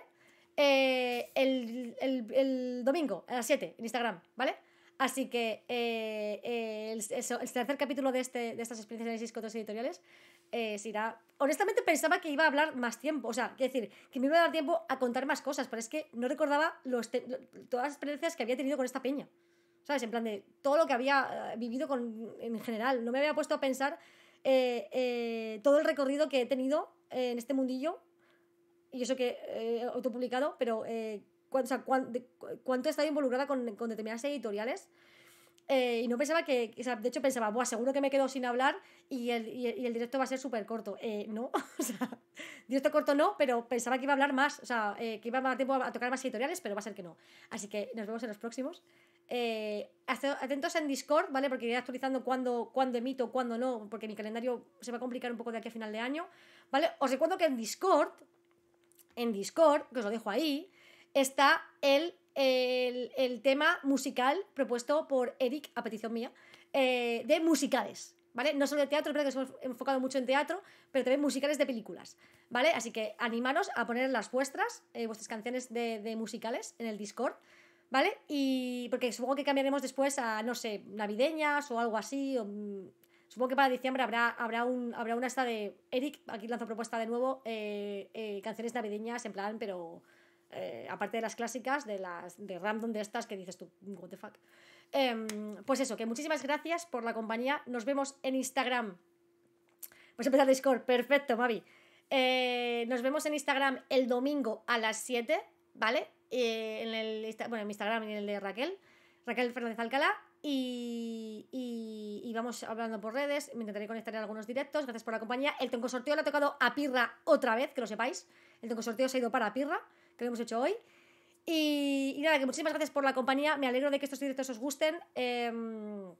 Eh, el, el domingo a las 7 en Instagram, ¿vale? Así que eh, el, tercer capítulo de, este, de estas experiencias de con editoriales eh, Honestamente pensaba que iba a hablar más tiempo, o sea, decir, que me iba a dar tiempo a contar más cosas, pero es que no recordaba todas las experiencias que había tenido con esta peña. ¿Sabes? En plan de todo lo que había eh, vivido con, en general. No me había puesto a pensar eh, todo el recorrido que he tenido en este mundillo y eso que he eh, autopublicado, pero eh, cuánto he estado involucrada con, determinadas editoriales. Eh, y no pensaba que, o sea, de hecho pensaba, Buah, seguro que me quedo sin hablar y el, directo va a ser súper corto. Eh, no, o sea, directo corto no, pero pensaba que iba a hablar más, o sea, eh, que iba a dar tiempo a tocar más editoriales, pero va a ser que no. Así que nos vemos en los próximos. atentos en Discord, ¿vale? Porque iré actualizando cuándo, cuándo emito, cuándo no, porque mi calendario se va a complicar un poco de aquí a final de año, ¿vale? Os recuerdo que en Discord, en Discord, que os lo dejo ahí, está el, el, tema musical propuesto por Eric, a petición mía, eh, de musicales. ¿Vale? No solo de teatro, creo que hemos enfocado mucho en teatro, pero también musicales de películas, ¿vale? Así que animaros a poner las vuestras, eh, vuestras canciones de, musicales en el Discord. ¿vale? Y porque supongo que cambiaremos después a, no sé, navideñas o algo así. Mm, supongo que para diciembre habrá, habrá, un, habrá una esta de Eric, aquí lanzo propuesta de nuevo, eh, canciones navideñas en plan, pero eh, aparte de las clásicas, de las de random de estas que dices tú, what the fuck. Em, pues eso, que muchísimas gracias por la compañía. Nos vemos en Instagram. Pues a empezar Discord, perfecto, Mavi. Eh, nos vemos en Instagram el domingo a las 7, ¿vale? Eh, en el, bueno, en Instagram y en el de Raquel, Raquel Fernández Alcalá. Y, y, vamos hablando por redes. Me intentaré conectar en algunos directos. Gracias por la compañía. El tengo sorteo lo ha tocado a Pirra otra vez, que lo sepáis. El tengo sorteo se ha ido para Pirra que hemos hecho hoy. Y, nada, que muchísimas gracias por la compañía. Me alegro de que estos directos os gusten. Em,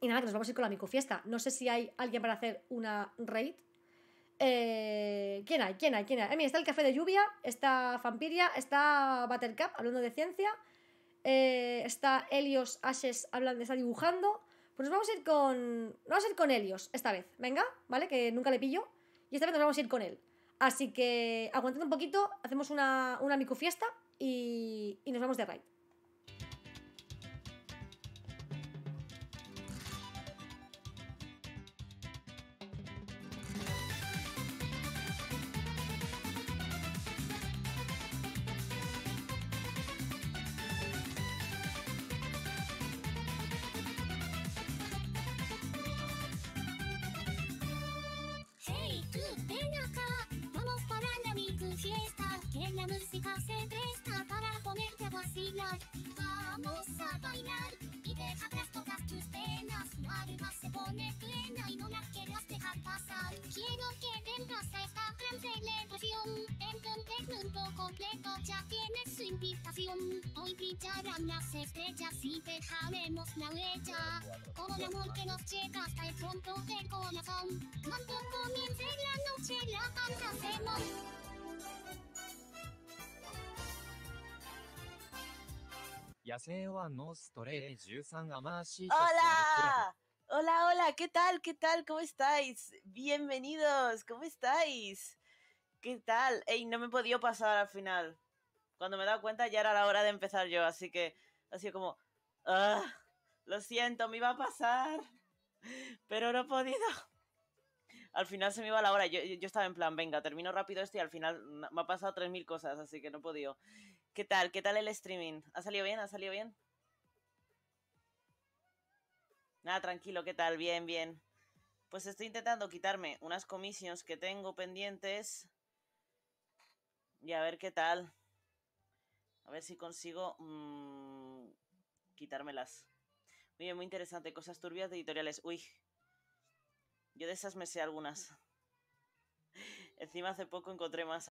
y nada, que nos vamos a ir con la microfiesta. No sé si hay alguien para hacer una raid. Eh, ¿Quién hay? ¿Quién hay? ¿Quién hay? mira, está el Café de Lluvia, está Vampiria, está Buttercup hablando de ciencia, eh, está Helios Ashes hablando, está dibujando. Pues nos vamos a ir con. no vamos a ir con Helios esta vez, venga, ¿vale? Que nunca le pillo. Y esta vez nos vamos a ir con él. Así que aguantando un poquito, hacemos una, una fiesta y, y nos vamos de raid. Hola, hola, hola, ¿qué tal? ¿Qué tal? ¿Cómo estáis? Bienvenidos, ¿cómo estáis? ¿Qué tal? Ey, no me he podido pasar al final. Cuando me he dado cuenta ya era la hora de empezar yo, así que ha sido como, ah, lo siento, me iba a pasar, pero no he podido. Al final se me iba la hora, yo, yo estaba en plan, venga, termino rápido esto y al final me ha pasado 3.000 cosas, así que no he podido. ¿Qué tal? ¿Qué tal el streaming? ¿Ha salido bien? ¿Ha salido bien? Nada, ah, tranquilo, ¿qué tal? Bien, bien. Pues estoy intentando quitarme unas comisiones que tengo pendientes. Y a ver qué tal. A ver si consigo mm, quitármelas. Muy bien, muy interesante. Cosas turbias de editoriales. Uy. Yo de esas me sé algunas. Encima hace poco encontré más.